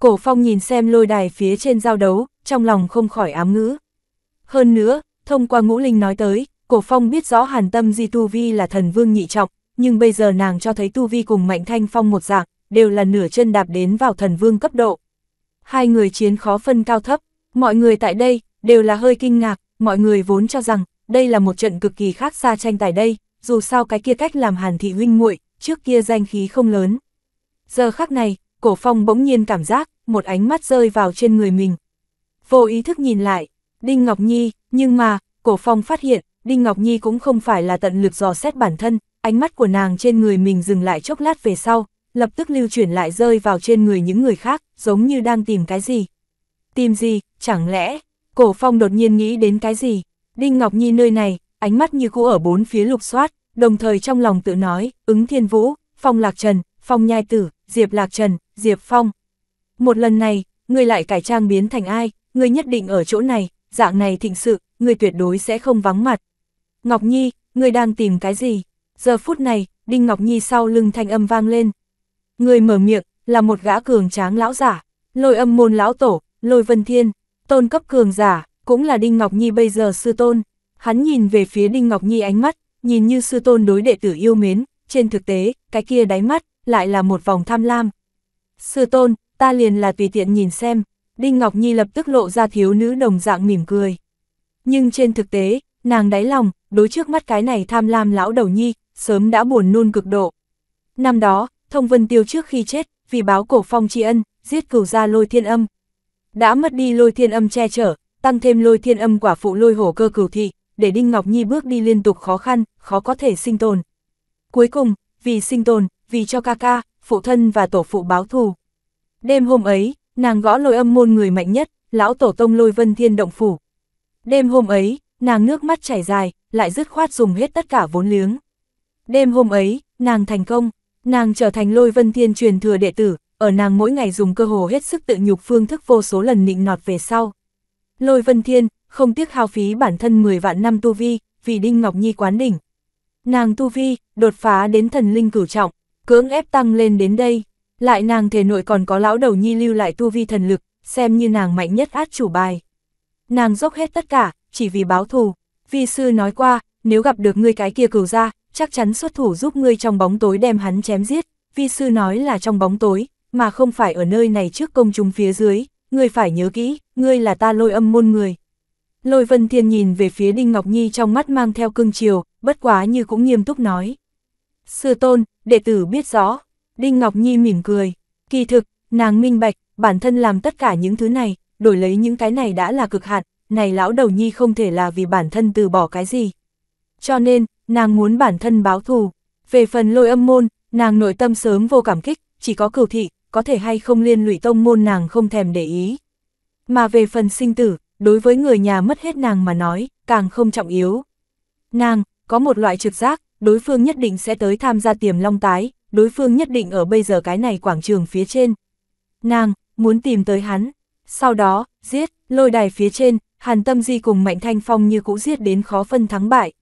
Cổ phong nhìn xem lôi đài phía trên giao đấu, trong lòng không khỏi ám ngữ. Hơn nữa, thông qua ngũ linh nói tới, Cổ Phong biết rõ Hàn Tâm Di Tu Vi là thần vương nhị trọng, nhưng bây giờ nàng cho thấy Tu Vi cùng Mạnh Thanh Phong một dạng, đều là nửa chân đạp đến vào thần vương cấp độ. Hai người chiến khó phân cao thấp, mọi người tại đây, đều là hơi kinh ngạc, mọi người vốn cho rằng, đây là một trận cực kỳ khác xa tranh tài đây, dù sao cái kia cách làm Hàn Thị huynh muội trước kia danh khí không lớn. Giờ khắc này, cổ phong bỗng nhiên cảm giác, một ánh mắt rơi vào trên người mình. Vô ý thức nhìn lại, Đinh Ngọc Nhi, nhưng mà, cổ phong phát hiện, Đinh Ngọc Nhi cũng không phải là tận lực dò xét bản thân, ánh mắt của nàng trên người mình dừng lại chốc lát về sau, lập tức lưu chuyển lại rơi vào trên người những người khác, giống như đang tìm cái gì. Tìm gì, chẳng lẽ, cổ phong đột nhiên nghĩ đến cái gì, Đinh Ngọc Nhi nơi này, ánh mắt như cũ ở bốn phía lục soát, đồng thời trong lòng tự nói, ứng thiên vũ, phong lạc trần, phong nhai tử, diệp lạc trần, diệp phong. Một lần này, người lại cải trang biến thành ai, người nhất định ở chỗ này, dạng này thịnh sự, người tuyệt đối sẽ không vắng mặt. Ngọc Nhi, người đang tìm cái gì? Giờ phút này, Đinh Ngọc Nhi sau lưng thanh âm vang lên. Người mở miệng, là một gã cường tráng lão giả, lôi âm môn lão tổ, lôi vân thiên, tôn cấp cường giả, cũng là Đinh Ngọc Nhi bây giờ sư tôn. Hắn nhìn về phía Đinh Ngọc Nhi ánh mắt, nhìn như sư tôn đối đệ tử yêu mến, trên thực tế, cái kia đáy mắt, lại là một vòng tham lam. Sư tôn, ta liền là tùy tiện nhìn xem, Đinh Ngọc Nhi lập tức lộ ra thiếu nữ đồng dạng mỉm cười. Nhưng trên thực tế, nàng đáy lòng, đối trước mắt cái này tham lam lão đầu nhi, sớm đã buồn nôn cực độ. Năm đó, thông vân tiêu trước khi chết, vì báo cổ phong tri ân, giết cửu ra lôi thiên âm. Đã mất đi lôi thiên âm che chở, tăng thêm lôi thiên âm quả phụ lôi hổ cơ cửu thị, để Đinh Ngọc Nhi bước đi liên tục khó khăn, khó có thể sinh tồn. Cuối cùng, vì sinh tồn, vì cho ca ca, phụ thân và tổ phụ báo thù. Đêm hôm ấy, nàng gõ lôi âm môn người mạnh nhất, lão tổ tông lôi vân thiên động phủ. Đêm hôm ấy, nàng nước mắt chảy dài, lại dứt khoát dùng hết tất cả vốn liếng. Đêm hôm ấy, nàng thành công, nàng trở thành lôi vân thiên truyền thừa đệ tử, ở nàng mỗi ngày dùng cơ hồ hết sức tự nhục phương thức vô số lần nịnh nọt về sau. Lôi vân thiên, không tiếc hao phí bản thân 10 vạn năm tu vi, vì Đinh Ngọc Nhi quán đỉnh. Nàng tu vi, đột phá đến thần linh cửu trọng, cưỡng ép tăng lên đến đây, lại nàng thể nội còn có lão đầu nhi lưu lại tu vi thần lực, xem như nàng mạnh nhất át chủ bài. Nàng dốc hết tất cả, chỉ vì báo thù. Vi sư nói qua, nếu gặp được ngươi cái kia cửu ra, chắc chắn xuất thủ giúp ngươi trong bóng tối đem hắn chém giết. Vi sư nói là trong bóng tối, mà không phải ở nơi này trước công chúng phía dưới. Ngươi phải nhớ kỹ, ngươi là ta lôi âm môn người. Lôi Vân Thiên nhìn về phía Đinh Ngọc Nhi trong mắt mang theo cưng chiều, bất quá như cũng nghiêm túc nói. Sư tôn, đệ tử biết rõ. Đinh Ngọc Nhi mỉm cười. Kỳ thực, nàng minh bạch, bản thân làm tất cả những thứ này, đổi lấy những cái này đã là cực hạn, này lão đầu nhi không thể là vì bản thân từ bỏ cái gì. Cho nên, nàng muốn bản thân báo thù. Về phần lôi âm môn, nàng nội tâm sớm vô cảm kích, chỉ có cửu thị, có thể hay không liên lụy tông môn nàng không thèm để ý. Mà về phần sinh tử, đối với người nhà mất hết nàng mà nói, càng không trọng yếu. Nàng, có một loại trực giác, đối phương nhất định sẽ tới tham gia tiềm long tái, đối phương nhất định ở bây giờ cái này quảng trường phía trên. Nàng, muốn tìm tới hắn, sau đó, giết, lôi đài phía trên, Hàn Tâm Di cùng Mạnh Thanh Phong như cũ giết đến khó phân thắng bại.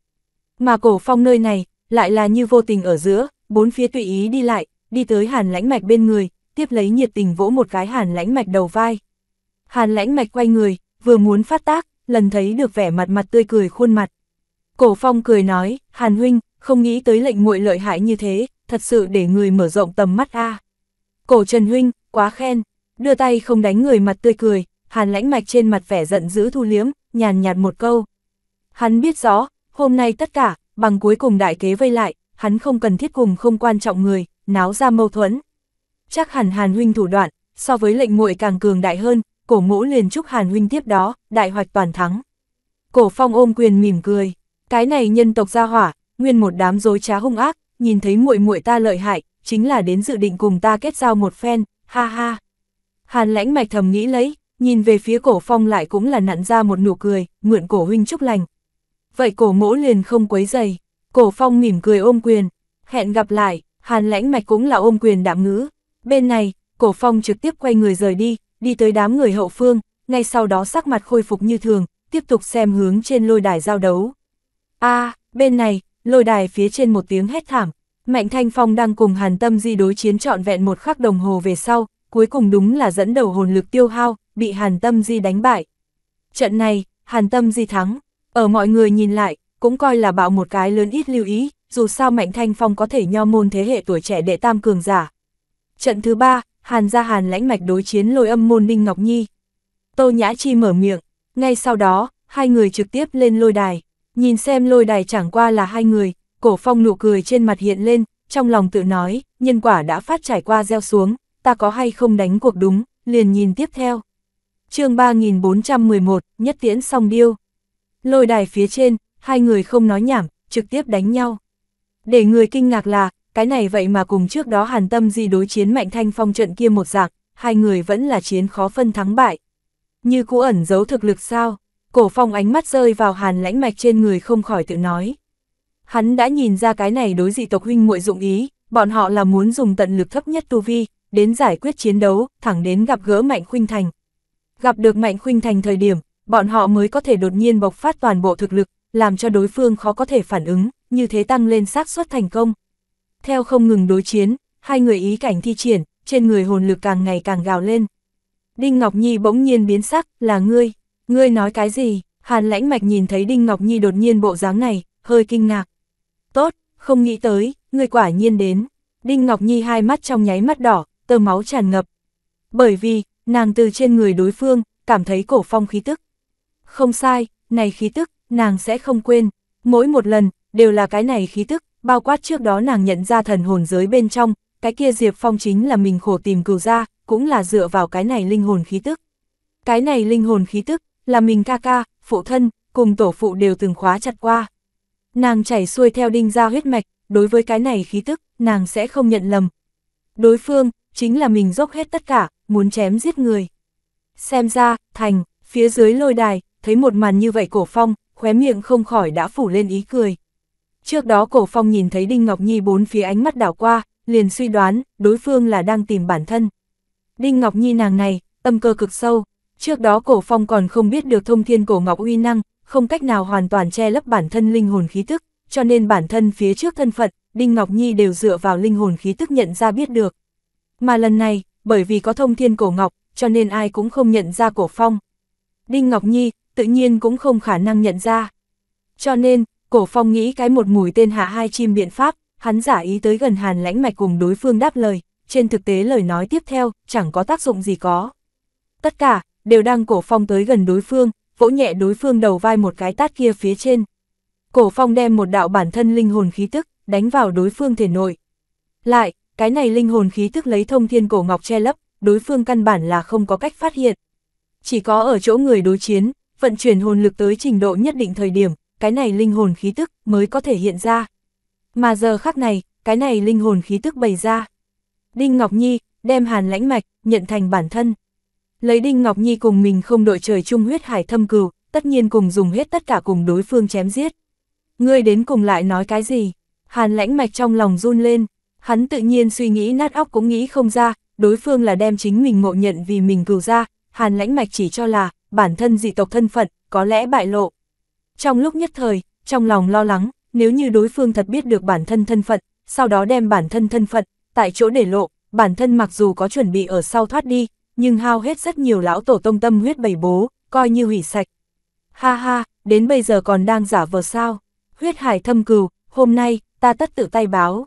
Mà cổ phong nơi này, lại là như vô tình ở giữa, bốn phía tùy ý đi lại, đi tới Hàn Lãnh Mạch bên người, tiếp lấy nhiệt tình vỗ một cái Hàn Lãnh Mạch đầu vai. Hàn Lãnh Mạch quay người, vừa muốn phát tác, lần thấy được vẻ mặt mặt tươi cười khuôn mặt. Cổ phong cười nói, Hàn Huynh, không nghĩ tới lệnh muội lợi hại như thế, thật sự để người mở rộng tầm mắt a. Cổ Trần Huynh, quá khen, đưa tay không đánh người mặt tươi cười, hàn lãnh mạch trên mặt vẻ giận dữ thu liếm, nhàn nhạt một câu. Hắn biết rõ, hôm nay tất cả, bằng cuối cùng đại kế vây lại, hắn không cần thiết cùng không quan trọng người, náo ra mâu thuẫn. Chắc hẳn hàn huynh thủ đoạn, so với lệnh muội càng cường đại hơn, cổ mũ liền chúc hàn huynh tiếp đó, đại hoạch toàn thắng. Cổ phong ôm quyền mỉm cười, cái này nhân tộc gia hỏa, nguyên một đám dối trá hung ác, nhìn thấy muội muội ta lợi hại, chính là đến dự định cùng ta kết giao một phen, ha ha. Hàn lãnh mạch thầm nghĩ lấy, nhìn về phía cổ phong lại cũng là nặn ra một nụ cười, mượn cổ huynh chúc lành. Vậy cổ mỗ liền không quấy dày, cổ phong mỉm cười ôm quyền, hẹn gặp lại, hàn lãnh mạch cũng là ôm quyền đạm ngữ. Bên này, cổ phong trực tiếp quay người rời đi, đi tới đám người hậu phương, ngay sau đó sắc mặt khôi phục như thường, tiếp tục xem hướng trên lôi đài giao đấu. a bên này, lôi đài phía trên một tiếng hét thảm, Mạnh Thanh Phong đang cùng Hàn Tâm Di đối chiến trọn vẹn một khắc đồng hồ về sau, cuối cùng đúng là dẫn đầu hồn lực tiêu hao, bị Hàn Tâm Di đánh bại. Trận này, Hàn Tâm Di thắng, ở mọi người nhìn lại, cũng coi là bạo một cái lớn ít lưu ý, dù sao Mạnh Thanh Phong có thể nho môn thế hệ tuổi trẻ đệ tam cường giả. Trận thứ ba, Hàn gia Hàn lãnh mạch đối chiến lôi âm môn Đinh Ngọc Nhi. Tô Nhã Chi mở miệng, ngay sau đó, hai người trực tiếp lên lôi đài, nhìn xem lôi đài chẳng qua là hai người, cổ phong nụ cười trên mặt hiện lên, trong lòng tự nói, nhân quả đã phát trải qua gieo xuống, ta có hay không đánh cuộc đúng, liền nhìn tiếp theo chương 3411, nhất tiễn song điêu. Lôi đài phía trên, hai người không nói nhảm, trực tiếp đánh nhau. Để người kinh ngạc là, cái này vậy mà cùng trước đó hàn tâm di đối chiến mạnh thanh phong trận kia một dạng, hai người vẫn là chiến khó phân thắng bại. Như cũ ẩn giấu thực lực sao, cổ phong ánh mắt rơi vào hàn lãnh mạch trên người không khỏi tự nói. Hắn đã nhìn ra cái này đối dị tộc huynh muội dụng ý, bọn họ là muốn dùng tận lực thấp nhất tu vi, đến giải quyết chiến đấu, thẳng đến gặp gỡ mạnh khuynh thành gặp được Mạnh Khuynh Thành thời điểm, bọn họ mới có thể đột nhiên bộc phát toàn bộ thực lực, làm cho đối phương khó có thể phản ứng, như thế tăng lên xác suất thành công. Theo không ngừng đối chiến, hai người ý cảnh thi triển, trên người hồn lực càng ngày càng gào lên. Đinh Ngọc Nhi bỗng nhiên biến sắc, là ngươi, ngươi nói cái gì? Hàn lãnh mạch nhìn thấy Đinh Ngọc Nhi đột nhiên bộ dáng này, hơi kinh ngạc. Tốt, không nghĩ tới, ngươi quả nhiên đến. Đinh Ngọc Nhi hai mắt trong nháy mắt đỏ, tơ máu tràn ngập. Bởi vì, nàng từ trên người đối phương, cảm thấy cổ phong khí tức. Không sai, này khí tức, nàng sẽ không quên, mỗi một lần, đều là cái này khí tức, bao quát trước đó nàng nhận ra thần hồn giới bên trong, cái kia Diệp Phong chính là mình khổ tìm cừu ra, cũng là dựa vào cái này linh hồn khí tức. Cái này linh hồn khí tức, là mình ca ca, phụ thân, cùng tổ phụ đều từng khóa chặt qua. Nàng chảy xuôi theo đinh ra huyết mạch, đối với cái này khí tức, nàng sẽ không nhận lầm. Đối phương, chính là mình dốc hết tất cả, muốn chém giết người. Xem ra, thành, phía dưới lôi đài, thấy một màn như vậy cổ phong, khóe miệng không khỏi đã phủ lên ý cười. Trước đó cổ phong nhìn thấy Đinh Ngọc Nhi bốn phía ánh mắt đảo qua, liền suy đoán, đối phương là đang tìm bản thân. Đinh Ngọc Nhi nàng này, tâm cơ cực sâu, trước đó cổ phong còn không biết được thông thiên cổ ngọc uy năng, không cách nào hoàn toàn che lấp bản thân linh hồn khí tức, cho nên bản thân phía trước thân phận, Đinh Ngọc Nhi đều dựa vào linh hồn khí tức nhận ra biết được. Mà lần này, bởi vì có thông thiên cổ ngọc, cho nên ai cũng không nhận ra cổ phong. Đinh Ngọc Nhi, tự nhiên cũng không khả năng nhận ra. Cho nên, cổ phong nghĩ cái một mùi tên hạ hai chim biện pháp, hắn giả ý tới gần hàn lãnh mạch cùng đối phương đáp lời, trên thực tế lời nói tiếp theo, chẳng có tác dụng gì có. Tất cả, đều đang cổ phong tới gần đối phương, vỗ nhẹ đối phương đầu vai một cái tát kia phía trên. Cổ phong đem một đạo bản thân linh hồn khí tức, đánh vào đối phương thể nội. Lại, cái này linh hồn khí thức lấy thông thiên cổ ngọc che lấp, đối phương căn bản là không có cách phát hiện. Chỉ có ở chỗ người đối chiến, vận chuyển hồn lực tới trình độ nhất định thời điểm, cái này linh hồn khí tức mới có thể hiện ra. Mà giờ khắc này, cái này linh hồn khí tức bày ra. Đinh Ngọc Nhi, đem hàn lãnh mạch, nhận thành bản thân. Lấy Đinh Ngọc Nhi cùng mình không đội trời chung huyết hải thâm cừu, tất nhiên cùng dùng hết tất cả cùng đối phương chém giết. Ngươi đến cùng lại nói cái gì? Hàn lãnh mạch trong lòng run lên, Hắn tự nhiên suy nghĩ nát óc cũng nghĩ không ra, đối phương là đem chính mình ngộ nhận vì mình cừu ra, hàn lãnh mạch chỉ cho là, bản thân dị tộc thân phận, có lẽ bại lộ. Trong lúc nhất thời, trong lòng lo lắng, nếu như đối phương thật biết được bản thân thân phận, sau đó đem bản thân thân phận, tại chỗ để lộ, bản thân mặc dù có chuẩn bị ở sau thoát đi, nhưng hao hết rất nhiều lão tổ tông tâm huyết bầy bố, coi như hủy sạch. Ha ha, đến bây giờ còn đang giả vờ sao, huyết hải thâm cừu, hôm nay, ta tất tự tay báo.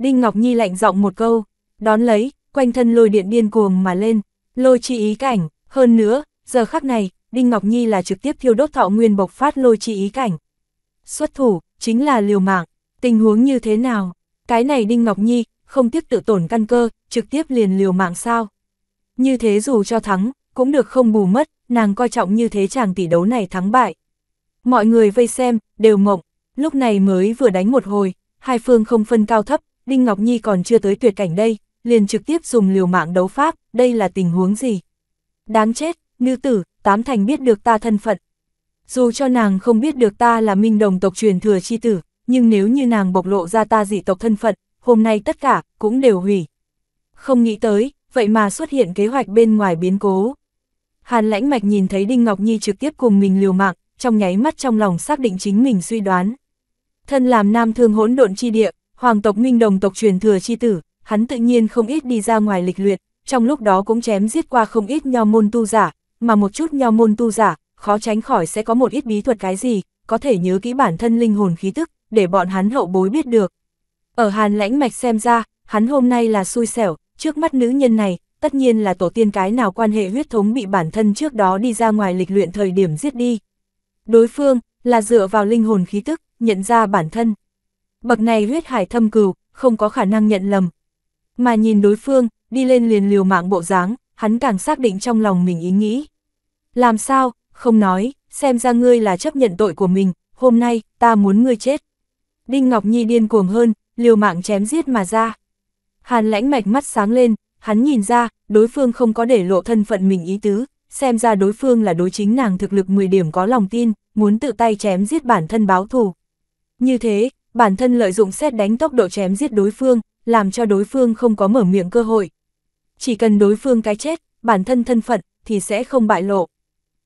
Đinh Ngọc Nhi lạnh giọng một câu, đón lấy, quanh thân lôi điện điên cuồng mà lên, lôi chi ý cảnh, hơn nữa, giờ khắc này, Đinh Ngọc Nhi là trực tiếp thiêu đốt thọ nguyên bộc phát lôi chi ý cảnh. Xuất thủ, chính là liều mạng, tình huống như thế nào? Cái này Đinh Ngọc Nhi, không tiếp tự tổn căn cơ, trực tiếp liền liều mạng sao? Như thế dù cho thắng, cũng được không bù mất, nàng coi trọng như thế chàng tỷ đấu này thắng bại. Mọi người vây xem, đều mộng, lúc này mới vừa đánh một hồi, hai phương không phân cao thấp, Đinh Ngọc Nhi còn chưa tới tuyệt cảnh đây, liền trực tiếp dùng liều mạng đấu pháp, đây là tình huống gì? Đáng chết, nữ tử, tám thành biết được ta thân phận. Dù cho nàng không biết được ta là minh đồng tộc truyền thừa chi tử, nhưng nếu như nàng bộc lộ ra ta dị tộc thân phận, hôm nay tất cả cũng đều hủy. Không nghĩ tới, vậy mà xuất hiện kế hoạch bên ngoài biến cố. Hàn lãnh mạch nhìn thấy Đinh Ngọc Nhi trực tiếp cùng mình liều mạng, trong nháy mắt trong lòng xác định chính mình suy đoán. Thân làm nam thương hỗn độn chi địa, Hoàng tộc Minh Đồng tộc truyền thừa chi tử, hắn tự nhiên không ít đi ra ngoài lịch luyện, trong lúc đó cũng chém giết qua không ít nho môn tu giả, mà một chút nho môn tu giả, khó tránh khỏi sẽ có một ít bí thuật cái gì, có thể nhớ kỹ bản thân linh hồn khí tức, để bọn hắn hậu bối biết được. Ở Hàn Lãnh Mạch xem ra, hắn hôm nay là xui xẻo, trước mắt nữ nhân này, tất nhiên là tổ tiên cái nào quan hệ huyết thống bị bản thân trước đó đi ra ngoài lịch luyện thời điểm giết đi. Đối phương, là dựa vào linh hồn khí tức, nhận ra bản thân bậc này huyết hải thâm cừu, không có khả năng nhận lầm. Mà nhìn đối phương, đi lên liền liều mạng bộ dáng, hắn càng xác định trong lòng mình ý nghĩ. Làm sao, không nói, xem ra ngươi là chấp nhận tội của mình, hôm nay, ta muốn ngươi chết. Đinh Ngọc Nhi điên cuồng hơn, liều mạng chém giết mà ra. Hàn lãnh mạch mắt sáng lên, hắn nhìn ra, đối phương không có để lộ thân phận mình ý tứ, xem ra đối phương là đối chính nàng thực lực 10 điểm có lòng tin, muốn tự tay chém giết bản thân báo thù. Như thế, bản thân lợi dụng xét đánh tốc độ chém giết đối phương, làm cho đối phương không có mở miệng cơ hội. Chỉ cần đối phương cái chết, bản thân thân phận, thì sẽ không bại lộ.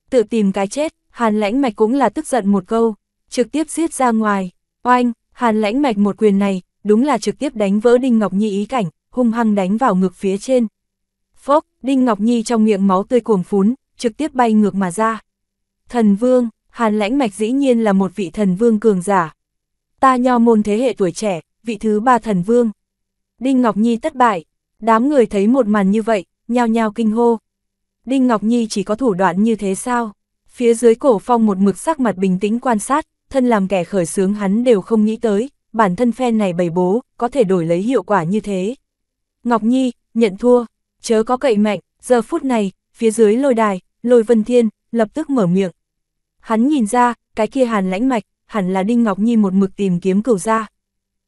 Tự tìm cái chết, hàn lãnh mạch cũng là tức giận một câu, trực tiếp giết ra ngoài, oanh, hàn lãnh mạch một quyền này, đúng là trực tiếp đánh vỡ Đinh Ngọc Nhi ý cảnh, hung hăng đánh vào ngực phía trên. Phốc, Đinh Ngọc Nhi trong miệng máu tươi cuồng phún, trực tiếp bay ngược mà ra. Thần Vương, Hàn Lãnh Mạch dĩ nhiên là một vị thần vương cường giả, ta nho môn thế hệ tuổi trẻ, vị thứ ba thần vương. Đinh Ngọc Nhi thất bại, đám người thấy một màn như vậy, nhao nhao kinh hô. Đinh Ngọc Nhi chỉ có thủ đoạn như thế sao? Phía dưới cổ phong một mực sắc mặt bình tĩnh quan sát, thân làm kẻ khởi sướng hắn đều không nghĩ tới, bản thân phe này bày bố, có thể đổi lấy hiệu quả như thế. Ngọc Nhi, nhận thua, chớ có cậy mạnh, giờ phút này, phía dưới lôi đài, lôi vân thiên, lập tức mở miệng. Hắn nhìn ra, cái kia hàn lãnh mạch, hẳn là Đinh Ngọc Nhi một mực tìm kiếm cửu ra.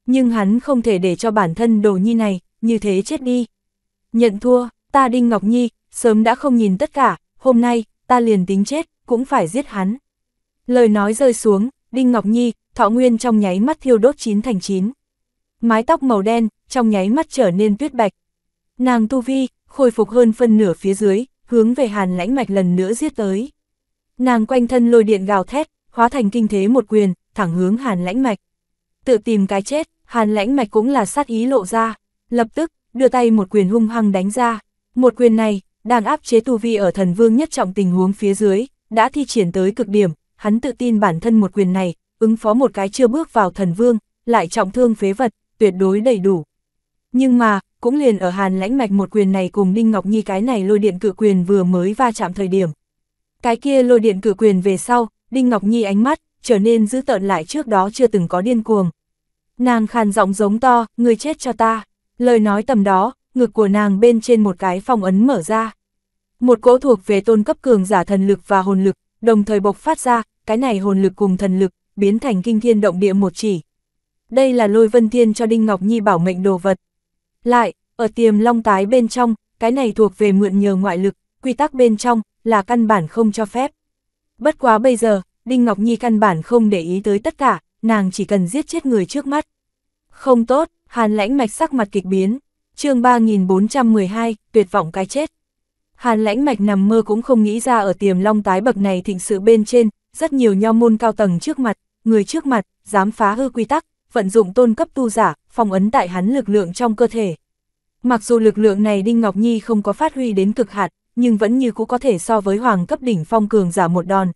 Nhưng hắn không thể để cho bản thân đồ nhi này, như thế chết đi. Nhận thua, ta Đinh Ngọc Nhi, sớm đã không nhìn tất cả, hôm nay, ta liền tính chết, cũng phải giết hắn. Lời nói rơi xuống, Đinh Ngọc Nhi, thọ nguyên trong nháy mắt thiêu đốt chín thành chín. Mái tóc màu đen, trong nháy mắt trở nên tuyết bạch. Nàng tu vi, khôi phục hơn phân nửa phía dưới, hướng về hàn lãnh mạch lần nữa giết tới. Nàng quanh thân lôi điện gào thét, hóa thành kinh thế một quyền, thẳng hướng hàn lãnh mạch. Tự tìm cái chết, hàn lãnh mạch cũng là sát ý lộ ra, lập tức, đưa tay một quyền hung hăng đánh ra. Một quyền này, đang áp chế tu vi ở thần vương nhất trọng tình huống phía dưới, đã thi triển tới cực điểm, hắn tự tin bản thân một quyền này, ứng phó một cái chưa bước vào thần vương, lại trọng thương phế vật, tuyệt đối đầy đủ. Nhưng mà, cũng liền ở hàn lãnh mạch một quyền này cùng Đinh Ngọc Nhi cái này lôi điện cự quyền vừa mới va chạm thời điểm. Cái kia lôi điện cự quyền về sau, Đinh Ngọc Nhi ánh mắt, trở nên dữ tợn lại trước đó chưa từng có điên cuồng. Nàng khàn giọng giống to, người chết cho ta. Lời nói tầm đó, ngực của nàng bên trên một cái phong ấn mở ra. Một cỗ thuộc về tôn cấp cường giả thần lực và hồn lực, đồng thời bộc phát ra, cái này hồn lực cùng thần lực, biến thành kinh thiên động địa một chỉ. Đây là lôi vân thiên cho Đinh Ngọc Nhi bảo mệnh đồ vật. Lại, ở tiềm long tái bên trong, cái này thuộc về mượn nhờ ngoại lực, quy tắc bên trong, là căn bản không cho phép. Bất quá bây giờ, Đinh Ngọc Nhi căn bản không để ý tới tất cả, nàng chỉ cần giết chết người trước mắt. Không tốt, Hàn Lãnh Mạch sắc mặt kịch biến, chương 3412, tuyệt vọng cái chết. Hàn Lãnh Mạch nằm mơ cũng không nghĩ ra ở tiềm long tái bậc này thịnh sự bên trên, rất nhiều nho môn cao tầng trước mặt, người trước mặt, dám phá hư quy tắc, vận dụng tôn cấp tu giả, phong ấn tại hắn lực lượng trong cơ thể. Mặc dù lực lượng này Đinh Ngọc Nhi không có phát huy đến cực hạn, nhưng vẫn như cũ có thể so với hoàng cấp đỉnh phong cường giả một đòn.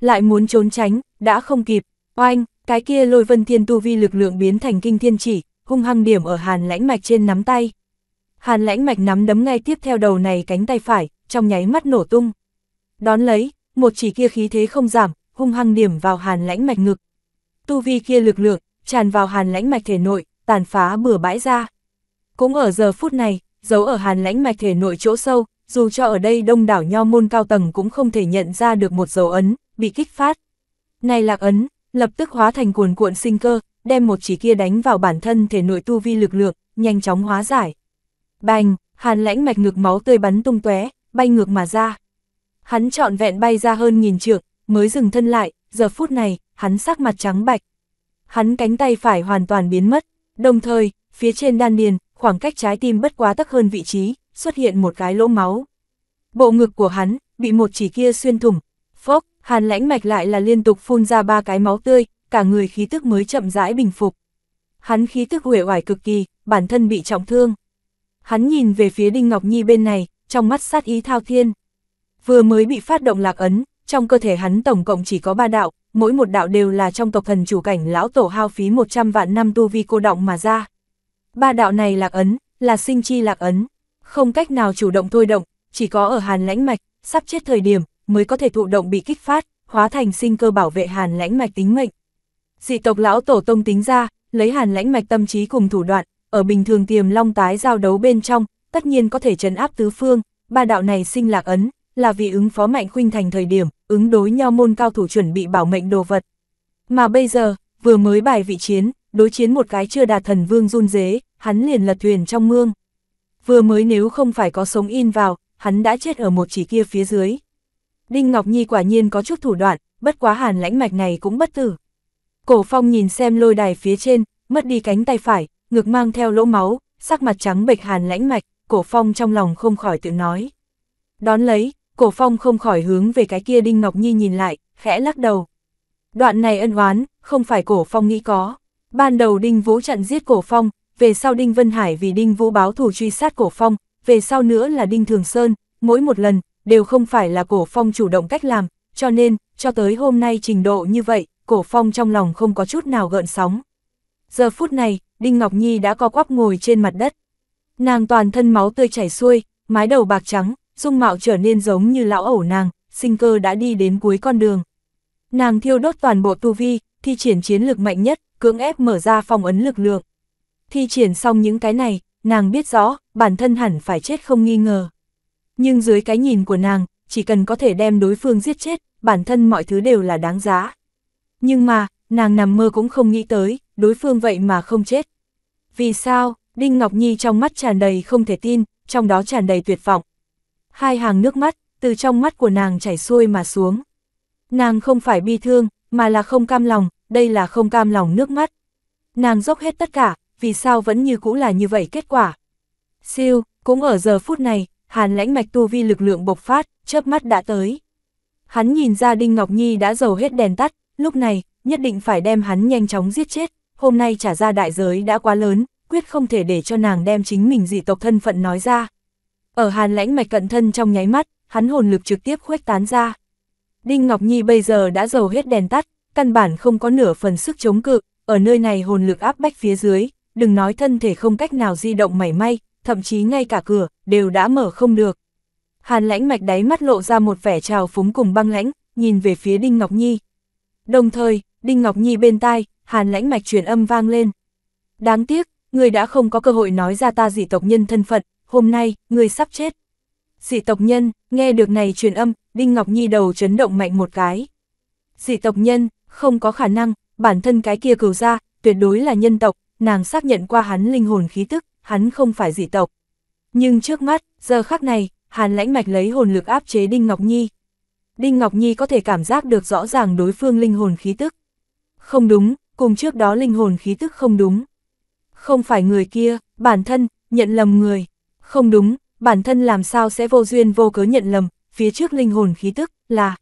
Lại muốn trốn tránh, đã không kịp, oanh, cái kia lôi vân thiên tu vi lực lượng biến thành kinh thiên chỉ, hung hăng điểm ở hàn lãnh mạch trên nắm tay. Hàn lãnh mạch nắm đấm ngay tiếp theo đầu này cánh tay phải, trong nháy mắt nổ tung. Đón lấy, một chỉ kia khí thế không giảm, hung hăng điểm vào hàn lãnh mạch ngực. Tu vi kia lực lượng, tràn vào hàn lãnh mạch thể nội, tàn phá bừa bãi ra. Cũng ở giờ phút này, giấu ở hàn lãnh mạch thể nội chỗ sâu, dù cho ở đây đông đảo nho môn cao tầng cũng không thể nhận ra được một dấu ấn, bị kích phát. Này lạc ấn, lập tức hóa thành cuồn cuộn sinh cơ, đem một chỉ kia đánh vào bản thân thể nội tu vi lực lượng, nhanh chóng hóa giải. Bành, hàn lãnh mạch ngực máu tươi bắn tung tóe, bay ngược mà ra. Hắn trọn vẹn bay ra hơn nghìn trượng, mới dừng thân lại, giờ phút này, hắn sắc mặt trắng bạch. Hắn cánh tay phải hoàn toàn biến mất, đồng thời, phía trên đan điền, khoảng cách trái tim bất quá tắc hơn vị trí, xuất hiện một cái lỗ máu. Bộ ngực của hắn, bị một chỉ kia xuyên thủng. Phốc, hàn lãnh mạch lại là liên tục phun ra ba cái máu tươi, cả người khí tức mới chậm rãi bình phục. Hắn khí tức uể oải cực kỳ, bản thân bị trọng thương. Hắn nhìn về phía Đinh Ngọc Nhi bên này, trong mắt sát ý thao thiên. Vừa mới bị phát động lạc ấn, trong cơ thể hắn tổng cộng chỉ có ba đạo, mỗi một đạo đều là trong tộc thần chủ cảnh lão tổ hao phí 100 vạn năm tu vi cô động mà ra. Ba đạo này lạc ấn, là sinh chi lạc ấn, không cách nào chủ động thôi động, chỉ có ở hàn lãnh mạch, sắp chết thời điểm, mới có thể thụ động bị kích phát, hóa thành sinh cơ bảo vệ hàn lãnh mạch tính mệnh. Dị tộc lão tổ tông tính ra, lấy hàn lãnh mạch tâm trí cùng thủ đoạn, ở bình thường tiềm long tái giao đấu bên trong, tất nhiên có thể trấn áp tứ phương, ba đạo này sinh lạc ấn, là vì ứng phó mạnh khuynh thành thời điểm, ứng đối nhau môn cao thủ chuẩn bị bảo mệnh đồ vật. Mà bây giờ, vừa mới bài vị chiến, đối chiến một cái chưa đạt thần vương run dế, hắn liền lật thuyền trong mương vừa mới nếu không phải có sống in vào, hắn đã chết ở một chỉ kia phía dưới. Đinh Ngọc Nhi quả nhiên có chút thủ đoạn, bất quá hàn lãnh mạch này cũng bất tử. Cổ phong nhìn xem lôi đài phía trên, mất đi cánh tay phải, ngực mang theo lỗ máu, sắc mặt trắng bệch hàn lãnh mạch, cổ phong trong lòng không khỏi tự nói. Đón lấy, cổ phong không khỏi hướng về cái kia Đinh Ngọc Nhi nhìn lại, khẽ lắc đầu. Đoạn này ân oán, không phải cổ phong nghĩ có. Ban đầu Đinh Vũ chặn giết cổ phong, về sau Đinh Vân Hải vì Đinh Vũ báo thù truy sát Cổ Phong, về sau nữa là Đinh Thường Sơn, mỗi một lần, đều không phải là Cổ Phong chủ động cách làm, cho nên, cho tới hôm nay trình độ như vậy, Cổ Phong trong lòng không có chút nào gợn sóng. Giờ phút này, Đinh Ngọc Nhi đã co quắp ngồi trên mặt đất. Nàng toàn thân máu tươi chảy xuôi, mái đầu bạc trắng, dung mạo trở nên giống như lão ẩu nàng, sinh cơ đã đi đến cuối con đường. Nàng thiêu đốt toàn bộ tu vi, thi triển chiến lực mạnh nhất, cưỡng ép mở ra phong ấn lực lượng. Thi triển xong những cái này, nàng biết rõ, bản thân hẳn phải chết không nghi ngờ. Nhưng dưới cái nhìn của nàng, chỉ cần có thể đem đối phương giết chết, bản thân mọi thứ đều là đáng giá. Nhưng mà, nàng nằm mơ cũng không nghĩ tới, đối phương vậy mà không chết. Vì sao, Đinh Ngọc Nhi trong mắt tràn đầy không thể tin, trong đó tràn đầy tuyệt vọng. Hai hàng nước mắt, từ trong mắt của nàng chảy xuôi mà xuống. Nàng không phải bi thương, mà là không cam lòng, đây là không cam lòng nước mắt. Nàng dốc hết tất cả, vì sao vẫn như cũ là như vậy kết quả. Siêu, cũng ở giờ phút này, hàn lãnh mạch tu vi lực lượng bộc phát, chớp mắt đã tới. Hắn nhìn ra Đinh Ngọc Nhi đã dầu hết đèn tắt, lúc này, nhất định phải đem hắn nhanh chóng giết chết, hôm nay trả ra đại giới đã quá lớn, quyết không thể để cho nàng đem chính mình dị tộc thân phận nói ra. Ở hàn lãnh mạch cận thân trong nháy mắt, hắn hồn lực trực tiếp khuếch tán ra. Đinh Ngọc Nhi bây giờ đã dầu hết đèn tắt, căn bản không có nửa phần sức chống cự, ở nơi này hồn lực áp bách phía dưới, đừng nói thân thể không cách nào di động mảy may, thậm chí ngay cả cửa, đều đã mở không được. Hàn lãnh mạch đáy mắt lộ ra một vẻ trào phúng cùng băng lãnh, nhìn về phía Đinh Ngọc Nhi. Đồng thời, Đinh Ngọc Nhi bên tai, hàn lãnh mạch truyền âm vang lên. Đáng tiếc, người đã không có cơ hội nói ra ta dị tộc nhân thân phận, hôm nay, người sắp chết. Dị tộc nhân, nghe được này truyền âm, Đinh Ngọc Nhi đầu chấn động mạnh một cái. Dị tộc nhân, không có khả năng, bản thân cái kia cửu ra, tuyệt đối là nhân tộc, nàng xác nhận qua hắn linh hồn khí tức, hắn không phải dị tộc. Nhưng trước mắt, giờ khắc này, Hàn lãnh mạch lấy hồn lực áp chế Đinh Ngọc Nhi. Đinh Ngọc Nhi có thể cảm giác được rõ ràng đối phương linh hồn khí tức. Không đúng, cùng trước đó linh hồn khí tức không đúng. Không phải người kia, bản thân, nhận lầm người. Không đúng, bản thân làm sao sẽ vô duyên vô cớ nhận lầm, phía trước linh hồn khí tức, là.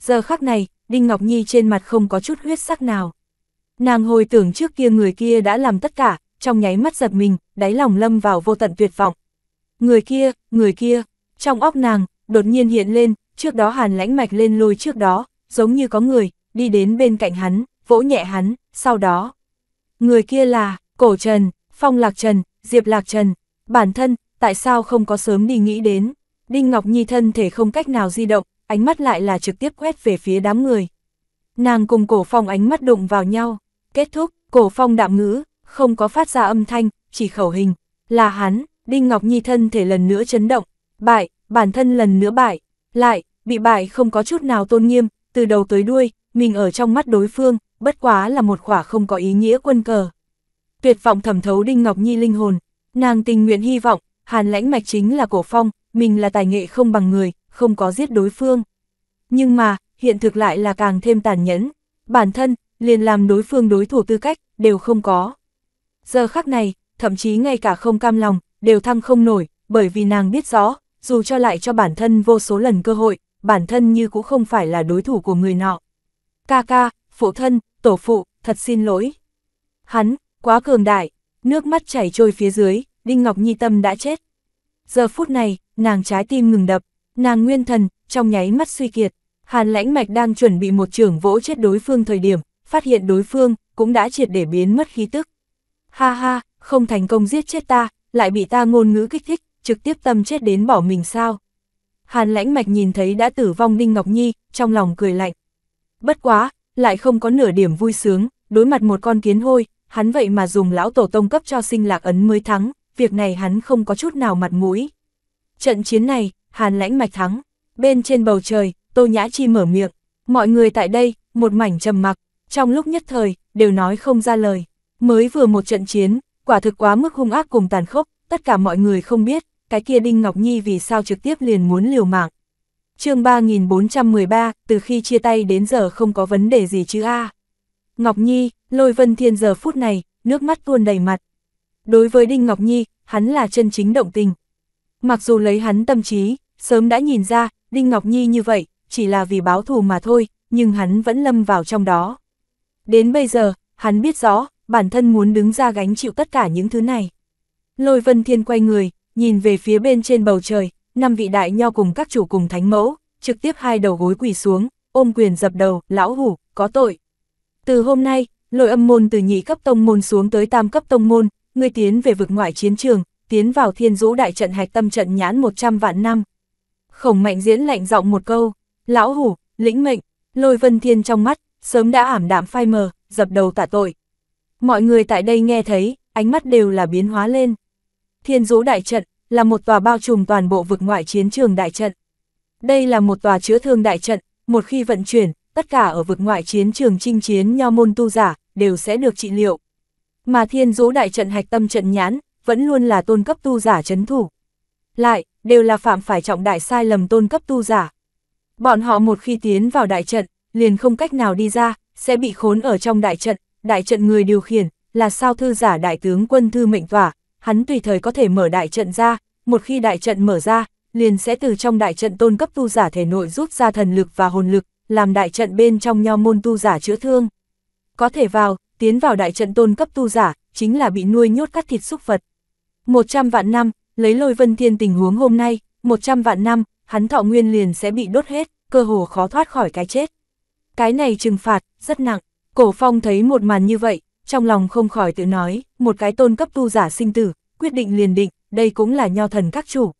Giờ khắc này, Đinh Ngọc Nhi trên mặt không có chút huyết sắc nào. Nàng hồi tưởng trước kia người kia đã làm tất cả, trong nháy mắt giật mình, đáy lòng lâm vào vô tận tuyệt vọng. Người kia, người kia, trong óc nàng, đột nhiên hiện lên, trước đó hàn lãnh mạch lên lôi trước đó, giống như có người, đi đến bên cạnh hắn, vỗ nhẹ hắn, sau đó. Người kia là, cổ trần, phong lạc trần, diệp lạc trần, bản thân, tại sao không có sớm đi nghĩ đến. Đinh Ngọc Nhi thân thể không cách nào di động, ánh mắt lại là trực tiếp quét về phía đám người. Nàng cùng cổ phong ánh mắt đụng vào nhau. Kết thúc, cổ phong đạm ngữ, không có phát ra âm thanh, chỉ khẩu hình. Là hắn, Đinh Ngọc Nhi thân thể lần nữa chấn động. Bại, bản thân lần nữa bại. Lại, bị bại không có chút nào tôn nghiêm, từ đầu tới đuôi, mình ở trong mắt đối phương, bất quá là một khỏa không có ý nghĩa quân cờ. Tuyệt vọng thẩm thấu Đinh Ngọc Nhi linh hồn, nàng tình nguyện hy vọng, hàn lãnh mạch chính là cổ phong, mình là tài nghệ không bằng người, không có giết đối phương. Nhưng mà, hiện thực lại là càng thêm tàn nhẫn, bản thân, liền làm đối phương đối thủ tư cách, đều không có. Giờ khắc này, thậm chí ngay cả không cam lòng, đều thăng không nổi, bởi vì nàng biết rõ, dù cho lại cho bản thân vô số lần cơ hội, bản thân như cũng không phải là đối thủ của người nọ. Ca ca, phụ thân, tổ phụ, thật xin lỗi. Hắn, quá cường đại, nước mắt chảy trôi phía dưới, Đinh Ngọc Nhi tâm đã chết. Giờ phút này, nàng trái tim ngừng đập, nàng nguyên thần, trong nháy mắt suy kiệt. Hàn lãnh mạch đang chuẩn bị một trưởng vỗ chết đối phương thời điểm, phát hiện đối phương, cũng đã triệt để biến mất khí tức. Ha ha, không thành công giết chết ta, lại bị ta ngôn ngữ kích thích, trực tiếp tâm chết đến bỏ mình sao. Hàn lãnh mạch nhìn thấy đã tử vong Đinh Ngọc Nhi, trong lòng cười lạnh. Bất quá, lại không có nửa điểm vui sướng, đối mặt một con kiến hôi, hắn vậy mà dùng lão tổ tông cấp cho sinh lạc ấn mới thắng, việc này hắn không có chút nào mặt mũi. Trận chiến này, hàn lãnh mạch thắng. Bên trên bầu trời, Tô Nhã Chi mở miệng, mọi người tại đây, một mảnh trầm mặc, trong lúc nhất thời, đều nói không ra lời. Mới vừa một trận chiến, quả thực quá mức hung ác cùng tàn khốc, tất cả mọi người không biết, cái kia Đinh Ngọc Nhi vì sao trực tiếp liền muốn liều mạng. chương 3413, từ khi chia tay đến giờ không có vấn đề gì chứ a Ngọc Nhi, lôi vân thiên giờ phút này, nước mắt tuôn đầy mặt. Đối với Đinh Ngọc Nhi, hắn là chân chính động tình. Mặc dù lấy hắn tâm trí, sớm đã nhìn ra, Đinh Ngọc Nhi như vậy, chỉ là vì báo thù mà thôi, nhưng hắn vẫn lâm vào trong đó. Đến bây giờ, hắn biết rõ, bản thân muốn đứng ra gánh chịu tất cả những thứ này. Lôi Vân Thiên quay người, nhìn về phía bên trên bầu trời, năm vị đại nho cùng các chủ cùng thánh mẫu, trực tiếp hai đầu gối quỳ xuống, ôm quyền dập đầu, lão hủ, có tội. Từ hôm nay, lôi âm môn từ nhị cấp tông môn xuống tới tam cấp tông môn, ngươi tiến về vực ngoại chiến trường, tiến vào thiên dũ đại trận hạch tâm trận nhãn 100 vạn năm. Khổng mạnh diễn lạnh giọng một câu. Lão hủ, lĩnh mệnh, lôi vân thiên trong mắt, sớm đã ảm đạm phai mờ, dập đầu tạ tội. Mọi người tại đây nghe thấy, ánh mắt đều là biến hóa lên. Thiên Dũ Đại Trận là một tòa bao trùm toàn bộ vực ngoại chiến trường đại trận. Đây là một tòa chứa thương đại trận, một khi vận chuyển, tất cả ở vực ngoại chiến trường chinh chiến nho môn tu giả, đều sẽ được trị liệu. Mà Thiên Dũ Đại Trận hạch tâm trận nhãn, vẫn luôn là tôn cấp tu giả chấn thủ. Lại, đều là phạm phải trọng đại sai lầm tôn cấp tu giả. Bọn họ một khi tiến vào đại trận, liền không cách nào đi ra, sẽ bị khốn ở trong đại trận, đại trận người điều khiển, là sao thư giả đại tướng quân thư mệnh tỏa, hắn tùy thời có thể mở đại trận ra, một khi đại trận mở ra, liền sẽ từ trong đại trận tôn cấp tu giả thể nội rút ra thần lực và hồn lực, làm đại trận bên trong nho môn tu giả chữa thương. Có thể vào, tiến vào đại trận tôn cấp tu giả, chính là bị nuôi nhốt cắt thịt xúc vật. 100 vạn năm, lấy lôi vân thiên tình huống hôm nay, 100 vạn năm, hắn thọ nguyên liền sẽ bị đốt hết, cơ hồ khó thoát khỏi cái chết. Cái này trừng phạt, rất nặng. Cổ phong thấy một màn như vậy, trong lòng không khỏi tự nói, một cái tôn cấp tu giả sinh tử, quyết định liền định, đây cũng là nho thần các chủ.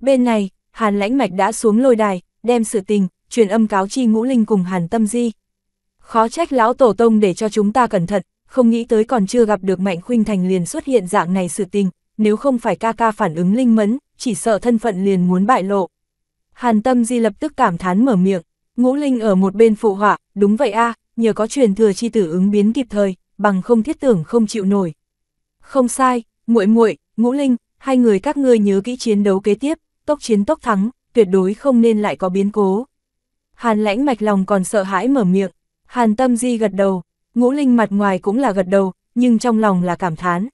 Bên này, Hàn lãnh mạch đã xuống lôi đài, đem sự tình, truyền âm cáo chi ngũ linh cùng Hàn tâm di. Khó trách lão tổ tông để cho chúng ta cẩn thận, không nghĩ tới còn chưa gặp được mạnh khuynh thành liền xuất hiện dạng này sự tình, nếu không phải ca ca phản ứng linh mẫn, chỉ sợ thân phận liền muốn bại lộ. Hàn Tâm Di lập tức cảm thán mở miệng, Ngũ Linh ở một bên phụ họa, đúng vậy a, nhờ có truyền thừa chi tử ứng biến kịp thời, bằng không thiết tưởng không chịu nổi. Không sai, muội muội, Ngũ Linh, hai người các ngươi nhớ kỹ chiến đấu kế tiếp, tốc chiến tốc thắng, tuyệt đối không nên lại có biến cố. Hàn Lãnh mạch lòng còn sợ hãi mở miệng, Hàn Tâm Di gật đầu, Ngũ Linh mặt ngoài cũng là gật đầu, nhưng trong lòng là cảm thán.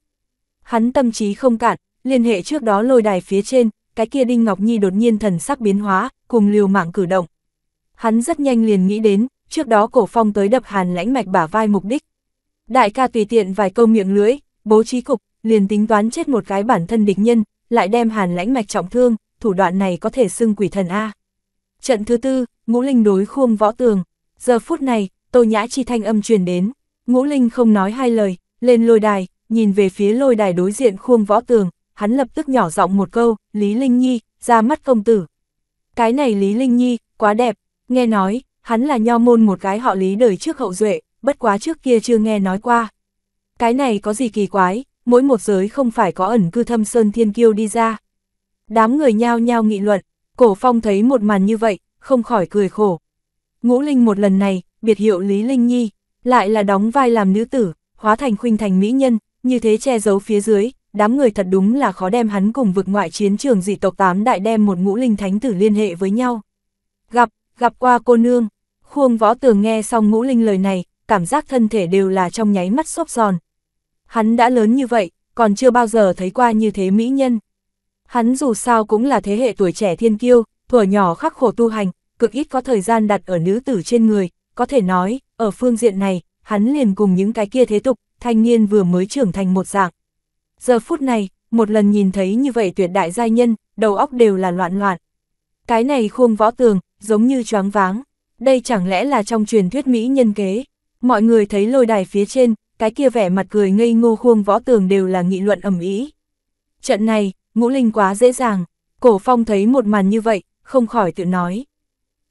Hắn tâm trí không cạn, liên hệ trước đó lôi đài phía trên, cái kia Đinh Ngọc Nhi đột nhiên thần sắc biến hóa, cùng liều mạng cử động. Hắn rất nhanh liền nghĩ đến, trước đó cổ phong tới đập hàn lãnh mạch bả vai mục đích. Đại ca tùy tiện vài câu miệng lưỡi, bố trí cục, liền tính toán chết một cái bản thân địch nhân, lại đem hàn lãnh mạch trọng thương, thủ đoạn này có thể xưng quỷ thần A. Trận thứ tư, ngũ linh đối khuông võ tường. Giờ phút này, tô nhã chi thanh âm truyền đến. Ngũ linh không nói hai lời, lên lôi đài, nhìn về phía lôi đài đối diện khuông võ tường, hắn lập tức nhỏ giọng một câu, Lý Linh Nhi, ra mắt công tử. Cái này Lý Linh Nhi, quá đẹp, nghe nói, hắn là nho môn một cái họ Lý đời trước hậu duệ, bất quá trước kia chưa nghe nói qua. Cái này có gì kỳ quái, mỗi một giới không phải có ẩn cư thâm sơn thiên kiêu đi ra. Đám người nhao nhao nghị luận, cổ phong thấy một màn như vậy, không khỏi cười khổ. Ngũ Linh một lần này, biệt hiệu Lý Linh Nhi, lại là đóng vai làm nữ tử, hóa thành khuynh thành mỹ nhân, như thế che giấu phía dưới, đám người thật đúng là khó đem hắn cùng vực ngoại chiến trường dị tộc tám đại đem một ngũ linh thánh tử liên hệ với nhau. Gặp, gặp qua cô nương, khuông võ tường nghe xong ngũ linh lời này, cảm giác thân thể đều là trong nháy mắt xốp giòn. Hắn đã lớn như vậy, còn chưa bao giờ thấy qua như thế mỹ nhân. Hắn dù sao cũng là thế hệ tuổi trẻ thiên kiêu, thuở nhỏ khắc khổ tu hành, cực ít có thời gian đặt ở nữ tử trên người, có thể nói, ở phương diện này, hắn liền cùng những cái kia thế tục, thanh niên vừa mới trưởng thành một dạng. Giờ phút này, một lần nhìn thấy như vậy tuyệt đại giai nhân, đầu óc đều là loạn loạn. Cái này khuông võ tường, giống như choáng váng. Đây chẳng lẽ là trong truyền thuyết Mỹ nhân kế. Mọi người thấy lôi đài phía trên, cái kia vẻ mặt cười ngây ngô khuông võ tường đều là nghị luận ẩm ý. Trận này, ngũ linh quá dễ dàng. Cổ phong thấy một màn như vậy, không khỏi tự nói.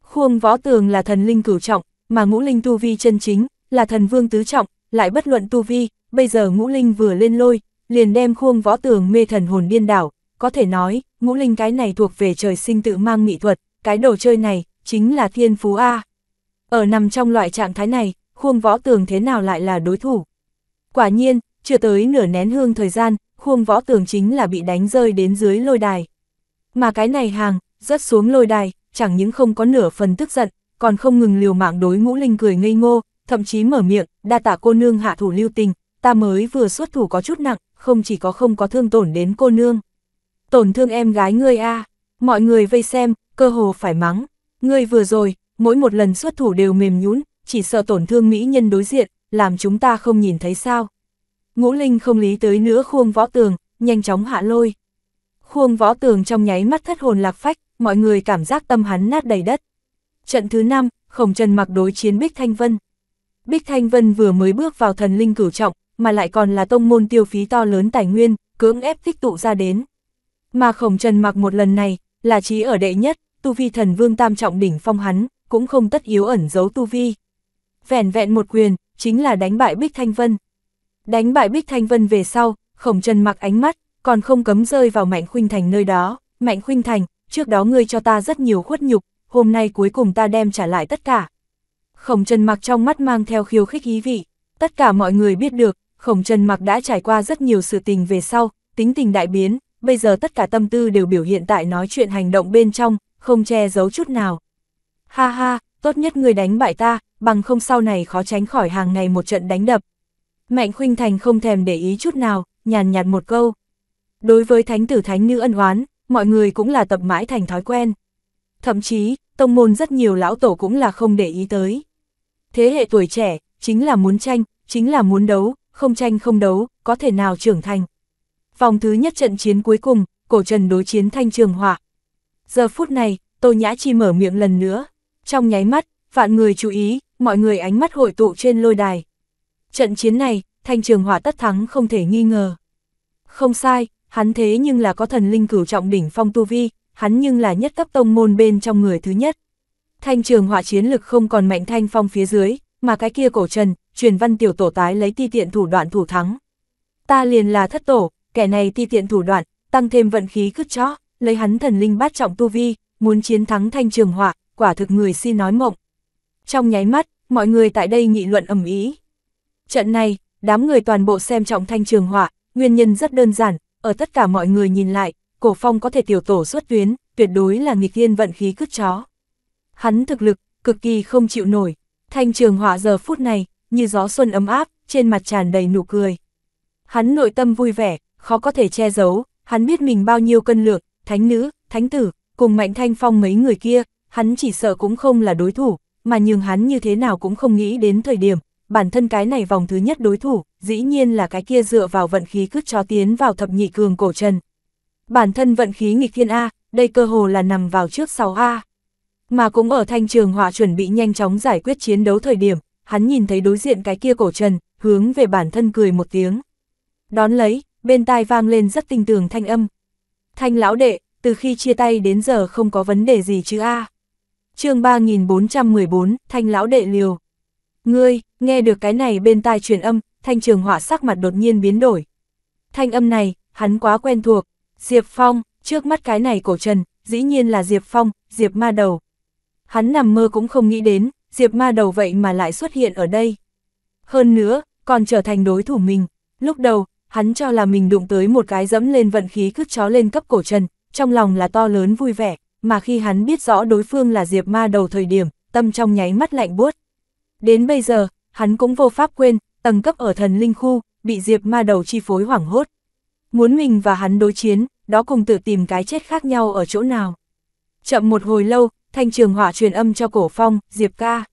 Khuông võ tường là thần linh cửu trọng, mà ngũ linh tu vi chân chính, là thần vương tứ trọng, lại bất luận tu vi, bây giờ ngũ linh vừa lên lôi, liền đem khuông võ tường mê thần hồn điên đảo, có thể nói, ngũ linh cái này thuộc về trời sinh tự mang mỹ thuật, cái đồ chơi này, chính là thiên phú A. Ở nằm trong loại trạng thái này, khuông võ tường thế nào lại là đối thủ? Quả nhiên, chưa tới nửa nén hương thời gian, khuông võ tường chính là bị đánh rơi đến dưới lôi đài. Mà cái này hàng, rất xuống lôi đài, chẳng những không có nửa phần tức giận, còn không ngừng liều mạng đối ngũ linh cười ngây ngô, thậm chí mở miệng, đa tả cô nương hạ thủ lưu tình, ta mới vừa xuất thủ có chút nặng, không chỉ có không có thương tổn đến cô nương. Tổn thương em gái ngươi a mọi người vây xem, cơ hồ phải mắng. Ngươi vừa rồi, mỗi một lần xuất thủ đều mềm nhũn, chỉ sợ tổn thương mỹ nhân đối diện, làm chúng ta không nhìn thấy sao. Ngũ Linh không lý tới nữa khuôn võ tường, nhanh chóng hạ lôi. khuôn võ tường trong nháy mắt thất hồn lạc phách, mọi người cảm giác tâm hắn nát đầy đất. Trận thứ 5, Khổng Trần mặc đối chiến Bích Thanh Vân. Bích Thanh Vân vừa mới bước vào thần linh cửu trọng, mà lại còn là tông môn tiêu phí to lớn tài nguyên, cưỡng ép tích tụ ra đến. Mà khổng trần mặc một lần này, là trí ở đệ nhất, tu vi thần vương tam trọng đỉnh phong hắn, cũng không tất yếu ẩn giấu tu vi. Vẻn vẹn một quyền, chính là đánh bại Bích Thanh Vân. Đánh bại Bích Thanh Vân về sau, khổng trần mặc ánh mắt, còn không cấm rơi vào Mạnh Khuynh Thành nơi đó. Mạnh Khuynh Thành, trước đó ngươi cho ta rất nhiều khuất nhục, hôm nay cuối cùng ta đem trả lại tất cả. Khổng trần mặc trong mắt mang theo khiêu khích ý vị, tất cả mọi người biết được, khổng trần mặc đã trải qua rất nhiều sự tình về sau, tính tình đại biến, bây giờ tất cả tâm tư đều biểu hiện tại nói chuyện hành động bên trong, không che giấu chút nào. Ha ha, tốt nhất người đánh bại ta, bằng không sau này khó tránh khỏi hàng ngày một trận đánh đập. Mạnh khuynh thành không thèm để ý chút nào, nhàn nhạt một câu. Đối với thánh tử thánh nữ ân oán, mọi người cũng là tập mãi thành thói quen. Thậm chí, tông môn rất nhiều lão tổ cũng là không để ý tới. Thế hệ tuổi trẻ, chính là muốn tranh, chính là muốn đấu, không tranh không đấu, có thể nào trưởng thành. Vòng thứ nhất trận chiến cuối cùng, cổ trần đối chiến thanh trường hỏa Giờ phút này, Tô Nhã Chi mở miệng lần nữa. Trong nháy mắt, vạn người chú ý, mọi người ánh mắt hội tụ trên lôi đài. Trận chiến này, thanh trường hỏa tất thắng không thể nghi ngờ. Không sai, hắn thế nhưng là có thần linh cửu trọng đỉnh phong tu vi, hắn nhưng là nhất cấp tông môn bên trong người thứ nhất. Thanh trường hỏa chiến lực không còn mạnh thanh phong phía dưới, mà cái kia cổ trần, truyền văn tiểu tổ tái lấy ti tiện thủ đoạn thủ thắng. Ta liền là thất tổ, kẻ này ti tiện thủ đoạn, tăng thêm vận khí cứt chó, lấy hắn thần linh bát trọng tu vi, muốn chiến thắng thanh trường họa, quả thực người si nói mộng. Trong nháy mắt, mọi người tại đây nghị luận ầm ý. Trận này, đám người toàn bộ xem trọng thanh trường họa, nguyên nhân rất đơn giản, ở tất cả mọi người nhìn lại, cổ phong có thể tiểu tổ xuất tuyến, tuyệt đối là nghịch thiên vận khí cứt chó. Hắn thực lực, cực kỳ không chịu nổi, thanh trường họa giờ phút này, như gió xuân ấm áp, trên mặt tràn đầy nụ cười. Hắn nội tâm vui vẻ, khó có thể che giấu, hắn biết mình bao nhiêu cân lược, thánh nữ, thánh tử, cùng mạnh thanh phong mấy người kia, hắn chỉ sợ cũng không là đối thủ, mà nhường hắn như thế nào cũng không nghĩ đến thời điểm, bản thân cái này vòng thứ nhất đối thủ, dĩ nhiên là cái kia dựa vào vận khí cướp cho tiến vào thập nhị cường cổ trần. Bản thân vận khí nghịch thiên A, đây cơ hồ là nằm vào trước 6A. Mà cũng ở thanh trường họa chuẩn bị nhanh chóng giải quyết chiến đấu thời điểm, hắn nhìn thấy đối diện cái kia cổ trần, hướng về bản thân cười một tiếng. Đón lấy, bên tai vang lên rất tinh tường thanh âm. Thanh lão đệ, từ khi chia tay đến giờ không có vấn đề gì chứ a à. chương 3414, thanh lão đệ liều. Ngươi, nghe được cái này bên tai truyền âm, thanh trường hỏa sắc mặt đột nhiên biến đổi. Thanh âm này, hắn quá quen thuộc. Diệp Phong, trước mắt cái này cổ trần, dĩ nhiên là Diệp Phong, Diệp ma đầu. Hắn nằm mơ cũng không nghĩ đến, Diệp ma đầu vậy mà lại xuất hiện ở đây. Hơn nữa, còn trở thành đối thủ mình. Lúc đầu, hắn cho là mình đụng tới một cái dẫm lên vận khí cứt chó lên cấp cổ trần, trong lòng là to lớn vui vẻ, mà khi hắn biết rõ đối phương là diệp ma đầu thời điểm, tâm trong nháy mắt lạnh buốt. Đến bây giờ, hắn cũng vô pháp quên, tầng cấp ở thần linh khu, bị diệp ma đầu chi phối hoảng hốt. Muốn mình và hắn đối chiến, đó cùng tự tìm cái chết khác nhau ở chỗ nào. Chậm một hồi lâu, Thanh trường hỏa truyền âm cho cổ phong, Diệp ca.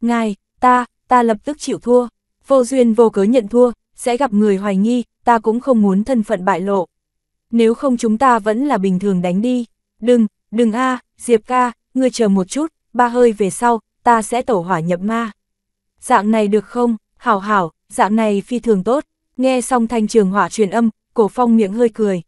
Ngài, ta, ta lập tức chịu thua. Vô duyên vô cớ nhận thua, sẽ gặp người hoài nghi, ta cũng không muốn thân phận bại lộ. Nếu không chúng ta vẫn là bình thường đánh đi. Đừng, đừng a Diệp ca, ngươi chờ một chút, ba hơi về sau, ta sẽ tổ hỏa nhập ma. Dạng này được không, hảo hảo, dạng này phi thường tốt. Nghe xong thanh trường hỏa truyền âm, cổ phong miệng hơi cười.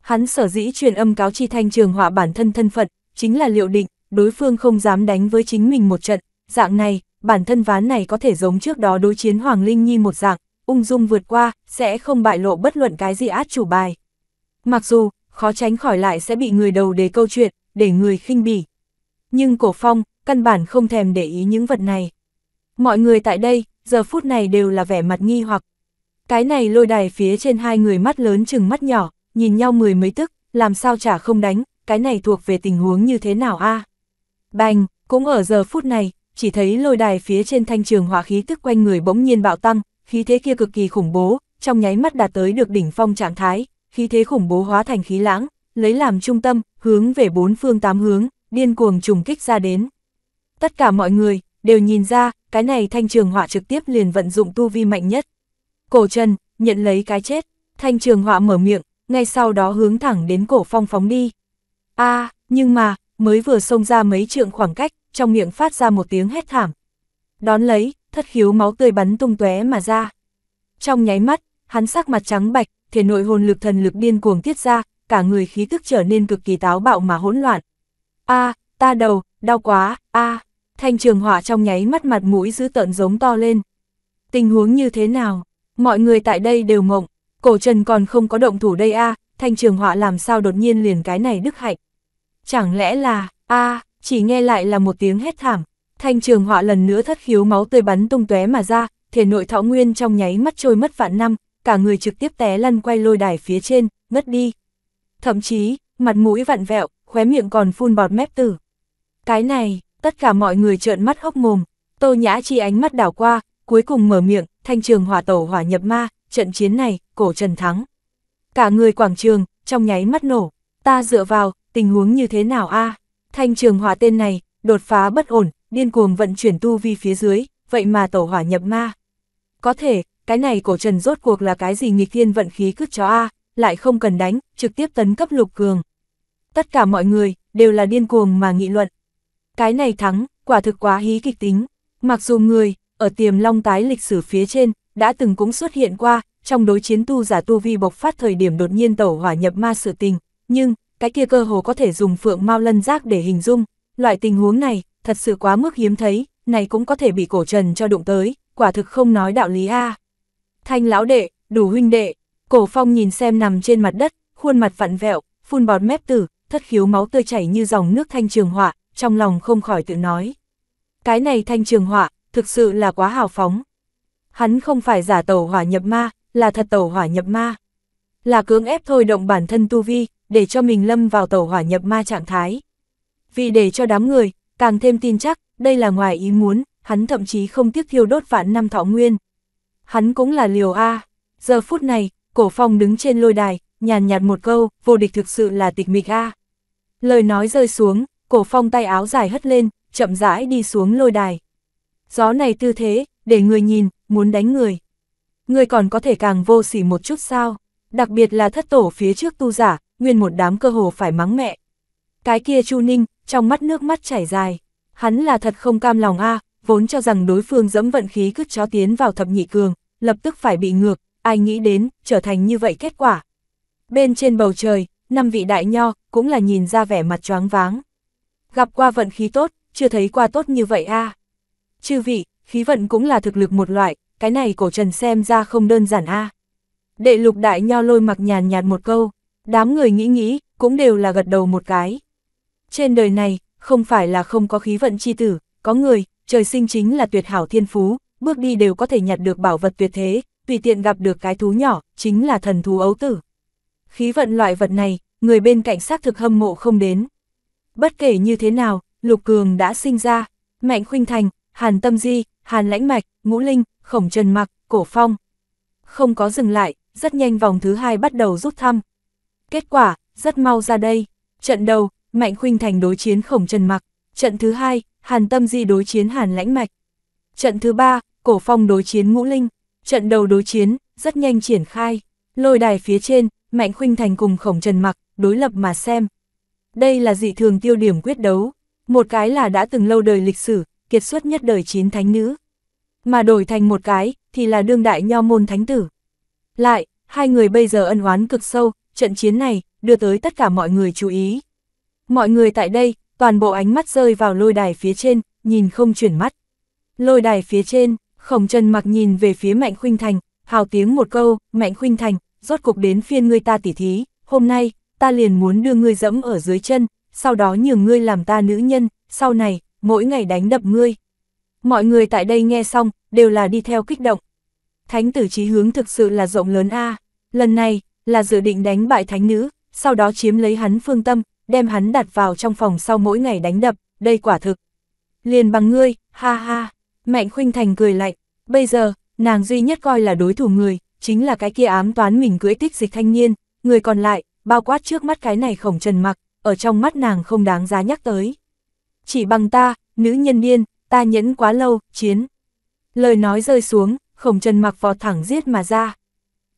Hắn sở dĩ truyền âm cáo chi thanh trường hỏa bản thân thân phận, chính là liệu định, đối phương không dám đánh với chính mình một trận, dạng này, bản thân ván này có thể giống trước đó đối chiến Hoàng Linh Nhi một dạng, ung dung vượt qua, sẽ không bại lộ bất luận cái gì át chủ bài. Mặc dù, khó tránh khỏi lại sẽ bị người đầu đề câu chuyện, để người khinh bỉ. Nhưng cổ phong, căn bản không thèm để ý những vật này. Mọi người tại đây, giờ phút này đều là vẻ mặt nghi hoặc. Cái này lôi đài phía trên hai người mắt lớn chừng mắt nhỏ, nhìn nhau mười mấy tức, làm sao chả không đánh, cái này thuộc về tình huống như thế nào a à? Bành, cũng ở giờ phút này, chỉ thấy lôi đài phía trên thanh trường hỏa khí tức quanh người bỗng nhiên bạo tăng, khí thế kia cực kỳ khủng bố, trong nháy mắt đạt tới được đỉnh phong trạng thái, khí thế khủng bố hóa thành khí lãng, lấy làm trung tâm, hướng về bốn phương tám hướng, điên cuồng trùng kích ra đến. Tất cả mọi người đều nhìn ra, cái này thanh trường hỏa trực tiếp liền vận dụng tu vi mạnh nhất. Cổ Trần nhận lấy cái chết, thanh trường hỏa mở miệng, ngay sau đó hướng thẳng đến cổ phong phóng đi. A, nhưng mà, mới vừa xông ra mấy trượng khoảng cách, trong miệng phát ra một tiếng hét thảm. Đón lấy, thất khiếu máu tươi bắn tung tóe mà ra. Trong nháy mắt, hắn sắc mặt trắng bạch, thể nội hồn lực thần lực điên cuồng tiết ra, cả người khí tức trở nên cực kỳ táo bạo mà hỗn loạn. A, ta đầu, đau quá, a. thanh trường hỏa trong nháy mắt mặt mũi giữ tợn giống to lên. Tình huống như thế nào? Mọi người tại đây đều mộng, cổ trần còn không có động thủ đây a, thanh trường hỏa làm sao đột nhiên liền cái này đức hạnh. Chẳng lẽ là, a chỉ nghe lại là một tiếng hét thảm, thanh trường họa lần nữa thất khiếu máu tươi bắn tung tóe mà ra, thể nội thọ nguyên trong nháy mắt trôi mất vạn năm, cả người trực tiếp té lăn quay lôi đài phía trên, ngất đi. Thậm chí, mặt mũi vặn vẹo, khóe miệng còn phun bọt mép tử. Cái này, tất cả mọi người trợn mắt hốc mồm, tô nhã chi ánh mắt đảo qua, cuối cùng mở miệng, thanh trường hỏa tổ hỏa nhập ma, trận chiến này, cổ trần thắng. Cả người quảng trường, trong nháy mắt nổ, ta dựa vào, tình huống như thế nào a Thanh trường hỏa tên này, đột phá bất ổn, điên cuồng vận chuyển tu vi phía dưới, vậy mà tổ hỏa nhập ma. Có thể, cái này cổ trần rốt cuộc là cái gì nghịch thiên vận khí cướp chó a lại không cần đánh, trực tiếp tấn cấp lục cường. Tất cả mọi người, đều là điên cuồng mà nghị luận. Cái này thắng, quả thực quá hí kịch tính. Mặc dù người, ở tiềm long tái lịch sử phía trên, đã từng cũng xuất hiện qua, trong đối chiến tu giả tu vi bộc phát thời điểm đột nhiên tẩu hỏa nhập ma sự tình, nhưng, cái kia cơ hồ có thể dùng phượng mau lân giác để hình dung, loại tình huống này, thật sự quá mức hiếm thấy, này cũng có thể bị cổ trần cho đụng tới, quả thực không nói đạo lý a. Thanh lão đệ, đủ huynh đệ, cổ phong nhìn xem nằm trên mặt đất, khuôn mặt vặn vẹo, phun bọt mép tử, thất khiếu máu tươi chảy như dòng nước thanh trường họa, trong lòng không khỏi tự nói. Cái này thanh trường họa, thực sự là quá hào phóng. Hắn không phải giả tẩu hỏa nhập ma, là thật tẩu hỏa nhập ma là cưỡng ép thôi động bản thân tu vi, để cho mình lâm vào tẩu hỏa nhập ma trạng thái. Vì để cho đám người, càng thêm tin chắc, đây là ngoài ý muốn, hắn thậm chí không tiếc thiêu đốt vạn năm thọ nguyên. Hắn cũng là liều A. Giờ phút này, cổ phong đứng trên lôi đài, nhàn nhạt một câu, vô địch thực sự là tịch mịch A. Lời nói rơi xuống, cổ phong tay áo dài hất lên, chậm rãi đi xuống lôi đài. Gió này tư thế, để người nhìn, muốn đánh người. Người còn có thể càng vô sỉ một chút sao? đặc biệt là thất tổ phía trước tu giả, nguyên một đám cơ hồ phải mắng mẹ. Cái kia Chu Ninh, trong mắt nước mắt chảy dài, hắn là thật không cam lòng a, vốn cho rằng đối phương dẫm vận khí cứt chó tiến vào thập nhị cường, lập tức phải bị ngược, ai nghĩ đến, trở thành như vậy kết quả. Bên trên bầu trời, năm vị đại nho, cũng là nhìn ra vẻ mặt choáng váng. Gặp qua vận khí tốt, chưa thấy qua tốt như vậy a. Chư vị, khí vận cũng là thực lực một loại, cái này cổ trần xem ra không đơn giản a. Đệ lục đại nho lôi mặc nhàn nhạt một câu, đám người nghĩ nghĩ, cũng đều là gật đầu một cái. Trên đời này, không phải là không có khí vận chi tử, có người, trời sinh chính là tuyệt hảo thiên phú, bước đi đều có thể nhặt được bảo vật tuyệt thế, tùy tiện gặp được cái thú nhỏ, chính là thần thú ấu tử. Khí vận loại vật này, người bên cạnh xác thực hâm mộ không đến. Bất kể như thế nào, Lục Cường đã sinh ra, Mạnh Khuynh Thành, Hàn Tâm Di, Hàn Lãnh Mạch, Ngũ Linh, Khổng Trần Mặc, Cổ Phong. Không có dừng lại, rất nhanh vòng thứ hai bắt đầu rút thăm. Kết quả, rất mau ra đây. Trận đầu, Mạnh Khuynh Thành đối chiến Khổng Trần Mặc. Trận thứ hai, Hàn Tâm Di đối chiến Hàn Lãnh Mạch. Trận thứ ba, Cổ Phong đối chiến Ngũ Linh. Trận đầu đối chiến, rất nhanh triển khai. Lôi đài phía trên, Mạnh Khuynh Thành cùng Khổng Trần Mặc, đối lập mà xem. Đây là dị thường tiêu điểm quyết đấu. Một cái là đã từng lâu đời lịch sử, kiệt xuất nhất đời chín thánh nữ. Mà đổi thành một cái, thì là đương đại nho môn thánh tử. Lại, hai người bây giờ ân oán cực sâu, trận chiến này, đưa tới tất cả mọi người chú ý. Mọi người tại đây, toàn bộ ánh mắt rơi vào lôi đài phía trên, nhìn không chuyển mắt. Lôi đài phía trên, khổng chân mặc nhìn về phía Mạnh Khuynh Thành, hào tiếng một câu, Mạnh Khuynh Thành, rốt cục đến phiên ngươi ta tỉ thí, hôm nay, ta liền muốn đưa ngươi dẫm ở dưới chân, sau đó nhường ngươi làm ta nữ nhân, sau này, mỗi ngày đánh đập ngươi. Mọi người tại đây nghe xong, đều là đi theo kích động thánh tử chí hướng thực sự là rộng lớn a lần này, là dự định đánh bại thánh nữ, sau đó chiếm lấy hắn phương tâm, đem hắn đặt vào trong phòng sau mỗi ngày đánh đập, đây quả thực. Liền bằng ngươi, ha ha, mạnh khuynh thành cười lạnh, bây giờ, nàng duy nhất coi là đối thủ người, chính là cái kia ám toán mình cưỡi tích dịch thanh niên, người còn lại, bao quát trước mắt cái này khổng trần mặc, ở trong mắt nàng không đáng giá nhắc tới. Chỉ bằng ta, nữ nhân điên, ta nhẫn quá lâu, chiến. Lời nói rơi xuống, khổng trần mặc vọt thẳng giết mà ra.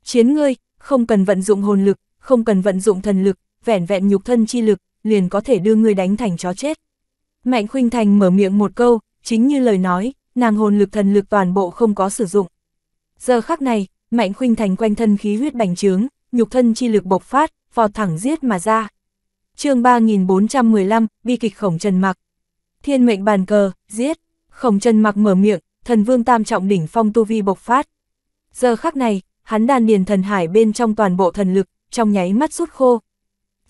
Chiến ngươi, không cần vận dụng hồn lực, không cần vận dụng thần lực, vẻn vẹn nhục thân chi lực, liền có thể đưa ngươi đánh thành chó chết. Mạnh Khuynh Thành mở miệng một câu, chính như lời nói, nàng hồn lực thần lực toàn bộ không có sử dụng. Giờ khắc này, Mạnh Khuynh Thành quanh thân khí huyết bành trướng, nhục thân chi lực bộc phát, vọt thẳng giết mà ra. chương 3415, bi kịch khổng trần mặc. Thiên mệnh bàn cờ, giết. Khổng trần mặc mở miệng, thần vương tam trọng đỉnh phong tu vi bộc phát. Giờ khắc này, hắn đan điền thần hải bên trong toàn bộ thần lực, trong nháy mắt rút khô.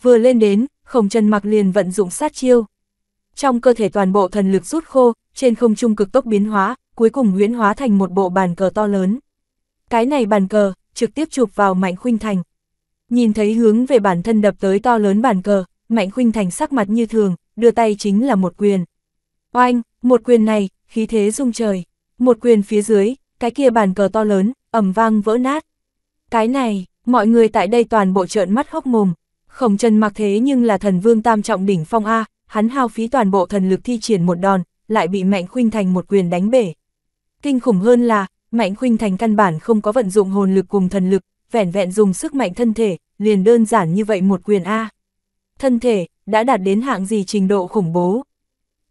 Vừa lên đến, khổng chân mặc liền vận dụng sát chiêu. Trong cơ thể toàn bộ thần lực rút khô, trên không trung cực tốc biến hóa, cuối cùng huyễn hóa thành một bộ bàn cờ to lớn. Cái này bàn cờ, trực tiếp chụp vào Mạnh Khuynh Thành. Nhìn thấy hướng về bản thân đập tới to lớn bàn cờ, Mạnh Khuynh Thành sắc mặt như thường, đưa tay chính là một quyền. Oanh, một quyền này, khí thế rung trời một quyền phía dưới, cái kia bàn cờ to lớn, ẩm vang vỡ nát. Cái này, mọi người tại đây toàn bộ trợn mắt hốc mồm, khổng chân mặc thế nhưng là thần vương tam trọng đỉnh phong A, hắn hao phí toàn bộ thần lực thi triển một đòn, lại bị Mạnh Khuynh Thành một quyền đánh bể. Kinh khủng hơn là, Mạnh Khuynh Thành căn bản không có vận dụng hồn lực cùng thần lực, vẻn vẹn dùng sức mạnh thân thể, liền đơn giản như vậy một quyền A. Thân thể, đã đạt đến hạng gì trình độ khủng bố.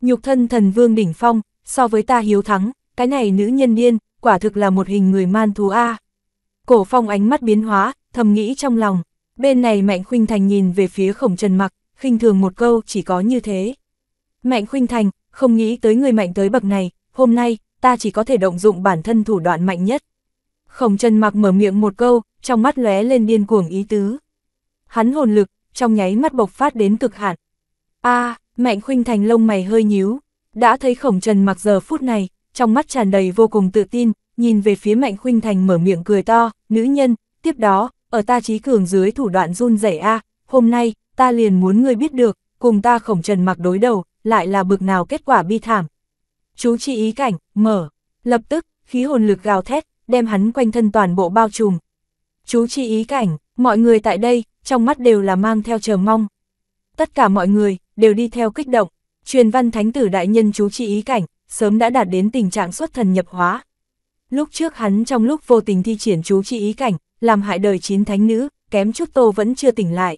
Nhục thân thần vương đỉnh phong, so với ta hiếu thắng, cái này nữ nhân điên, quả thực là một hình người man thú A. Cổ phong ánh mắt biến hóa, thầm nghĩ trong lòng, bên này Mạnh Khuynh Thành nhìn về phía khổng trần mặc, khinh thường một câu chỉ có như thế. Mạnh Khuynh Thành, không nghĩ tới người mạnh tới bậc này, hôm nay, ta chỉ có thể động dụng bản thân thủ đoạn mạnh nhất. Khổng trần mặc mở miệng một câu, trong mắt lóe lên điên cuồng ý tứ. Hắn hồn lực, trong nháy mắt bộc phát đến cực hạn. A, Mạnh Khuynh Thành lông mày hơi nhíu, đã thấy khổng trần mặc giờ phút này, trong mắt tràn đầy vô cùng tự tin, nhìn về phía Mạnh Khuynh Thành mở miệng cười to, nữ nhân, tiếp đó, ở ta trí cường dưới thủ đoạn run rẩy a hôm nay, ta liền muốn ngươi biết được, cùng ta khổng trần mặc đối đầu, lại là bực nào kết quả bi thảm. Chú chi ý cảnh, mở, lập tức, khí hồn lực gào thét, đem hắn quanh thân toàn bộ bao trùm. Chú chi ý cảnh, mọi người tại đây, trong mắt đều là mang theo chờ mong. Tất cả mọi người, đều đi theo kích động, truyền văn thánh tử đại nhân chú chi ý cảnh, sớm đã đạt đến tình trạng xuất thần nhập hóa. Lúc trước hắn trong lúc vô tình thi triển chú chi ý cảnh, làm hại đời chín thánh nữ, kém chút tô vẫn chưa tỉnh lại.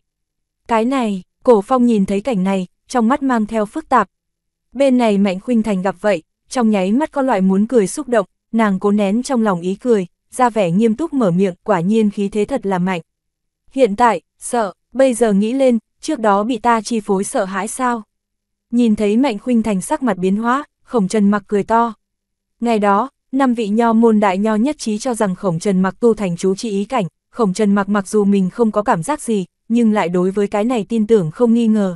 Cái này, cổ phong nhìn thấy cảnh này, trong mắt mang theo phức tạp. Bên này Mạnh Khuynh Thành gặp vậy, trong nháy mắt có loại muốn cười xúc động, nàng cố nén trong lòng ý cười, ra vẻ nghiêm túc mở miệng, quả nhiên khí thế thật là mạnh. Hiện tại, sợ, bây giờ nghĩ lên, trước đó bị ta chi phối sợ hãi sao? Nhìn thấy Mạnh Khuynh Thành sắc mặt biến hóa, Khổng Trần Mặc cười to. Ngày đó, năm vị nho môn đại nho nhất trí cho rằng Khổng Trần Mặc tu thành chú trị ý cảnh, Khổng Trần Mặc mặc dù mình không có cảm giác gì, nhưng lại đối với cái này tin tưởng không nghi ngờ.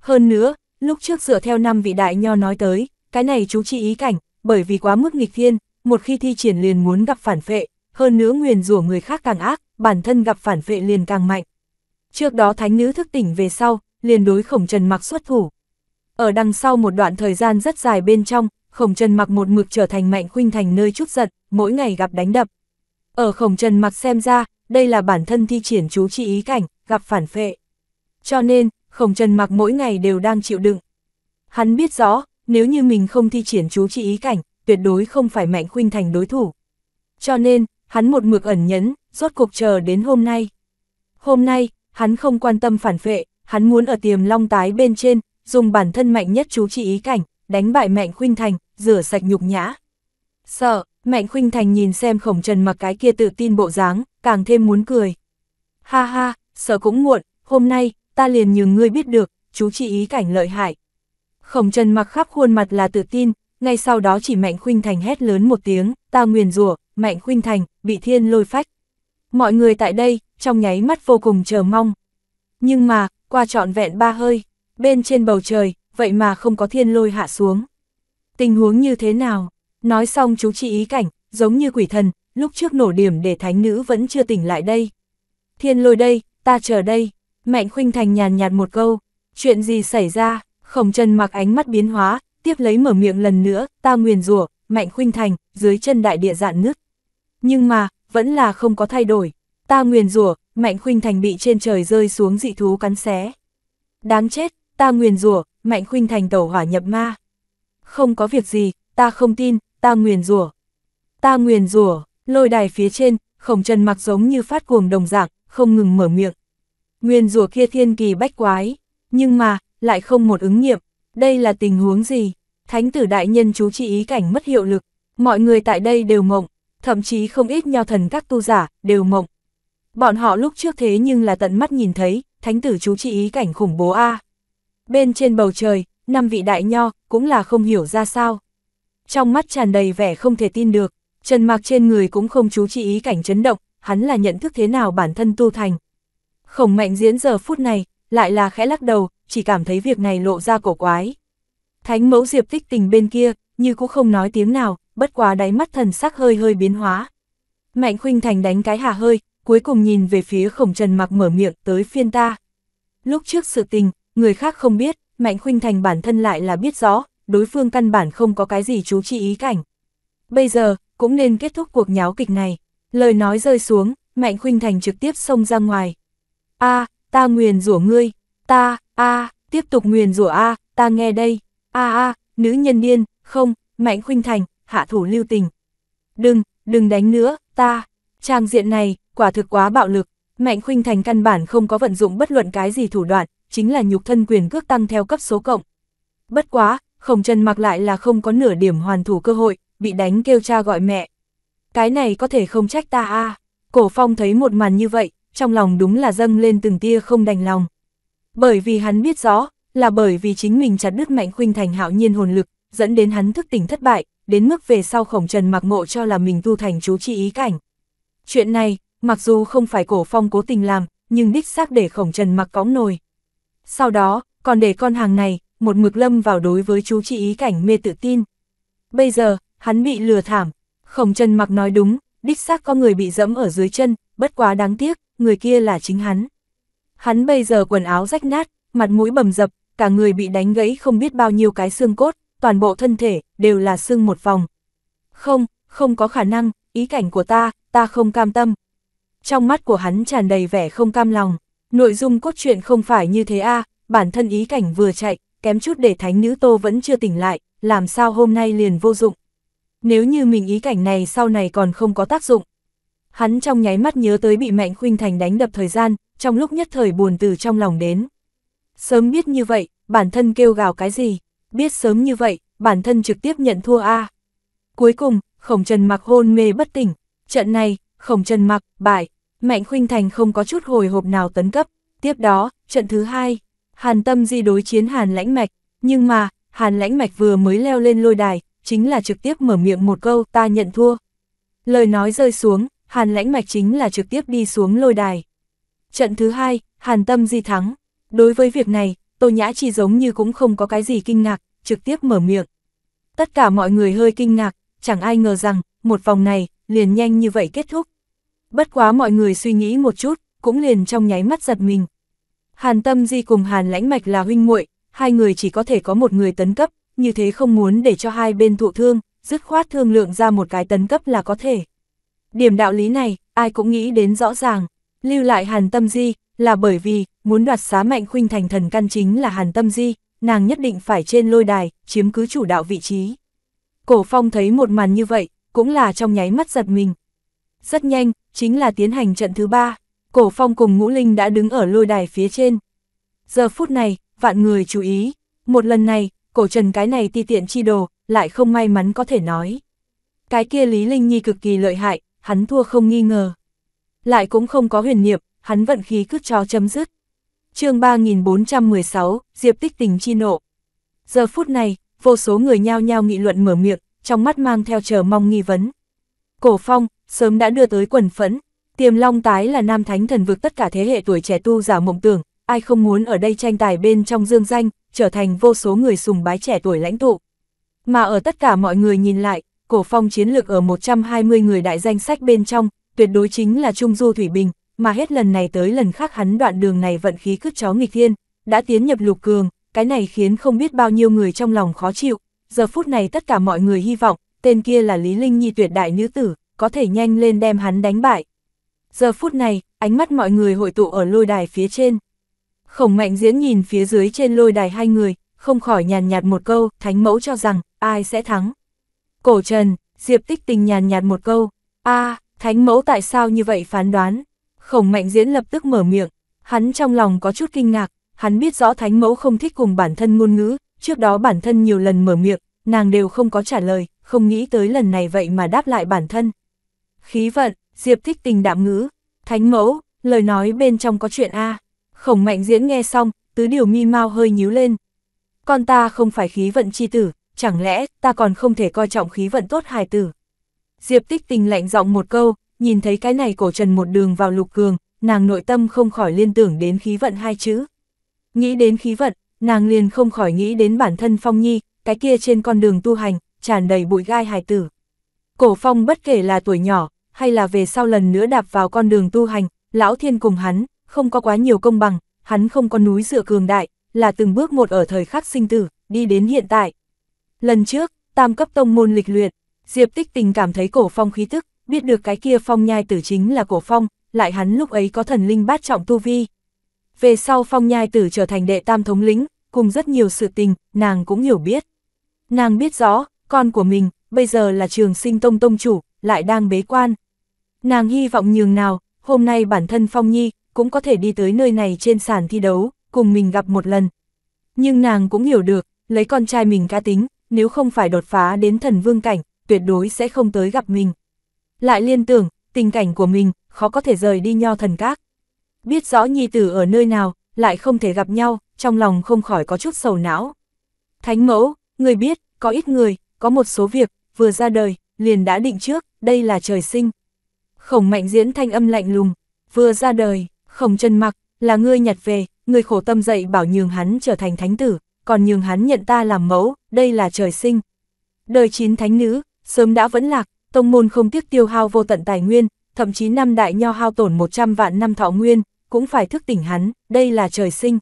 Hơn nữa, lúc trước dựa theo năm vị đại nho nói tới, cái này chú trị ý cảnh, bởi vì quá mức nghịch thiên, một khi thi triển liền muốn gặp phản phệ, hơn nữa nguyền rủa người khác càng ác, bản thân gặp phản phệ liền càng mạnh. Trước đó thánh nữ thức tỉnh về sau, liền đối khổng trần mặc xuất thủ. Ở đằng sau một đoạn thời gian rất dài bên trong, Khổng Trần Mặc một mực trở thành Mạnh Khuynh Thành nơi chút giật, mỗi ngày gặp đánh đập. Ở Khổng Trần Mặc xem ra, đây là bản thân thi triển chú trị ý cảnh, gặp phản phệ. Cho nên, Khổng Trần Mặc mỗi ngày đều đang chịu đựng. Hắn biết rõ, nếu như mình không thi triển chú trị ý cảnh, tuyệt đối không phải Mạnh Khuynh Thành đối thủ. Cho nên, hắn một mực ẩn nhẫn, rốt cuộc chờ đến hôm nay. Hôm nay, hắn không quan tâm phản phệ, hắn muốn ở tiềm long tái bên trên, dùng bản thân mạnh nhất chú trị ý cảnh, đánh bại Mạnh Khuynh Thành, rửa sạch nhục nhã. Sợ, Mạnh Khuynh Thành nhìn xem khổng trần mặc cái kia tự tin bộ dáng, càng thêm muốn cười. Ha ha, sợ cũng muộn, hôm nay, ta liền nhường ngươi biết được, chú trị ý cảnh lợi hại. Khổng trần mặc khắp khuôn mặt là tự tin, ngay sau đó chỉ Mạnh Khuynh Thành hét lớn một tiếng, ta nguyền rủa Mạnh Khuynh Thành, bị thiên lôi phách. Mọi người tại đây, trong nháy mắt vô cùng chờ mong. Nhưng mà, qua trọn vẹn ba hơi, bên trên bầu trời, vậy mà không có thiên lôi hạ xuống. Tình huống như thế nào? Nói xong chú chị ý cảnh, giống như quỷ thần, lúc trước nổ điểm để thánh nữ vẫn chưa tỉnh lại đây. Thiên lôi đây, ta chờ đây, Mạnh Khuynh Thành nhàn nhạt một câu, chuyện gì xảy ra, khổng chân mặc ánh mắt biến hóa, tiếp lấy mở miệng lần nữa, ta nguyền rủa Mạnh Khuynh Thành, dưới chân đại địa dạn nứt. Nhưng mà, vẫn là không có thay đổi, ta nguyền rủa Mạnh Khuynh Thành bị trên trời rơi xuống dị thú cắn xé. Đáng chết, ta nguyền rủa mạnh khuynh thành tẩu hỏa nhập ma. Không có việc gì, ta không tin, ta nguyền rủa Ta nguyền rủa lôi đài phía trên, khổng trần mặc giống như phát cuồng đồng dạng, không ngừng mở miệng. Nguyền rủa kia thiên kỳ bách quái, nhưng mà, lại không một ứng nghiệm, đây là tình huống gì? Thánh tử đại nhân chú trị ý cảnh mất hiệu lực, mọi người tại đây đều mộng, thậm chí không ít nho thần các tu giả, đều mộng. Bọn họ lúc trước thế nhưng là tận mắt nhìn thấy, thánh tử chú trị ý cảnh khủng bố A. À. Bên trên bầu trời, năm vị đại nho, cũng là không hiểu ra sao. Trong mắt tràn đầy vẻ không thể tin được, Trần Mạc trên người cũng không chú trị ý cảnh chấn động, hắn là nhận thức thế nào bản thân tu thành. Khổng mạnh diễn giờ phút này, lại là khẽ lắc đầu, chỉ cảm thấy việc này lộ ra cổ quái. Thánh mẫu diệp tích tình bên kia, như cũng không nói tiếng nào, bất quá đáy mắt thần sắc hơi hơi biến hóa. Mạnh khuynh thành đánh cái hà hơi, cuối cùng nhìn về phía khổng trần mặc mở miệng tới phiên ta. Lúc trước sự tình, người khác không biết, Mạnh Khuynh Thành bản thân lại là biết rõ, đối phương căn bản không có cái gì chú chi ý cảnh. Bây giờ, cũng nên kết thúc cuộc nháo kịch này. Lời nói rơi xuống, Mạnh Khuynh Thành trực tiếp xông ra ngoài. A, ta nguyền rủa ngươi, ta, a, tiếp tục nguyền rủa a, ta nghe đây. A a, nữ nhân điên, không, Mạnh Khuynh Thành, hạ thủ lưu tình. Đừng, đừng đánh nữa, ta. Trang diện này, quả thực quá bạo lực, Mạnh Khuynh Thành căn bản không có vận dụng bất luận cái gì thủ đoạn, chính là nhục thân quyền cước tăng theo cấp số cộng. Bất quá, khổng trần mặc lại là không có nửa điểm hoàn thủ cơ hội, bị đánh kêu cha gọi mẹ. Cái này có thể không trách ta a Cổ phong thấy một màn như vậy, trong lòng đúng là dâng lên từng tia không đành lòng. Bởi vì hắn biết rõ, là bởi vì chính mình chặt đứt mạnh khuynh thành hạo nhiên hồn lực, dẫn đến hắn thức tỉnh thất bại, đến mức về sau khổng trần mặc ngộ cho là mình tu thành chú chi ý cảnh. Chuyện này, mặc dù không phải cổ phong cố tình làm, nhưng đích xác để khổng trần mặc cõng nồi. Sau đó, còn để con hàng này, một mực lâm vào đối với chú chị ý cảnh mê tự tin. Bây giờ, hắn bị lừa thảm. Khổng chân Mặc nói đúng, đích xác có người bị dẫm ở dưới chân, bất quá đáng tiếc, người kia là chính hắn. Hắn bây giờ quần áo rách nát, mặt mũi bầm dập, cả người bị đánh gãy không biết bao nhiêu cái xương cốt, toàn bộ thân thể đều là xương một vòng. Không, không có khả năng, ý cảnh của ta, ta không cam tâm. Trong mắt của hắn tràn đầy vẻ không cam lòng. Nội dung cốt truyện không phải như thế a bản thân ý cảnh vừa chạy, kém chút để thánh nữ tô vẫn chưa tỉnh lại, làm sao hôm nay liền vô dụng. Nếu như mình ý cảnh này sau này còn không có tác dụng. Hắn trong nháy mắt nhớ tới bị Mạnh Khuynh Thành đánh đập thời gian, trong lúc nhất thời buồn từ trong lòng đến. Sớm biết như vậy, bản thân kêu gào cái gì, biết sớm như vậy, bản thân trực tiếp nhận thua a Cuối cùng, khổng trần mặc hôn mê bất tỉnh, trận này, khổng trần mặc, bại. Mạnh Khuynh Thành không có chút hồi hộp nào tấn cấp, tiếp đó, trận thứ hai, Hàn Tâm Di đối chiến Hàn Lãnh Mạch, nhưng mà, Hàn Lãnh Mạch vừa mới leo lên lôi đài, chính là trực tiếp mở miệng một câu ta nhận thua. Lời nói rơi xuống, Hàn Lãnh Mạch chính là trực tiếp đi xuống lôi đài. Trận thứ hai, Hàn Tâm Di thắng. Đối với việc này, Tô Nhã Chi giống như cũng không có cái gì kinh ngạc, trực tiếp mở miệng. Tất cả mọi người hơi kinh ngạc, chẳng ai ngờ rằng, một vòng này, liền nhanh như vậy kết thúc. Bất quá mọi người suy nghĩ một chút, cũng liền trong nháy mắt giật mình. Hàn Tâm Di cùng Hàn Lãnh Mạch là huynh muội, hai người chỉ có thể có một người tấn cấp, như thế không muốn để cho hai bên thụ thương, dứt khoát thương lượng ra một cái tấn cấp là có thể. Điểm đạo lý này, ai cũng nghĩ đến rõ ràng, lưu lại Hàn Tâm Di là bởi vì muốn đoạt xá mạnh khuynh thành thần căn chính là Hàn Tâm Di, nàng nhất định phải trên lôi đài, chiếm cứ chủ đạo vị trí. Cổ Phong thấy một màn như vậy, cũng là trong nháy mắt giật mình, rất nhanh, chính là tiến hành trận thứ ba. Cổ phong cùng ngũ linh đã đứng ở lôi đài phía trên. Giờ phút này, vạn người chú ý, một lần này, cổ trần cái này ti tiện chi đồ, lại không may mắn có thể nói. Cái kia Lý Linh Nhi cực kỳ lợi hại, hắn thua không nghi ngờ. Lại cũng không có huyền niệm, hắn vận khí cứ cho chấm dứt. chương 3416, Diệp Tích Tình chi nộ. Giờ phút này, vô số người nhao nhao nghị luận mở miệng, trong mắt mang theo chờ mong nghi vấn. Cổ Phong, sớm đã đưa tới quần phẫn. Tiềm Long Tái là nam thánh thần vực tất cả thế hệ tuổi trẻ tu giả mộng tưởng, ai không muốn ở đây tranh tài bên trong dương danh, trở thành vô số người sùng bái trẻ tuổi lãnh tụ. Mà ở tất cả mọi người nhìn lại, cổ phong chiến lược ở 120 người đại danh sách bên trong, tuyệt đối chính là Trung Du Thủy Bình, mà hết lần này tới lần khác hắn đoạn đường này vận khí cướp chó nghịch thiên, đã tiến nhập lục cường, cái này khiến không biết bao nhiêu người trong lòng khó chịu. Giờ phút này tất cả mọi người hy vọng, tên kia là Lý Linh Nhi tuyệt đại nữ tử, có thể nhanh lên đem hắn đánh bại. Giờ phút này, ánh mắt mọi người hội tụ ở lôi đài phía trên. Khổng mạnh diễn nhìn phía dưới trên lôi đài hai người, không khỏi nhàn nhạt một câu, thánh mẫu cho rằng, ai sẽ thắng. Cổ trần, diệp tích tình nhàn nhạt một câu, a thánh mẫu tại sao như vậy phán đoán. Khổng mạnh diễn lập tức mở miệng, hắn trong lòng có chút kinh ngạc, hắn biết rõ thánh mẫu không thích cùng bản thân ngôn ngữ, trước đó bản thân nhiều lần mở miệng, nàng đều không có trả lời, không nghĩ tới lần này vậy mà đáp lại bản thân khí vận, Diệp thích tình đạm ngữ, thánh mẫu, lời nói bên trong có chuyện A. Khổng mạnh diễn nghe xong, tứ điều mi mau hơi nhíu lên. Con ta không phải khí vận chi tử, chẳng lẽ ta còn không thể coi trọng khí vận tốt hài tử. Diệp tích tình lạnh giọng một câu, nhìn thấy cái này cổ trần một đường vào lục cường, nàng nội tâm không khỏi liên tưởng đến khí vận hai chữ. Nghĩ đến khí vận, nàng liền không khỏi nghĩ đến bản thân Phong Nhi, cái kia trên con đường tu hành, tràn đầy bụi gai hài tử. Cổ Phong bất kể là tuổi nhỏ, hay là về sau lần nữa đạp vào con đường tu hành, Lão Thiên cùng hắn, không có quá nhiều công bằng, hắn không có núi dựa cường đại, là từng bước một ở thời khắc sinh tử, đi đến hiện tại. Lần trước, tam cấp tông môn lịch luyện, Diệp Tích Tình cảm thấy cổ phong khí tức, biết được cái kia phong nhai tử chính là cổ phong, lại hắn lúc ấy có thần linh bát trọng tu vi. Về sau phong nhai tử trở thành đệ tam thống lĩnh, cùng rất nhiều sự tình, nàng cũng hiểu biết. Nàng biết rõ, con của mình, bây giờ là trường sinh tông tông chủ, lại đang bế quan. Nàng hy vọng nhường nào, hôm nay bản thân Phong Nhi cũng có thể đi tới nơi này trên sàn thi đấu, cùng mình gặp một lần. Nhưng nàng cũng hiểu được, lấy con trai mình ca tính, nếu không phải đột phá đến thần vương cảnh, tuyệt đối sẽ không tới gặp mình. Lại liên tưởng, tình cảnh của mình, khó có thể rời đi nho thần các. Biết rõ nhi tử ở nơi nào, lại không thể gặp nhau, trong lòng không khỏi có chút sầu não. Thánh mẫu, người biết, có ít người, có một số việc, vừa ra đời, liền đã định trước, đây là trời sinh, Khổng mạnh diễn thanh âm lạnh lùng, vừa ra đời, khổng chân mặc, là ngươi nhặt về, người khổ tâm dạy bảo nhường hắn trở thành thánh tử, còn nhường hắn nhận ta làm mẫu, đây là trời sinh. Đời chín thánh nữ, sớm đã vẫn lạc, tông môn không tiếc tiêu hao vô tận tài nguyên, thậm chí năm đại nho hao tổn 100 vạn năm thọ nguyên, cũng phải thức tỉnh hắn, đây là trời sinh.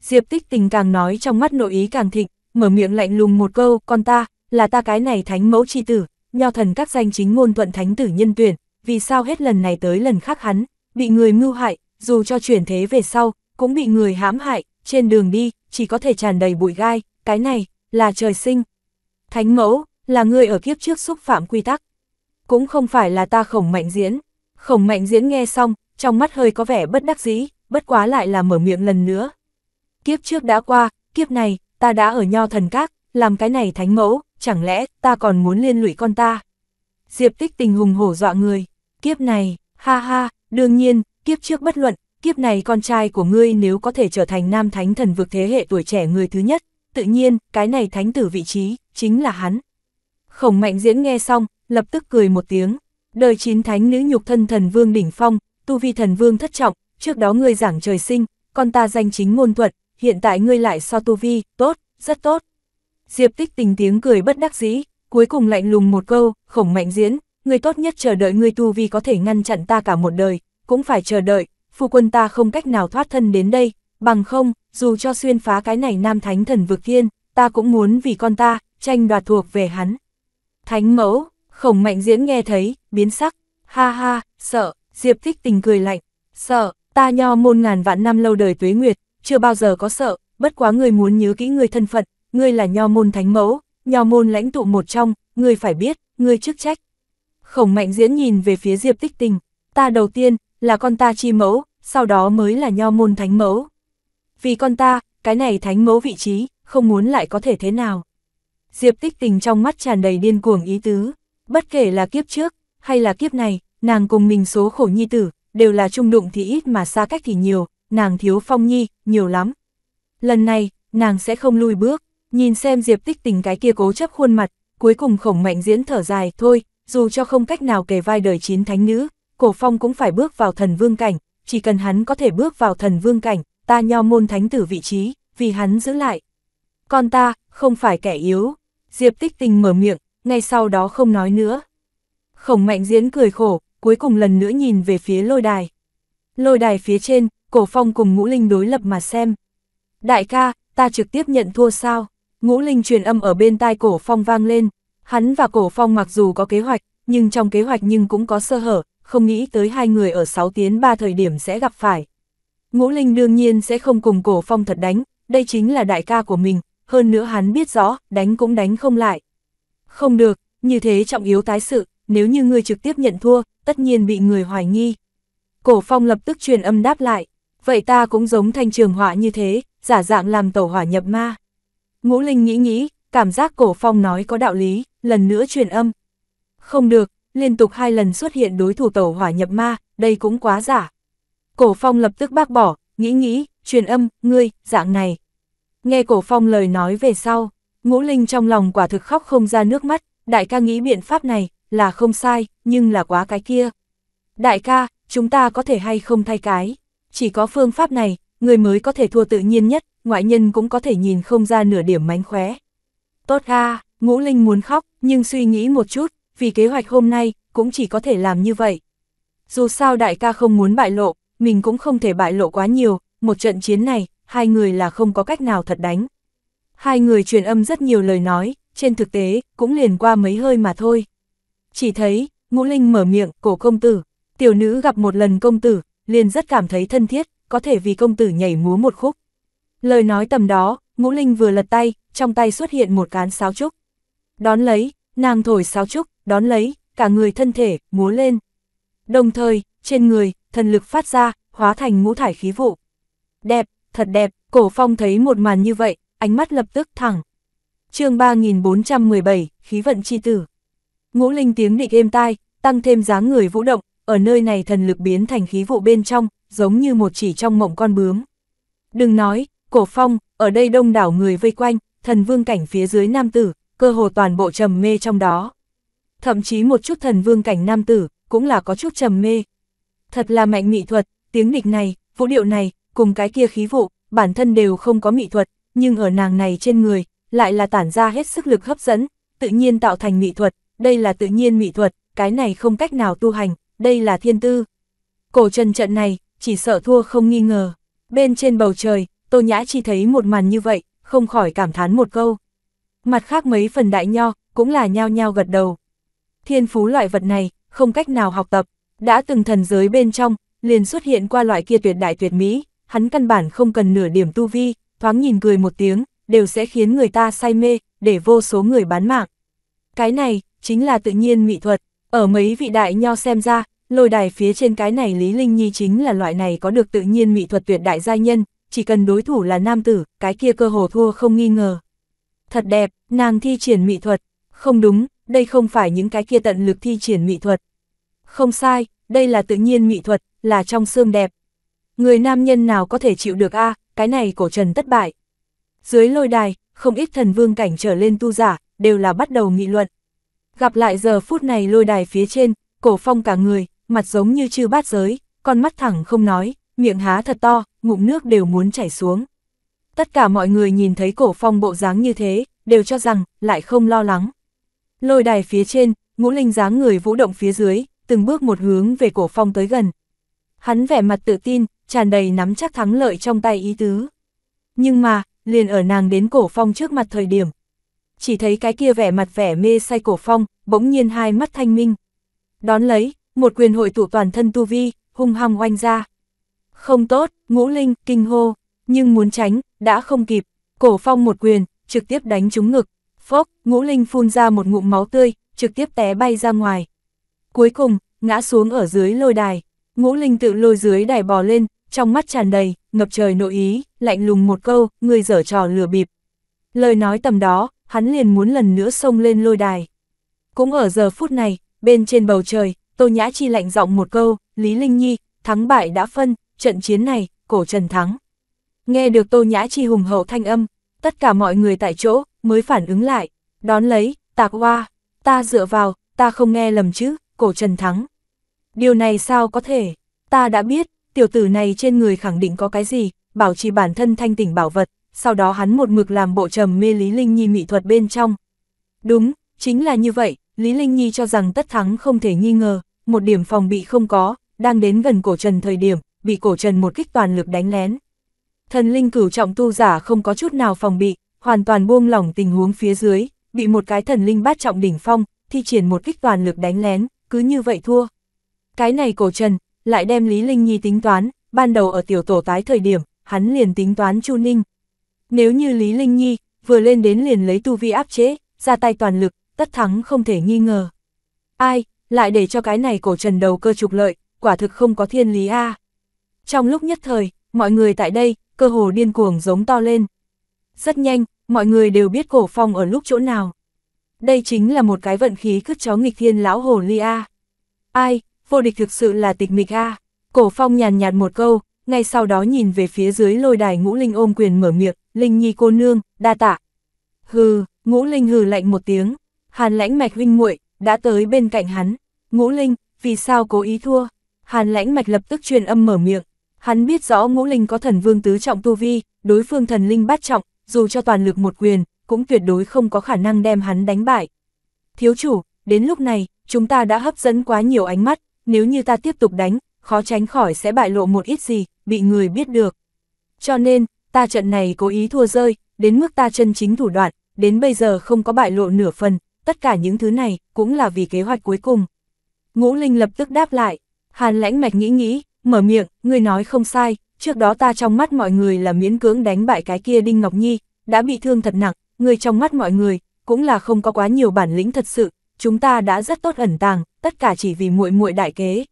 Diệp tích tình càng nói trong mắt nội ý càng thịnh, mở miệng lạnh lùng một câu, con ta, là ta cái này thánh mẫu chi tử, nho thần các danh chính ngôn thuận thánh tử nhân tuyển, vì sao hết lần này tới lần khác hắn, bị người mưu hại, dù cho chuyển thế về sau, cũng bị người hãm hại, trên đường đi, chỉ có thể tràn đầy bụi gai, cái này, là trời sinh. Thánh mẫu, là người ở kiếp trước xúc phạm quy tắc. Cũng không phải là ta khổng mạnh diễn. Khổng mạnh diễn nghe xong, trong mắt hơi có vẻ bất đắc dĩ, bất quá lại là mở miệng lần nữa. Kiếp trước đã qua, kiếp này, ta đã ở nho thần các, làm cái này thánh mẫu, chẳng lẽ ta còn muốn liên lụy con ta? Diệp tích tình hùng hổ dọa người. Kiếp này, ha ha, đương nhiên, kiếp trước bất luận, kiếp này con trai của ngươi nếu có thể trở thành nam thánh thần vực thế hệ tuổi trẻ người thứ nhất, tự nhiên, cái này thánh tử vị trí, chính là hắn. Khổng mạnh diễn nghe xong, lập tức cười một tiếng, đời chín thánh nữ nhục thân thần vương đỉnh phong, tu vi thần vương thất trọng, trước đó ngươi giảng trời sinh, con ta danh chính ngôn thuật hiện tại ngươi lại so tu vi, tốt, rất tốt. Diệp tích tình tiếng cười bất đắc dĩ, cuối cùng lạnh lùng một câu, khổng mạnh diễn, ngươi tốt nhất chờ đợi ngươi tu vi có thể ngăn chặn ta cả một đời, cũng phải chờ đợi, phu quân ta không cách nào thoát thân đến đây, bằng không, dù cho xuyên phá cái này nam thánh thần vực thiên, ta cũng muốn vì con ta, tranh đoạt thuộc về hắn. Thánh mẫu, khổng mạnh diễn nghe thấy, biến sắc, ha ha, sợ, diệp thích tình cười lạnh, sợ, ta nho môn ngàn vạn năm lâu đời tuế nguyệt, chưa bao giờ có sợ, bất quá người muốn nhớ kỹ người thân phận, người là nho môn thánh mẫu, nho môn lãnh tụ một trong, người phải biết, người chức trách, khổng mạnh diễn nhìn về phía Diệp Tích Tình, ta đầu tiên là con ta chi mẫu, sau đó mới là nho môn thánh mẫu. Vì con ta, cái này thánh mẫu vị trí, không muốn lại có thể thế nào. Diệp Tích Tình trong mắt tràn đầy điên cuồng ý tứ, bất kể là kiếp trước, hay là kiếp này, nàng cùng mình số khổ nhi tử, đều là trung đụng thì ít mà xa cách thì nhiều, nàng thiếu phong nhi, nhiều lắm. Lần này, nàng sẽ không lui bước, nhìn xem Diệp Tích Tình cái kia cố chấp khuôn mặt, cuối cùng khổng mạnh diễn thở dài, thôi, dù cho không cách nào kề vai đời chín thánh nữ, cổ phong cũng phải bước vào thần vương cảnh, chỉ cần hắn có thể bước vào thần vương cảnh, ta nho môn thánh tử vị trí, vì hắn giữ lại. con ta, không phải kẻ yếu. Diệp tích tình mở miệng, ngay sau đó không nói nữa. Khổng mạnh diễn cười khổ, cuối cùng lần nữa nhìn về phía lôi đài. Lôi đài phía trên, cổ phong cùng ngũ linh đối lập mà xem. Đại ca, ta trực tiếp nhận thua sao? Ngũ linh truyền âm ở bên tai cổ phong vang lên, Hắn và Cổ Phong mặc dù có kế hoạch, nhưng trong kế hoạch nhưng cũng có sơ hở, không nghĩ tới hai người ở 6 tiến 3 thời điểm sẽ gặp phải. Ngũ Linh đương nhiên sẽ không cùng Cổ Phong thật đánh, đây chính là đại ca của mình, hơn nữa hắn biết rõ, đánh cũng đánh không lại. Không được, như thế trọng yếu tái sự, nếu như ngươi trực tiếp nhận thua, tất nhiên bị người hoài nghi. Cổ Phong lập tức truyền âm đáp lại, vậy ta cũng giống thanh trường họa như thế, giả dạng làm tẩu hỏa nhập ma. Ngũ Linh nghĩ nghĩ, cảm giác cổ phong nói có đạo lý, lần nữa truyền âm. Không được, liên tục hai lần xuất hiện đối thủ tẩu hỏa nhập ma, đây cũng quá giả. Cổ phong lập tức bác bỏ, nghĩ nghĩ, truyền âm, ngươi, dạng này. Nghe cổ phong lời nói về sau, ngũ linh trong lòng quả thực khóc không ra nước mắt, đại ca nghĩ biện pháp này, là không sai, nhưng là quá cái kia. Đại ca, chúng ta có thể hay không thay cái, chỉ có phương pháp này, người mới có thể thua tự nhiên nhất, ngoại nhân cũng có thể nhìn không ra nửa điểm mánh khóe. Tốt a ngũ linh muốn khóc, nhưng suy nghĩ một chút, vì kế hoạch hôm nay, cũng chỉ có thể làm như vậy. Dù sao đại ca không muốn bại lộ, mình cũng không thể bại lộ quá nhiều, một trận chiến này, hai người là không có cách nào thật đánh. Hai người truyền âm rất nhiều lời nói, trên thực tế, cũng liền qua mấy hơi mà thôi. Chỉ thấy, ngũ linh mở miệng, cổ công tử, tiểu nữ gặp một lần công tử, liền rất cảm thấy thân thiết, có thể vì công tử nhảy múa một khúc. Lời nói tầm đó, Ngũ Linh vừa lật tay, trong tay xuất hiện một cán sáo trúc. Đón lấy, nàng thổi sáo trúc, đón lấy, cả người thân thể, múa lên. Đồng thời, trên người, thần lực phát ra, hóa thành ngũ thải khí vụ. Đẹp, thật đẹp, cổ phong thấy một màn như vậy, ánh mắt lập tức thẳng. chương 3417, khí vận chi tử. Ngũ linh tiếng địch êm tai, tăng thêm dáng người vũ động, ở nơi này thần lực biến thành khí vụ bên trong, giống như một chỉ trong mộng con bướm. Đừng nói, cổ phong, ở đây đông đảo người vây quanh, thần vương cảnh phía dưới nam tử, cơ hồ toàn bộ trầm mê trong đó. Thậm chí một chút thần vương cảnh nam tử, cũng là có chút trầm mê. Thật là mạnh mị thuật, tiếng địch này, vũ điệu này, cùng cái kia khí vụ, bản thân đều không có mị thuật, nhưng ở nàng này trên người, lại là tản ra hết sức lực hấp dẫn, tự nhiên tạo thành mị thuật, đây là tự nhiên mị thuật, cái này không cách nào tu hành, đây là thiên tư. Cổ trần trận này, chỉ sợ thua không nghi ngờ. Bên trên bầu trời, Tô Nhã Chi thấy một màn như vậy, không khỏi cảm thán một câu. Mặt khác mấy phần đại nho, cũng là nhao nhao gật đầu. Thiên phú loại vật này, không cách nào học tập, đã từng thần giới bên trong, liền xuất hiện qua loại kia tuyệt đại tuyệt mỹ, hắn căn bản không cần nửa điểm tu vi, thoáng nhìn cười một tiếng, đều sẽ khiến người ta say mê, để vô số người bán mạng. Cái này, chính là tự nhiên mỹ thuật, ở mấy vị đại nho xem ra, lôi đài phía trên cái này Lý Linh Nhi chính là loại này có được tự nhiên mỹ thuật tuyệt đại gia nhân, chỉ cần đối thủ là nam tử, cái kia cơ hồ thua không nghi ngờ. Thật đẹp, nàng thi triển mỹ thuật, không đúng, đây không phải những cái kia tận lực thi triển mỹ thuật. Không sai, đây là tự nhiên mỹ thuật, là trong xương đẹp. Người nam nhân nào có thể chịu được a cái này cổ trần thất bại. Dưới lôi đài, không ít thần vương cảnh trở lên tu giả, đều là bắt đầu nghị luận. Gặp lại giờ phút này lôi đài phía trên, cổ phong cả người, mặt giống như chư bát giới, con mắt thẳng không nói, miệng há thật to, ngụm nước đều muốn chảy xuống. Tất cả mọi người nhìn thấy cổ phong bộ dáng như thế, đều cho rằng, lại không lo lắng. Lôi đài phía trên, ngũ linh dáng người vũ động phía dưới, từng bước một hướng về cổ phong tới gần. Hắn vẻ mặt tự tin, tràn đầy nắm chắc thắng lợi trong tay ý tứ. Nhưng mà, liền ở nàng đến cổ phong trước mặt thời điểm. Chỉ thấy cái kia vẻ mặt vẻ mê say cổ phong, bỗng nhiên hai mắt thanh minh. Đón lấy, một quyền hội tụ toàn thân tu vi, hung hăng oanh ra. Không tốt, ngũ linh, kinh hô, nhưng muốn tránh, đã không kịp, cổ phong một quyền, trực tiếp đánh trúng ngực, phốc, ngũ linh phun ra một ngụm máu tươi, trực tiếp té bay ra ngoài. Cuối cùng, ngã xuống ở dưới lôi đài, ngũ linh tự lôi dưới đài bò lên, trong mắt tràn đầy, ngập trời nội ý, lạnh lùng một câu, người dở trò lừa bịp. Lời nói tầm đó, hắn liền muốn lần nữa xông lên lôi đài. Cũng ở giờ phút này, bên trên bầu trời, Tô Nhã Chi lạnh giọng một câu, Lý Linh Nhi, thắng bại đã phân, trận chiến này, cổ trần thắng. Nghe được Tô Nhã Chi hùng hậu thanh âm, tất cả mọi người tại chỗ mới phản ứng lại, đón lấy, tạc hoa, ta dựa vào, ta không nghe lầm chứ, cổ trần thắng. Điều này sao có thể, ta đã biết, tiểu tử này trên người khẳng định có cái gì, bảo trì bản thân thanh tỉnh bảo vật, sau đó hắn một mực làm bộ trầm mê Lý Linh Nhi mỹ thuật bên trong. Đúng, chính là như vậy, Lý Linh Nhi cho rằng tất thắng không thể nghi ngờ, một điểm phòng bị không có, đang đến gần cổ trần thời điểm, bị cổ trần một kích toàn lực đánh lén. Thần linh cửu trọng tu giả không có chút nào phòng bị, hoàn toàn buông lỏng tình huống phía dưới, bị một cái thần linh bát trọng đỉnh phong, thi triển một kích toàn lực đánh lén, cứ như vậy thua. Cái này cổ trần, lại đem Lý Linh Nhi tính toán, ban đầu ở tiểu tổ tái thời điểm, hắn liền tính toán Chu Ninh. Nếu như Lý Linh Nhi, vừa lên đến liền lấy tu vi áp chế, ra tay toàn lực, tất thắng không thể nghi ngờ. Ai, lại để cho cái này cổ trần đầu cơ trục lợi, quả thực không có thiên lý a trong lúc nhất thời, mọi người tại đây, cơ hồ điên cuồng giống to lên. Rất nhanh, mọi người đều biết cổ phong ở lúc chỗ nào. Đây chính là một cái vận khí cướp chó nghịch thiên lão hồ ly A. Ai, vô địch thực sự là tịch mịch A. Cổ phong nhàn nhạt một câu, ngay sau đó nhìn về phía dưới lôi đài ngũ linh ôm quyền mở miệng, linh nhi cô nương, đa tạ. Hừ, ngũ linh hừ lạnh một tiếng, hàn lãnh mạch huynh muội đã tới bên cạnh hắn. Ngũ linh, vì sao cố ý thua? Hàn lãnh mạch lập tức truyền âm mở miệng, Hắn biết rõ ngũ linh có thần vương tứ trọng tu vi, đối phương thần linh bát trọng, dù cho toàn lực một quyền, cũng tuyệt đối không có khả năng đem hắn đánh bại. Thiếu chủ, đến lúc này, chúng ta đã hấp dẫn quá nhiều ánh mắt, nếu như ta tiếp tục đánh, khó tránh khỏi sẽ bại lộ một ít gì, bị người biết được. Cho nên, ta trận này cố ý thua rơi, đến mức ta chân chính thủ đoạn, đến bây giờ không có bại lộ nửa phần, tất cả những thứ này cũng là vì kế hoạch cuối cùng. Ngũ Linh lập tức đáp lại, Hàn lãnh mạch nghĩ nghĩ, mở miệng, ngươi nói không sai, trước đó ta trong mắt mọi người là miễn cưỡng đánh bại cái kia Đinh Ngọc Nhi, đã bị thương thật nặng, ngươi trong mắt mọi người, cũng là không có quá nhiều bản lĩnh thật sự, chúng ta đã rất tốt ẩn tàng, tất cả chỉ vì muội muội đại kế.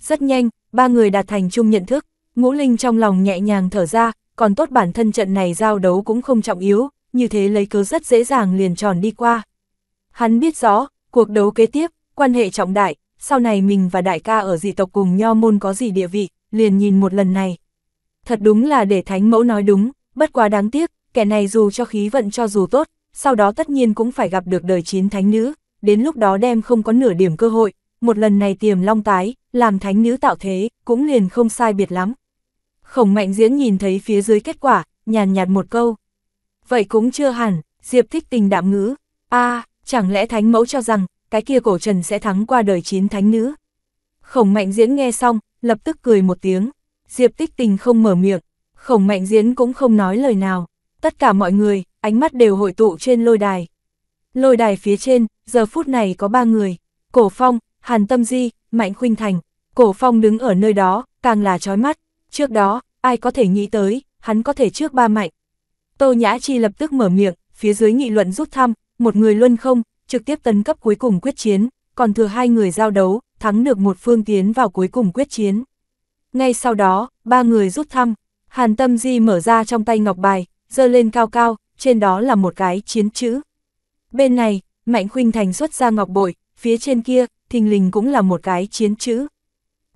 Rất nhanh, ba người đạt thành chung nhận thức, Ngũ Linh trong lòng nhẹ nhàng thở ra, còn tốt bản thân trận này giao đấu cũng không trọng yếu, như thế lấy cớ rất dễ dàng liền tròn đi qua. Hắn biết rõ, cuộc đấu kế tiếp, quan hệ trọng đại, sau này mình và đại ca ở dị tộc cùng nho môn có gì địa vị, liền nhìn một lần này. Thật đúng là để thánh mẫu nói đúng, bất quá đáng tiếc, kẻ này dù cho khí vận cho dù tốt, sau đó tất nhiên cũng phải gặp được đời chín thánh nữ, đến lúc đó đem không có nửa điểm cơ hội, một lần này tiềm long tái, làm thánh nữ tạo thế, cũng liền không sai biệt lắm. Khổng mạnh diễn nhìn thấy phía dưới kết quả, nhàn nhạt một câu. Vậy cũng chưa hẳn, Diệp thích tình đạm ngữ, a chẳng lẽ thánh mẫu cho rằng, cái kia cổ trần sẽ thắng qua đời chín thánh nữ. Khổng mạnh diễn nghe xong, lập tức cười một tiếng, Diệp tích tình không mở miệng, khổng mạnh diễn cũng không nói lời nào, tất cả mọi người, ánh mắt đều hội tụ trên lôi đài. Lôi đài phía trên, giờ phút này có ba người, cổ phong, hàn tâm di, mạnh khuynh thành, cổ phong đứng ở nơi đó, càng là trói mắt, trước đó, ai có thể nghĩ tới, hắn có thể trước ba mạnh. Tô Nhã Chi lập tức mở miệng, phía dưới nghị luận rút thăm, một người luân không, trực tiếp tấn cấp cuối cùng quyết chiến, còn thừa hai người giao đấu, thắng được một phương tiến vào cuối cùng quyết chiến. Ngay sau đó, ba người rút thăm, Hàn Tâm Di mở ra trong tay ngọc bài, dơ lên cao cao, trên đó là một cái chiến chữ. Bên này, Mạnh Khuynh Thành xuất ra ngọc bội, phía trên kia, thình lình cũng là một cái chiến chữ.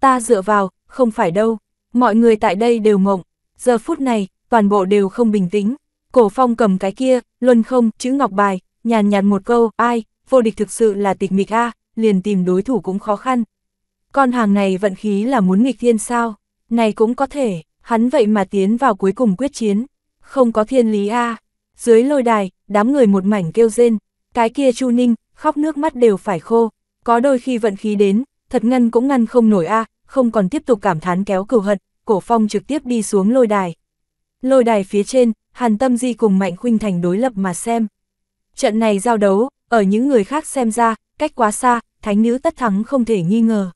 Ta dựa vào, không phải đâu, mọi người tại đây đều mộng, giờ phút này, toàn bộ đều không bình tĩnh. Cổ phong cầm cái kia, luân không, chữ ngọc bài, nhàn nhạt một câu, ai, vô địch thực sự là tịch mịch a à, liền tìm đối thủ cũng khó khăn. Con hàng này vận khí là muốn nghịch thiên sao, này cũng có thể, hắn vậy mà tiến vào cuối cùng quyết chiến, không có thiên lý a à. Dưới lôi đài, đám người một mảnh kêu rên, cái kia Chu Ninh, khóc nước mắt đều phải khô, có đôi khi vận khí đến, thật ngăn cũng ngăn không nổi a à, không còn tiếp tục cảm thán kéo cừu hận, cổ phong trực tiếp đi xuống lôi đài. Lôi đài phía trên, Hàn Tâm Di cùng Mạnh Khuynh Thành đối lập mà xem. Trận này giao đấu, ở những người khác xem ra, cách quá xa, thánh nữ tất thắng không thể nghi ngờ.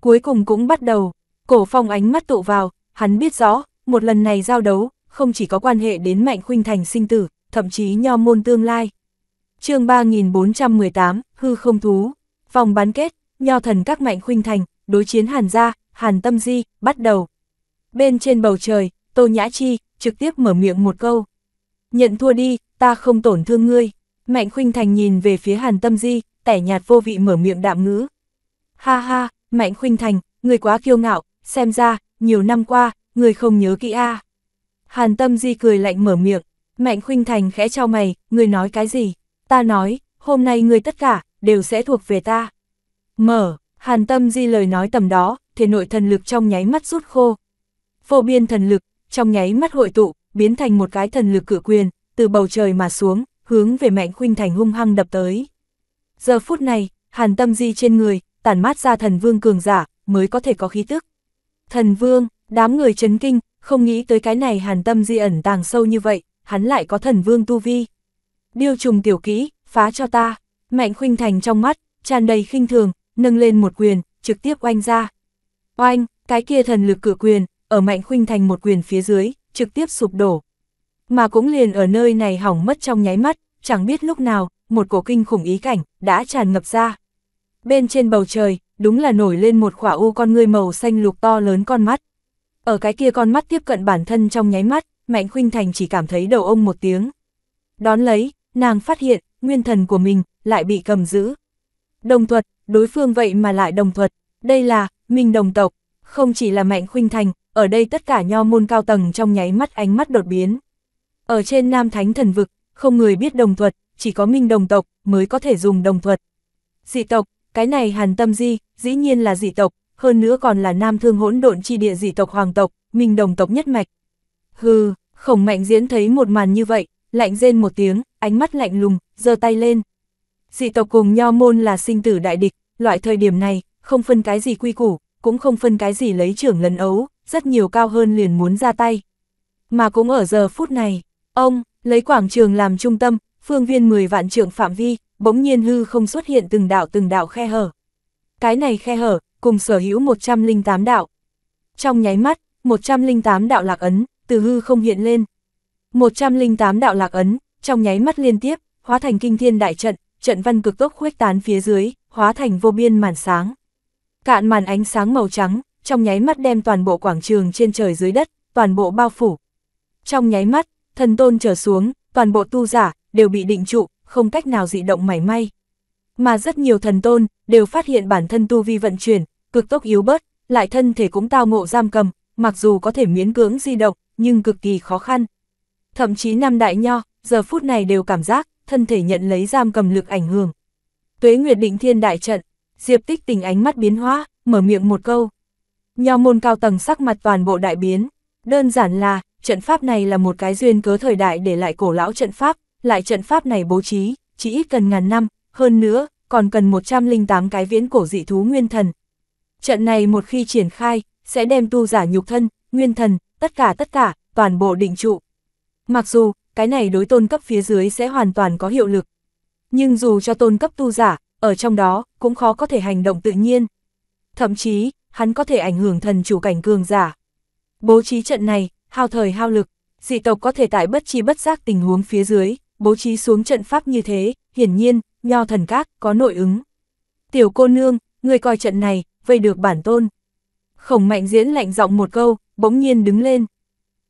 Cuối cùng cũng bắt đầu, cổ phong ánh mắt tụ vào, hắn biết rõ, một lần này giao đấu, không chỉ có quan hệ đến mạnh khuynh thành sinh tử, thậm chí nho môn tương lai. chương 3418, hư không thú, vòng bán kết, nho thần các mạnh khuynh thành, đối chiến hàn gia, hàn tâm di, bắt đầu. Bên trên bầu trời, Tô Nhã Chi, trực tiếp mở miệng một câu. Nhận thua đi, ta không tổn thương ngươi. Mạnh Khuynh Thành nhìn về phía Hàn Tâm Di, tẻ nhạt vô vị mở miệng đạm ngữ. Ha ha, Mạnh Khuynh Thành, người quá kiêu ngạo, xem ra, nhiều năm qua, người không nhớ kỹ a. Hàn Tâm Di cười lạnh mở miệng, Mạnh Khuynh Thành khẽ trao mày, người nói cái gì? Ta nói, hôm nay người tất cả, đều sẽ thuộc về ta. Mở, Hàn Tâm Di lời nói tầm đó, thể nội thần lực trong nháy mắt rút khô. Vô biên thần lực, trong nháy mắt hội tụ, biến thành một cái thần lực cử quyền, từ bầu trời mà xuống, hướng về Mạnh Khuynh Thành hung hăng đập tới. Giờ phút này, hàn tâm di trên người, tản mát ra thần vương cường giả, mới có thể có khí tức. Thần vương, đám người chấn kinh, không nghĩ tới cái này hàn tâm di ẩn tàng sâu như vậy, hắn lại có thần vương tu vi. Điêu trùng tiểu kỹ, phá cho ta, Mạnh Khuynh Thành trong mắt, tràn đầy khinh thường, nâng lên một quyền, trực tiếp oanh ra. Oanh, cái kia thần lực cử quyền, ở Mạnh Khuynh Thành một quyền phía dưới, trực tiếp sụp đổ mà cũng liền ở nơi này hỏng mất trong nháy mắt, chẳng biết lúc nào, một cổ kinh khủng ý cảnh, đã tràn ngập ra. Bên trên bầu trời, đúng là nổi lên một khỏa u con người màu xanh lục to lớn con mắt. Ở cái kia con mắt tiếp cận bản thân trong nháy mắt, Mạnh Khuynh Thành chỉ cảm thấy đầu ông một tiếng. Đón lấy, nàng phát hiện, nguyên thần của mình, lại bị cầm giữ. Đồng thuật, đối phương vậy mà lại đồng thuật, đây là, mình đồng tộc, không chỉ là Mạnh Khuynh Thành, ở đây tất cả nho môn cao tầng trong nháy mắt ánh mắt đột biến. Ở trên Nam Thánh Thần Vực, không người biết đồng thuật, chỉ có minh đồng tộc mới có thể dùng đồng thuật. Dị tộc, cái này hàn tâm di, dĩ nhiên là dị tộc, hơn nữa còn là nam thương hỗn độn chi địa dị tộc hoàng tộc, minh đồng tộc nhất mạch. Hừ, khổng mạnh diễn thấy một màn như vậy, lạnh rên một tiếng, ánh mắt lạnh lùng, giơ tay lên. Dị tộc cùng nho môn là sinh tử đại địch, loại thời điểm này, không phân cái gì quy củ, cũng không phân cái gì lấy trưởng lần ấu, rất nhiều cao hơn liền muốn ra tay. Mà cũng ở giờ phút này, Ông, lấy quảng trường làm trung tâm, phương viên 10 vạn trưởng phạm vi, bỗng nhiên hư không xuất hiện từng đạo từng đạo khe hở. Cái này khe hở, cùng sở hữu 108 đạo. Trong nháy mắt, 108 đạo lạc ấn, từ hư không hiện lên. 108 đạo lạc ấn, trong nháy mắt liên tiếp, hóa thành kinh thiên đại trận, trận văn cực tốc khuếch tán phía dưới, hóa thành vô biên màn sáng. Cạn màn ánh sáng màu trắng, trong nháy mắt đem toàn bộ quảng trường trên trời dưới đất, toàn bộ bao phủ. Trong nháy mắt, thần tôn trở xuống, toàn bộ tu giả, đều bị định trụ, không cách nào dị động mảy may. Mà rất nhiều thần tôn, đều phát hiện bản thân tu vi vận chuyển, cực tốc yếu bớt, lại thân thể cũng tao ngộ giam cầm, mặc dù có thể miễn cưỡng di động, nhưng cực kỳ khó khăn. Thậm chí năm đại nho, giờ phút này đều cảm giác, thân thể nhận lấy giam cầm lực ảnh hưởng. Tuế Nguyệt Định Thiên đại trận, Diệp Tích tình ánh mắt biến hóa, mở miệng một câu. Nho môn cao tầng sắc mặt toàn bộ đại biến, đơn giản là, trận pháp này là một cái duyên cớ thời đại để lại cổ lão trận pháp, lại trận pháp này bố trí, chỉ ít cần ngàn năm, hơn nữa, còn cần 108 cái viễn cổ dị thú nguyên thần. Trận này một khi triển khai, sẽ đem tu giả nhục thân, nguyên thần, tất cả tất cả, toàn bộ định trụ. Mặc dù, cái này đối tôn cấp phía dưới sẽ hoàn toàn có hiệu lực. Nhưng dù cho tôn cấp tu giả, ở trong đó, cũng khó có thể hành động tự nhiên. Thậm chí, hắn có thể ảnh hưởng thần chủ cảnh cường giả. Bố trí trận này, hao thời hao lực, dị tộc có thể tại bất chi bất giác tình huống phía dưới, bố trí xuống trận pháp như thế, hiển nhiên, nho thần các, có nội ứng. Tiểu cô nương, người coi trận này, vây được bản tôn. Khổng mạnh diễn lạnh giọng một câu, bỗng nhiên đứng lên.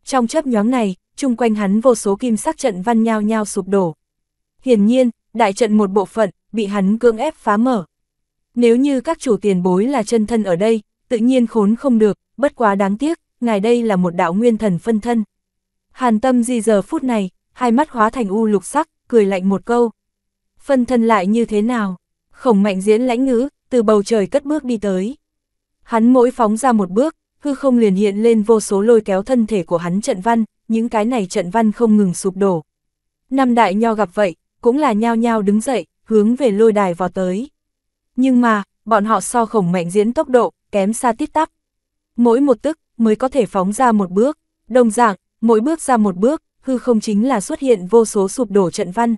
Trong chấp nhóm này, chung quanh hắn vô số kim sắc trận văn nhao nhao sụp đổ. Hiển nhiên, đại trận một bộ phận, bị hắn cưỡng ép phá mở. Nếu như các chủ tiền bối là chân thân ở đây, tự nhiên khốn không được, bất quá đáng tiếc, ngài đây là một đạo nguyên thần phân thân. Hàn tâm di giờ phút này, hai mắt hóa thành u lục sắc, cười lạnh một câu. Phân thân lại như thế nào? Khổng mạnh diễn lãnh ngữ, từ bầu trời cất bước đi tới. Hắn mỗi phóng ra một bước, hư không liền hiện lên vô số lôi kéo thân thể của hắn trận văn, những cái này trận văn không ngừng sụp đổ. Năm đại nho gặp vậy, cũng là nhao nhao đứng dậy, hướng về lôi đài vào tới. Nhưng mà, bọn họ so khổng mạnh diễn tốc độ, kém xa tít tắp. Mỗi một tức, mới có thể phóng ra một bước. Đồng dạng, mỗi bước ra một bước, hư không chính là xuất hiện vô số sụp đổ trận văn.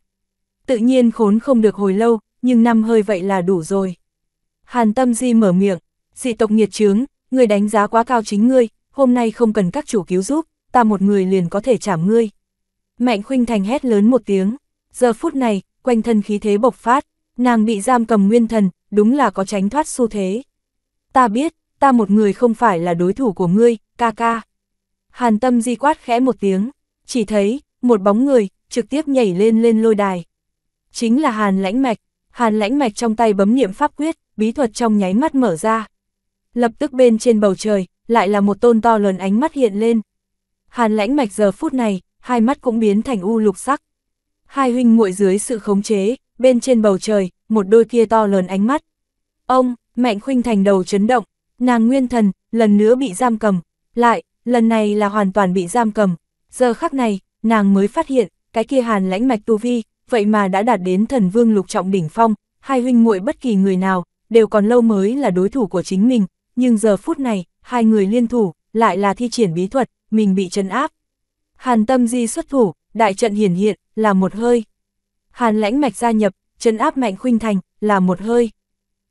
Tự nhiên khốn không được hồi lâu, nhưng năm hơi vậy là đủ rồi. Hàn Tâm Di mở miệng, dị tộc nghiệt chướng, người đánh giá quá cao chính ngươi, hôm nay không cần các chủ cứu giúp, ta một người liền có thể trảm ngươi. Mạnh Khuynh Thành hét lớn một tiếng, giờ phút này, quanh thân khí thế bộc phát, nàng bị giam cầm nguyên thần, đúng là có tránh thoát xu thế. Ta biết, ta một người không phải là đối thủ của ngươi, ca ca. Hàn tâm di quát khẽ một tiếng, chỉ thấy, một bóng người, trực tiếp nhảy lên lên lôi đài. Chính là hàn lãnh mạch, hàn lãnh mạch trong tay bấm niệm pháp quyết, bí thuật trong nháy mắt mở ra. Lập tức bên trên bầu trời, lại là một tôn to lớn ánh mắt hiện lên. Hàn lãnh mạch giờ phút này, hai mắt cũng biến thành u lục sắc. Hai huynh muội dưới sự khống chế, bên trên bầu trời, một đôi kia to lớn ánh mắt. Ông, mạnh khuynh thành đầu chấn động, Nàng nguyên thần, lần nữa bị giam cầm, lại, lần này là hoàn toàn bị giam cầm. Giờ khắc này, nàng mới phát hiện, cái kia hàn lãnh mạch tu vi, vậy mà đã đạt đến thần vương lục trọng đỉnh phong, hai huynh muội bất kỳ người nào, đều còn lâu mới là đối thủ của chính mình, nhưng giờ phút này, hai người liên thủ, lại là thi triển bí thuật, mình bị trấn áp. Hàn tâm di xuất thủ, đại trận hiển hiện, là một hơi. Hàn lãnh mạch gia nhập, trấn áp mạnh khuynh thành, là một hơi.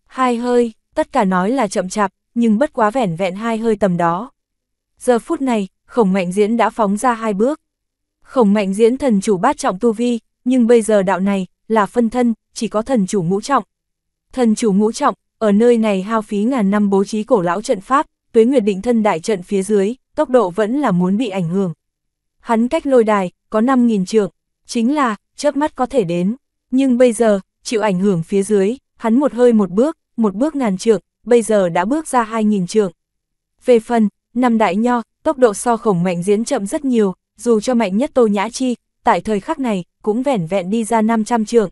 Hai hơi, tất cả nói là chậm chạp, nhưng bất quá vẻn vẹn hai hơi tầm đó. Giờ phút này, khổng mạnh diễn đã phóng ra hai bước. Khổng mạnh diễn thần chủ bát trọng tu vi, nhưng bây giờ đạo này, là phân thân, chỉ có thần chủ ngũ trọng. Thần chủ ngũ trọng, ở nơi này hao phí ngàn năm bố trí cổ lão trận pháp, tuế nguyệt định thân đại trận phía dưới, tốc độ vẫn là muốn bị ảnh hưởng. Hắn cách lôi đài, có 5.000 trượng, chính là, chớp mắt có thể đến. Nhưng bây giờ, chịu ảnh hưởng phía dưới, hắn một hơi một bước, một bước ngàn trượng, bây giờ đã bước ra 2.000 trượng. Về phần, năm đại nho, tốc độ so khổng mạnh diễn chậm rất nhiều, dù cho mạnh nhất Tô Nhã Chi, tại thời khắc này, cũng vẻn vẹn đi ra 500 trượng.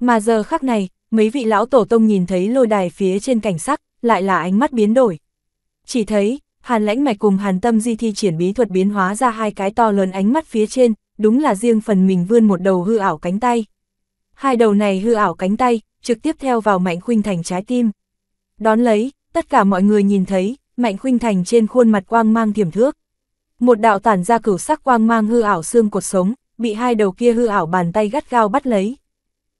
Mà giờ khắc này, mấy vị lão tổ tông nhìn thấy lôi đài phía trên cảnh sắc, lại là ánh mắt biến đổi. Chỉ thấy, hàn lãnh mạch cùng hàn tâm di thi triển bí thuật biến hóa ra hai cái to lớn ánh mắt phía trên, đúng là riêng phần mình vươn một đầu hư ảo cánh tay. Hai đầu này hư ảo cánh tay, trực tiếp theo vào mạnh khuynh thành trái tim. Đón lấy, tất cả mọi người nhìn thấy, Mạnh Khuynh Thành trên khuôn mặt quang mang thiểm thước. Một đạo tản ra cửu sắc quang mang hư ảo xương cột sống, bị hai đầu kia hư ảo bàn tay gắt gao bắt lấy.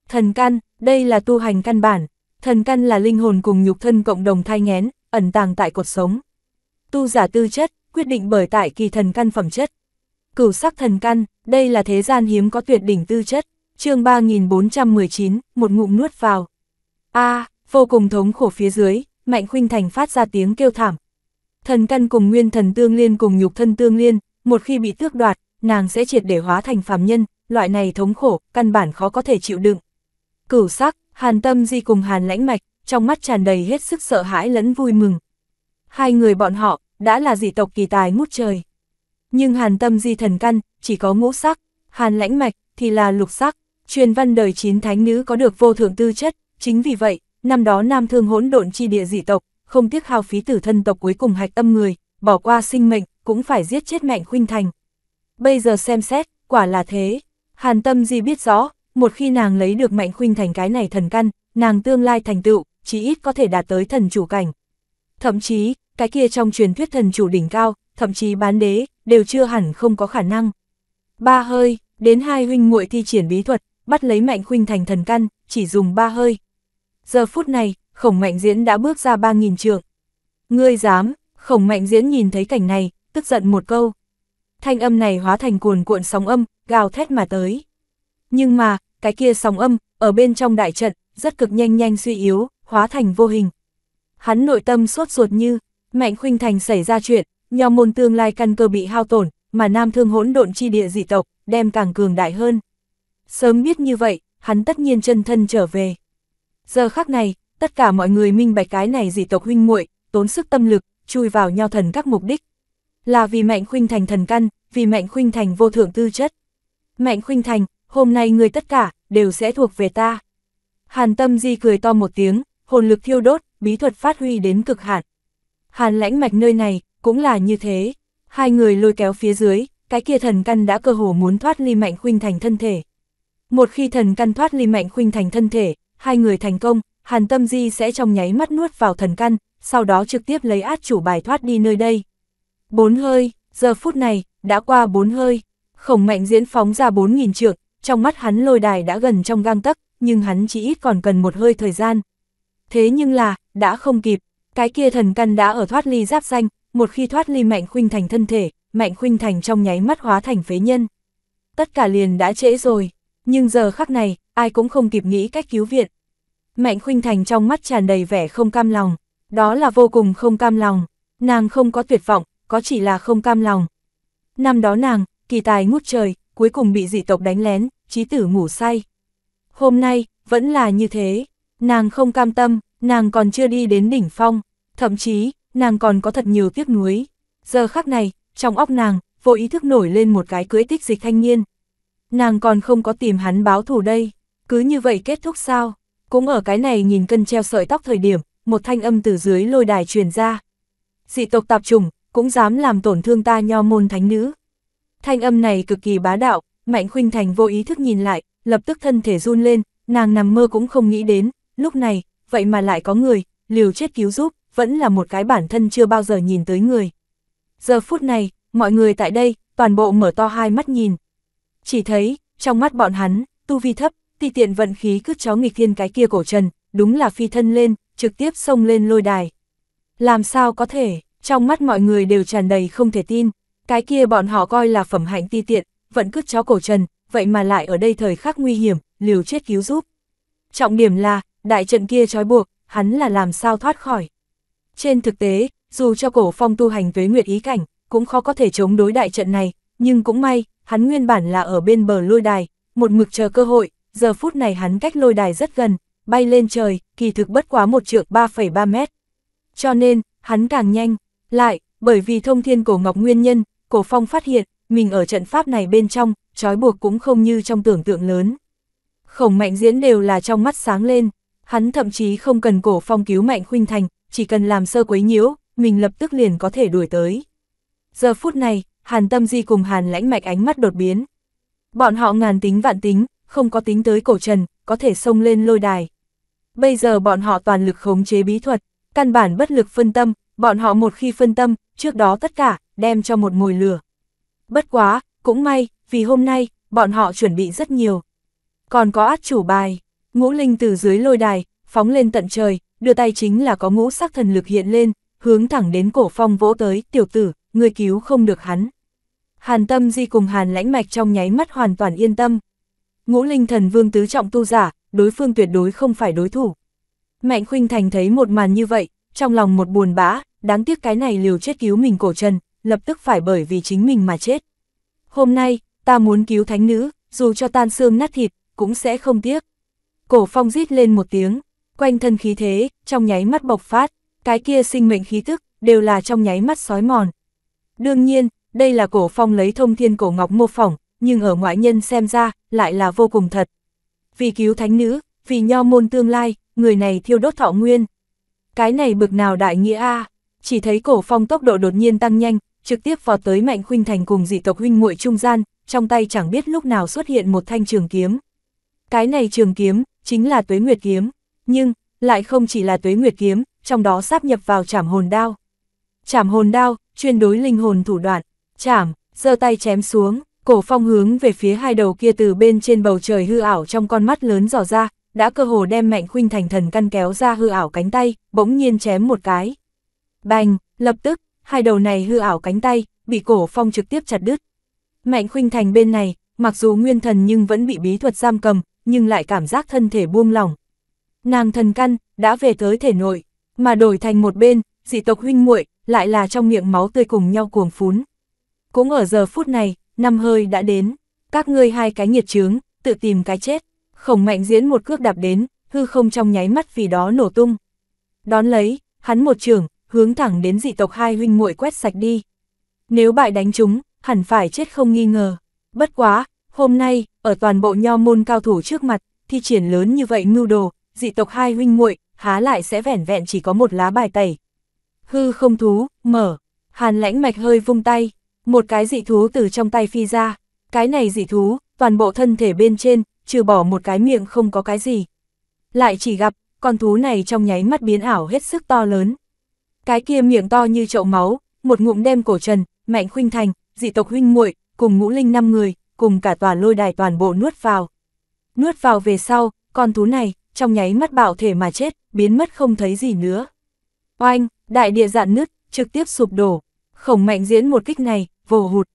Thần căn, đây là tu hành căn bản, thần căn là linh hồn cùng nhục thân cộng đồng thai nghén, ẩn tàng tại cột sống. Tu giả tư chất, quyết định bởi tại kỳ thần căn phẩm chất. Cửu sắc thần căn, đây là thế gian hiếm có tuyệt đỉnh tư chất. Chương 3419, một ngụm nuốt vào. A, Vô cùng thống khổ phía dưới, Mạnh Khuynh Thành phát ra tiếng kêu thảm. Thần căn cùng nguyên thần tương liên cùng nhục thân tương liên, một khi bị tước đoạt, nàng sẽ triệt để hóa thành phàm nhân, loại này thống khổ, căn bản khó có thể chịu đựng. Cửu sắc, hàn tâm di cùng hàn lãnh mạch, trong mắt tràn đầy hết sức sợ hãi lẫn vui mừng. Hai người bọn họ, đã là dị tộc kỳ tài ngút trời. Nhưng hàn tâm di thần căn, chỉ có ngũ sắc, hàn lãnh mạch, thì là lục sắc, truyền văn đời chín thánh nữ có được vô thượng tư chất, chính vì vậy, năm đó Nam Thương hỗn độn chi địa dị tộc, không tiếc hao phí tử thân tộc cuối cùng hạch tâm người, bỏ qua sinh mệnh, cũng phải giết chết mạnh khuynh thành. Bây giờ xem xét, quả là thế. Hàn tâm gì biết rõ, một khi nàng lấy được mạnh khuynh thành cái này thần căn, nàng tương lai thành tựu, chí ít có thể đạt tới thần chủ cảnh. Thậm chí, cái kia trong truyền thuyết thần chủ đỉnh cao, thậm chí bán đế, đều chưa hẳn không có khả năng. Ba hơi, đến hai huynh muội thi triển bí thuật, bắt lấy mạnh khuynh thành thần căn, chỉ dùng ba hơi, giờ phút này, khổng mạnh diễn đã bước ra 3.000 trượng. Ngươi dám, khổng mạnh diễn nhìn thấy cảnh này, tức giận một câu. Thanh âm này hóa thành cuồn cuộn sóng âm, gào thét mà tới. Nhưng mà, cái kia sóng âm, ở bên trong đại trận, rất cực nhanh nhanh suy yếu, hóa thành vô hình. Hắn nội tâm sốt ruột như, mạnh khuynh thành xảy ra chuyện, nho môn tương lai căn cơ bị hao tổn, mà nam thương hỗn độn chi địa dị tộc, đem càng cường đại hơn. Sớm biết như vậy, hắn tất nhiên chân thân trở về. Giờ khắc này, tất cả mọi người minh bạch cái này dị tộc huynh muội tốn sức tâm lực, chui vào nhau thần các mục đích. Là vì mạnh khuynh thành thần căn, vì mạnh khuynh thành vô thượng tư chất. Mạnh khuynh thành, hôm nay người tất cả, đều sẽ thuộc về ta. Hàn tâm di cười to một tiếng, hồn lực thiêu đốt, bí thuật phát huy đến cực hạn. Hàn lãnh mạch nơi này, cũng là như thế. Hai người lôi kéo phía dưới, cái kia thần căn đã cơ hồ muốn thoát ly mạnh khuynh thành thân thể. Một khi thần căn thoát ly mạnh khuynh thành thân thể, hai người thành công, Hàn Tâm Di sẽ trong nháy mắt nuốt vào thần căn, sau đó trực tiếp lấy át chủ bài thoát đi nơi đây. Bốn hơi, giờ phút này, đã qua bốn hơi, khổng mạnh diễn phóng ra bốn nghìn trượng, trong mắt hắn lôi đài đã gần trong gang tấc, nhưng hắn chỉ ít còn cần một hơi thời gian. Thế nhưng là, đã không kịp, cái kia thần căn đã ở thoát ly giáp danh, một khi thoát ly mạnh khuynh thành thân thể, mạnh khuynh thành trong nháy mắt hóa thành phế nhân. Tất cả liền đã trễ rồi, nhưng giờ khắc này, ai cũng không kịp nghĩ cách cứu viện. Mạnh Khuynh Thành trong mắt tràn đầy vẻ không cam lòng, đó là vô cùng không cam lòng, nàng không có tuyệt vọng, có chỉ là không cam lòng. Năm đó nàng, kỳ tài ngút trời, cuối cùng bị dị tộc đánh lén, trí tử ngủ say. Hôm nay, vẫn là như thế, nàng không cam tâm, nàng còn chưa đi đến đỉnh phong, thậm chí, nàng còn có thật nhiều tiếc nuối. Giờ khắc này, trong óc nàng, vô ý thức nổi lên một cái cưới tích dịch thanh niên. Nàng còn không có tìm hắn báo thù đây. Cứ như vậy kết thúc sao? Cũng ở cái này nhìn cân treo sợi tóc thời điểm, một thanh âm từ dưới lôi đài truyền ra. Dị tộc tạp trùng, cũng dám làm tổn thương ta nho môn thánh nữ. Thanh âm này cực kỳ bá đạo, Mạnh Khuynh Thành vô ý thức nhìn lại, lập tức thân thể run lên, nàng nằm mơ cũng không nghĩ đến, lúc này, vậy mà lại có người, liều chết cứu giúp, vẫn là một cái bản thân chưa bao giờ nhìn tới người. Giờ phút này, mọi người tại đây, toàn bộ mở to hai mắt nhìn. Chỉ thấy, trong mắt bọn hắn, tu vi thấp, thì tiện vận khí cứ chó nghịch thiên cái kia cổ trần, đúng là phi thân lên, trực tiếp xông lên lôi đài. Làm sao có thể, trong mắt mọi người đều tràn đầy không thể tin, cái kia bọn họ coi là phẩm hạnh ti tiện, vẫn cứ chó cổ trần, vậy mà lại ở đây thời khắc nguy hiểm, liều chết cứu giúp. Trọng điểm là, đại trận kia trói buộc, hắn là làm sao thoát khỏi. Trên thực tế, dù cho cổ phong tu hành với nguyệt ý cảnh, cũng khó có thể chống đối đại trận này, nhưng cũng may, hắn nguyên bản là ở bên bờ lôi đài, một mực chờ cơ hội, giờ phút này hắn cách lôi đài rất gần, bay lên trời, kỳ thực bất quá một trượng 3,3 mét. Cho nên, hắn càng nhanh, lại, bởi vì thông thiên cổ ngọc nguyên nhân, cổ phong phát hiện, mình ở trận pháp này bên trong, trói buộc cũng không như trong tưởng tượng lớn. Khổng mạnh diễn đều là trong mắt sáng lên, hắn thậm chí không cần cổ phong cứu mạnh khuynh thành, chỉ cần làm sơ quấy nhiễu, mình lập tức liền có thể đuổi tới. Giờ phút này, hàn tâm di cùng hàn lãnh mạch ánh mắt đột biến. Bọn họ ngàn tính vạn tính, không có tính tới cổ trần, có thể xông lên lôi đài. Bây giờ bọn họ toàn lực khống chế bí thuật, căn bản bất lực phân tâm, bọn họ một khi phân tâm, trước đó tất cả, đem cho một mồi lửa. Bất quá, cũng may, vì hôm nay, bọn họ chuẩn bị rất nhiều. Còn có át chủ bài, ngũ linh từ dưới lôi đài, phóng lên tận trời, đưa tay chính là có ngũ sắc thần lực hiện lên, hướng thẳng đến cổ phong vỗ tới, tiểu tử, người cứu không được hắn. Hàn tâm di cùng hàn lãnh mạch trong nháy mắt hoàn toàn yên tâm. Ngũ linh thần vương tứ trọng tu giả, đối phương tuyệt đối không phải đối thủ. Mạnh khuynh thành thấy một màn như vậy, trong lòng một buồn bã, đáng tiếc cái này liều chết cứu mình cổ chân lập tức phải bởi vì chính mình mà chết. Hôm nay, ta muốn cứu thánh nữ, dù cho tan xương nát thịt, cũng sẽ không tiếc. Cổ phong rít lên một tiếng, quanh thân khí thế, trong nháy mắt bộc phát, cái kia sinh mệnh khí tức, đều là trong nháy mắt sói mòn. Đương nhiên, đây là cổ phong lấy thông thiên cổ ngọc mô phỏng, nhưng ở ngoại nhân xem ra, lại là vô cùng thật. Vì cứu thánh nữ, vì nho môn tương lai, người này thiêu đốt thọ nguyên. Cái này bực nào đại nghĩa a chỉ thấy cổ phong tốc độ đột nhiên tăng nhanh, trực tiếp vọt tới mạnh khuynh thành cùng dị tộc huynh muội trung gian, trong tay chẳng biết lúc nào xuất hiện một thanh trường kiếm. Cái này trường kiếm, chính là tuế nguyệt kiếm, nhưng, lại không chỉ là tuế nguyệt kiếm, trong đó sáp nhập vào chảm hồn đao. Chảm hồn đao, chuyên đối linh hồn thủ đoạn, chảm, giơ tay chém xuống, Cổ phong hướng về phía hai đầu kia từ bên trên bầu trời hư ảo trong con mắt lớn dò ra, đã cơ hồ đem mạnh khuynh thành thần căn kéo ra hư ảo cánh tay, bỗng nhiên chém một cái. Bành, lập tức, hai đầu này hư ảo cánh tay, bị cổ phong trực tiếp chặt đứt. Mạnh khuynh thành bên này, mặc dù nguyên thần nhưng vẫn bị bí thuật giam cầm, nhưng lại cảm giác thân thể buông lỏng. Nàng thần căn, đã về tới thể nội, mà đổi thành một bên, dị tộc huynh muội lại là trong miệng máu tươi cùng nhau cuồng phún. Cũng ở giờ phút này, năm hơi đã đến, các ngươi hai cái nhiệt chướng, tự tìm cái chết. Khổng mạnh diễn một cước đạp đến, hư không trong nháy mắt vì đó nổ tung. Đón lấy, hắn một trường, hướng thẳng đến dị tộc hai huynh muội quét sạch đi. Nếu bại đánh chúng, hẳn phải chết không nghi ngờ. Bất quá, hôm nay, ở toàn bộ nho môn cao thủ trước mặt, thi triển lớn như vậy mưu đồ, dị tộc hai huynh muội há lại sẽ vẻn vẹn chỉ có một lá bài tẩy. Hư không thú, mở, hàn lãnh mạch hơi vung tay, một cái dị thú từ trong tay phi ra, cái này dị thú, toàn bộ thân thể bên trên, trừ bỏ một cái miệng không có cái gì. Lại chỉ gặp, con thú này trong nháy mắt biến ảo hết sức to lớn. Cái kia miệng to như chậu máu, một ngụm đem cổ trần, mạnh khuynh thành, dị tộc huynh muội cùng ngũ linh năm người, cùng cả tòa lôi đài toàn bộ nuốt vào. Nuốt vào về sau, con thú này, trong nháy mắt bạo thể mà chết, biến mất không thấy gì nữa. Oanh, đại địa dạn nứt, trực tiếp sụp đổ. Khổng mạnh diễn một kích này, vồ hụt,